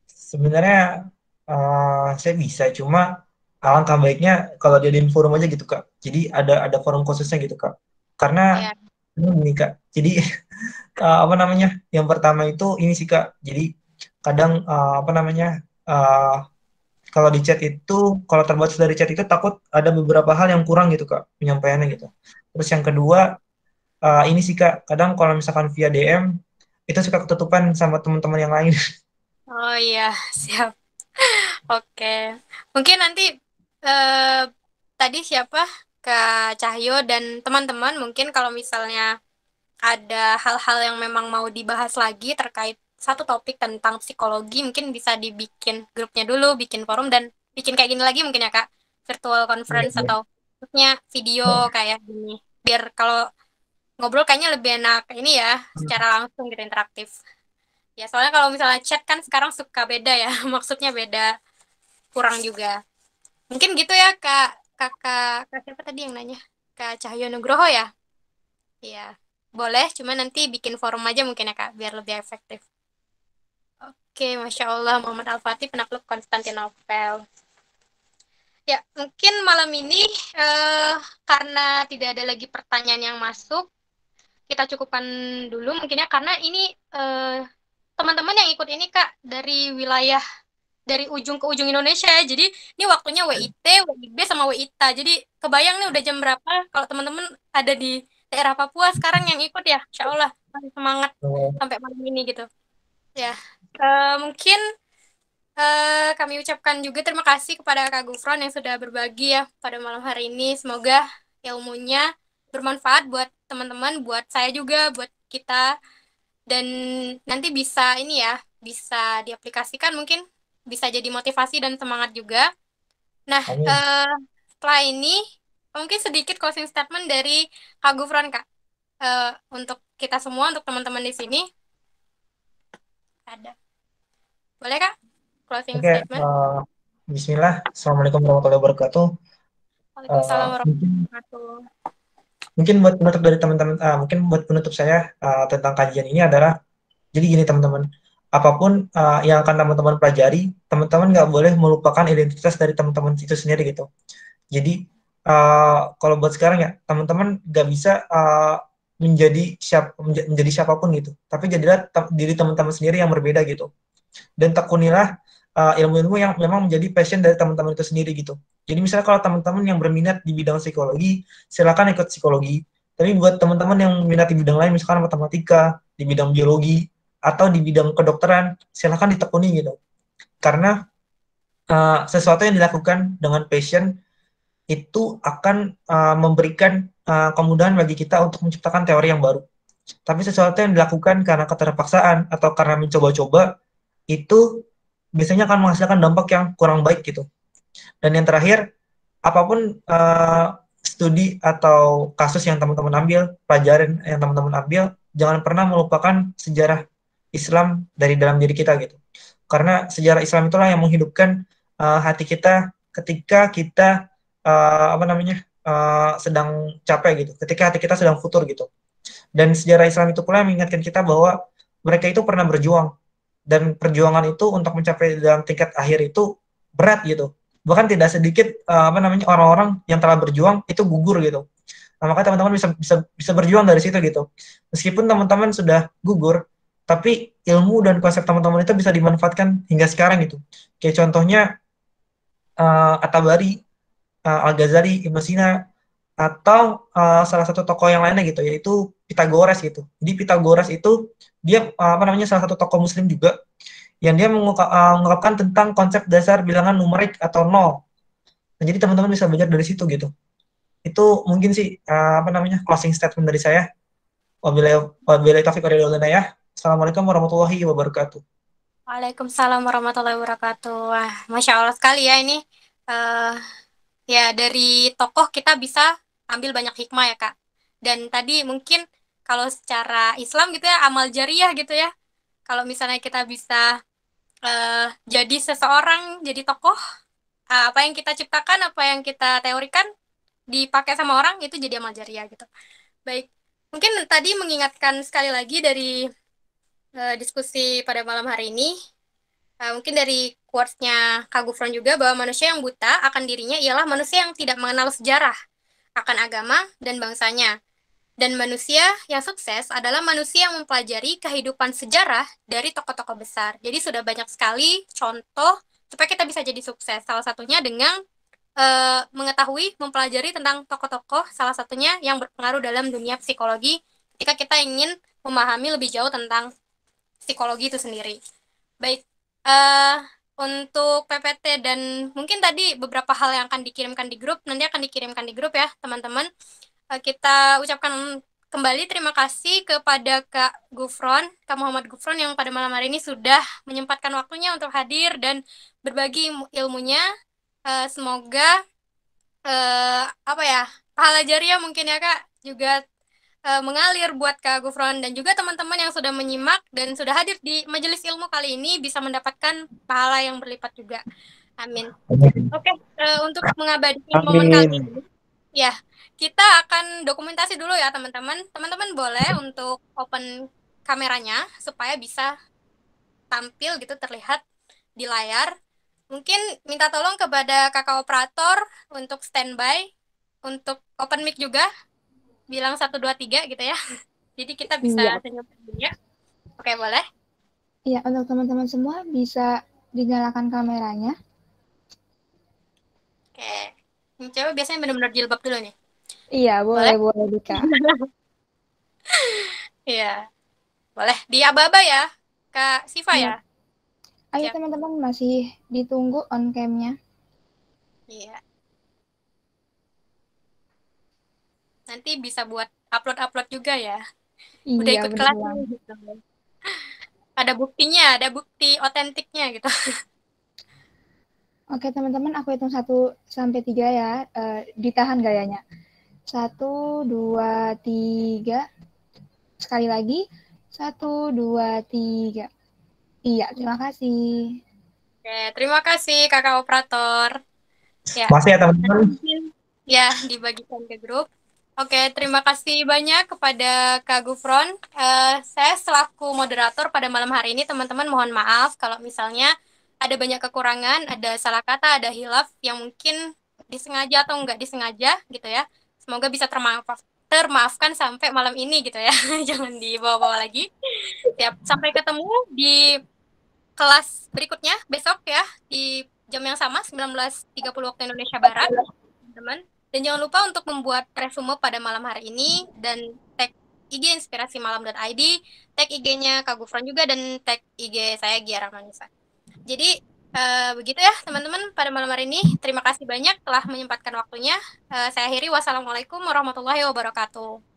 Sebenarnya uh, saya bisa, cuma alangkah baiknya kalau diadain forum aja gitu Kak. Jadi ada ada forum khususnya gitu Kak. Karena ya. ini Kak, jadi uh, apa namanya? Yang pertama itu ini sih Kak. Jadi kadang uh, apa namanya? Uh, kalau di chat itu kalau terbatas dari chat itu takut ada beberapa hal yang kurang gitu kak penyampaiannya gitu terus yang kedua uh, ini sih kak kadang kalau misalkan via DM itu suka ketutupan sama teman-teman yang lain oh iya siap oke okay. mungkin nanti uh, tadi siapa kak Cahyo dan teman-teman mungkin kalau misalnya ada hal-hal yang memang mau dibahas lagi terkait satu topik tentang psikologi mungkin bisa dibikin grupnya dulu, bikin forum dan bikin kayak gini lagi mungkin ya Kak, virtual conference iya, iya. atau maksudnya video kayak gini. Biar kalau ngobrol kayaknya lebih enak ini ya, hmm. secara langsung gitu interaktif. Ya, soalnya kalau misalnya chat kan sekarang suka beda ya, maksudnya beda kurang juga. Mungkin gitu ya Kak, Kakak, Kak siapa tadi yang nanya? Kak Cahyo Nugroho ya? Iya. Boleh, cuma nanti bikin forum aja mungkin ya Kak, biar lebih efektif. Oke, Masya Allah, Muhammad Al-Fatih, penakluk Konstantinopel. Ya, mungkin malam ini uh, karena tidak ada lagi pertanyaan yang masuk, kita cukupkan dulu mungkinnya karena ini teman eh, teman-teman yang ikut ini, Kak, dari wilayah, dari ujung ke ujung Indonesia. Ya. Jadi, ini waktunya WIT, WIB, sama WITA. Jadi, kebayang nih udah jam berapa kalau teman-teman ada di daerah Papua sekarang yang ikut ya, Insya Allah, semangat sampai malam ini gitu. Ya, Uh, mungkin uh, kami ucapkan juga terima kasih kepada Kak Gufron yang sudah berbagi ya pada malam hari ini. Semoga ilmunya bermanfaat buat teman-teman, buat saya juga, buat kita dan nanti bisa ini ya, bisa diaplikasikan mungkin bisa jadi motivasi dan semangat juga. Nah, uh, setelah ini mungkin sedikit closing statement dari Kak Gufron Kak uh, untuk kita semua, untuk teman-teman di sini. Ada. Boleh kak? Closing okay. statement. Uh, Bismillah. Assalamualaikum warahmatullahi wabarakatuh. Waalaikumsalam eh, warahmatullahi wabarakatuh. Mungkin buat penutup dari teman-teman, uh, mungkin buat penutup saya uh, tentang kajian ini adalah, jadi gini teman-teman, apapun uh, yang akan teman-teman pelajari, teman-teman nggak boleh melupakan identitas dari teman-teman itu sendiri gitu. Jadi uh, kalau buat sekarang ya, teman-teman nggak bisa uh, menjadi siap menjadi siapapun gitu, tapi jadilah diri teman-teman sendiri yang berbeda gitu dan tekunilah ilmu uh, ilmu-ilmu yang memang menjadi passion dari teman-teman itu sendiri gitu. Jadi misalnya kalau teman-teman yang berminat di bidang psikologi, silakan ikut psikologi. Tapi buat teman-teman yang minat di bidang lain, misalkan matematika, di bidang biologi, atau di bidang kedokteran, silakan ditekuni gitu. Karena uh, sesuatu yang dilakukan dengan passion itu akan uh, memberikan uh, kemudahan bagi kita untuk menciptakan teori yang baru. Tapi sesuatu yang dilakukan karena keterpaksaan atau karena mencoba-coba itu biasanya akan menghasilkan dampak yang kurang baik gitu. Dan yang terakhir, apapun uh, studi atau kasus yang teman-teman ambil, pelajaran yang teman-teman ambil, jangan pernah melupakan sejarah Islam dari dalam diri kita gitu. Karena sejarah Islam itulah yang menghidupkan uh, hati kita ketika kita uh, apa namanya uh, sedang capek gitu, ketika hati kita sedang futur gitu. Dan sejarah Islam itu pula mengingatkan kita bahwa mereka itu pernah berjuang, dan perjuangan itu untuk mencapai dalam tingkat akhir itu berat gitu bahkan tidak sedikit uh, apa namanya orang-orang yang telah berjuang itu gugur gitu nah maka teman-teman bisa bisa bisa berjuang dari situ gitu meskipun teman-teman sudah gugur tapi ilmu dan konsep teman-teman itu bisa dimanfaatkan hingga sekarang gitu kayak contohnya uh, eh, Atabari uh, eh, Al Ghazali Ibn Sina atau uh, salah satu tokoh yang lainnya gitu yaitu Pitagoras gitu. Jadi Pitagoras itu dia uh, apa namanya salah satu tokoh muslim juga yang dia eh, mengungkapkan tentang konsep dasar bilangan numerik atau nol. Nah, jadi teman-teman bisa belajar dari situ gitu. Itu mungkin sih uh, apa namanya closing statement dari saya. Wabillahi taufiq wa ya. Assalamualaikum warahmatullahi wabarakatuh. Waalaikumsalam warahmatullahi wabarakatuh. Wah, Masya Allah sekali ya ini. Uh, ya dari tokoh kita bisa ambil banyak hikmah ya kak dan tadi mungkin kalau secara Islam gitu ya amal jariah gitu ya kalau misalnya kita bisa uh, jadi seseorang jadi tokoh uh, apa yang kita ciptakan apa yang kita teorikan dipakai sama orang itu jadi amal jariah gitu baik mungkin tadi mengingatkan sekali lagi dari uh, diskusi pada malam hari ini uh, mungkin dari quotesnya Kagufron juga bahwa manusia yang buta akan dirinya ialah manusia yang tidak mengenal sejarah akan agama dan bangsanya. Dan manusia yang sukses adalah manusia yang mempelajari kehidupan sejarah dari tokoh-tokoh besar. Jadi sudah banyak sekali contoh supaya kita bisa jadi sukses. Salah satunya dengan e, mengetahui, mempelajari tentang tokoh-tokoh, salah satunya yang berpengaruh dalam dunia psikologi Jika kita ingin memahami lebih jauh tentang psikologi itu sendiri. Baik, uh, untuk PPT dan mungkin tadi beberapa hal yang akan dikirimkan di grup nanti akan dikirimkan di grup ya teman-teman eh, kita ucapkan kembali terima kasih kepada Kak Gufron Kak Muhammad Gufron yang pada malam hari ini sudah menyempatkan waktunya untuk hadir dan berbagi ilmunya eh, semoga eh, apa ya pahala jariah mungkin ya Kak juga uh, mengalir buat Kak Gufron dan juga teman-teman yang sudah menyimak dan sudah hadir di Majelis Ilmu kali ini bisa mendapatkan pahala yang berlipat juga. Amin. Oke, okay, uh, eh, untuk mengabadikan momen kali ini, ya kita akan dokumentasi dulu ya teman-teman. Teman-teman boleh untuk open kameranya supaya bisa tampil gitu terlihat di layar. Mungkin minta tolong kepada kakak operator untuk standby, untuk open mic juga bilang satu dua tiga gitu ya. Jadi kita bisa ya. senyum Oke boleh? Iya untuk teman-teman semua bisa dinyalakan kameranya. Oke. Ini cewek biasanya benar-benar jilbab dulu nih. Iya boleh boleh, boleh Dika. Iya. boleh dia baba ya, Kak Siva ya. ya? Ayo teman-teman masih ditunggu on camnya. Iya. nanti bisa buat upload-upload juga ya. Iya, Udah ikut kelas gitu. Ada buktinya, ada bukti otentiknya gitu. Oke teman-teman, aku hitung satu sampai tiga ya. Uh, ditahan gayanya. Satu, dua, tiga. Sekali lagi. Satu, dua, tiga. Iya, terima kasih. Oke, terima kasih kakak operator. Ya. Masih ya teman-teman. Ya, dibagikan ke grup. Oke, terima kasih banyak kepada Kak Gufron. Uh, saya selaku moderator pada malam hari ini, teman-teman mohon maaf kalau misalnya ada banyak kekurangan, ada salah kata, ada hilaf yang mungkin disengaja atau nggak disengaja gitu ya. Semoga bisa termaaf termaafkan sampai malam ini gitu ya. Jangan dibawa-bawa lagi. Siap. Sampai ketemu di kelas berikutnya besok ya di jam yang sama 19.30 waktu Indonesia Barat, teman-teman. Dan jangan lupa untuk membuat resume pada malam hari ini dan tag IG inspirasi malam.id, tag IG-nya Kak Gufron juga dan tag IG saya Gia Manisa Jadi uh, begitu ya teman-teman pada malam hari ini. Terima kasih banyak telah menyempatkan waktunya. Uh, saya akhiri wassalamualaikum warahmatullahi wabarakatuh.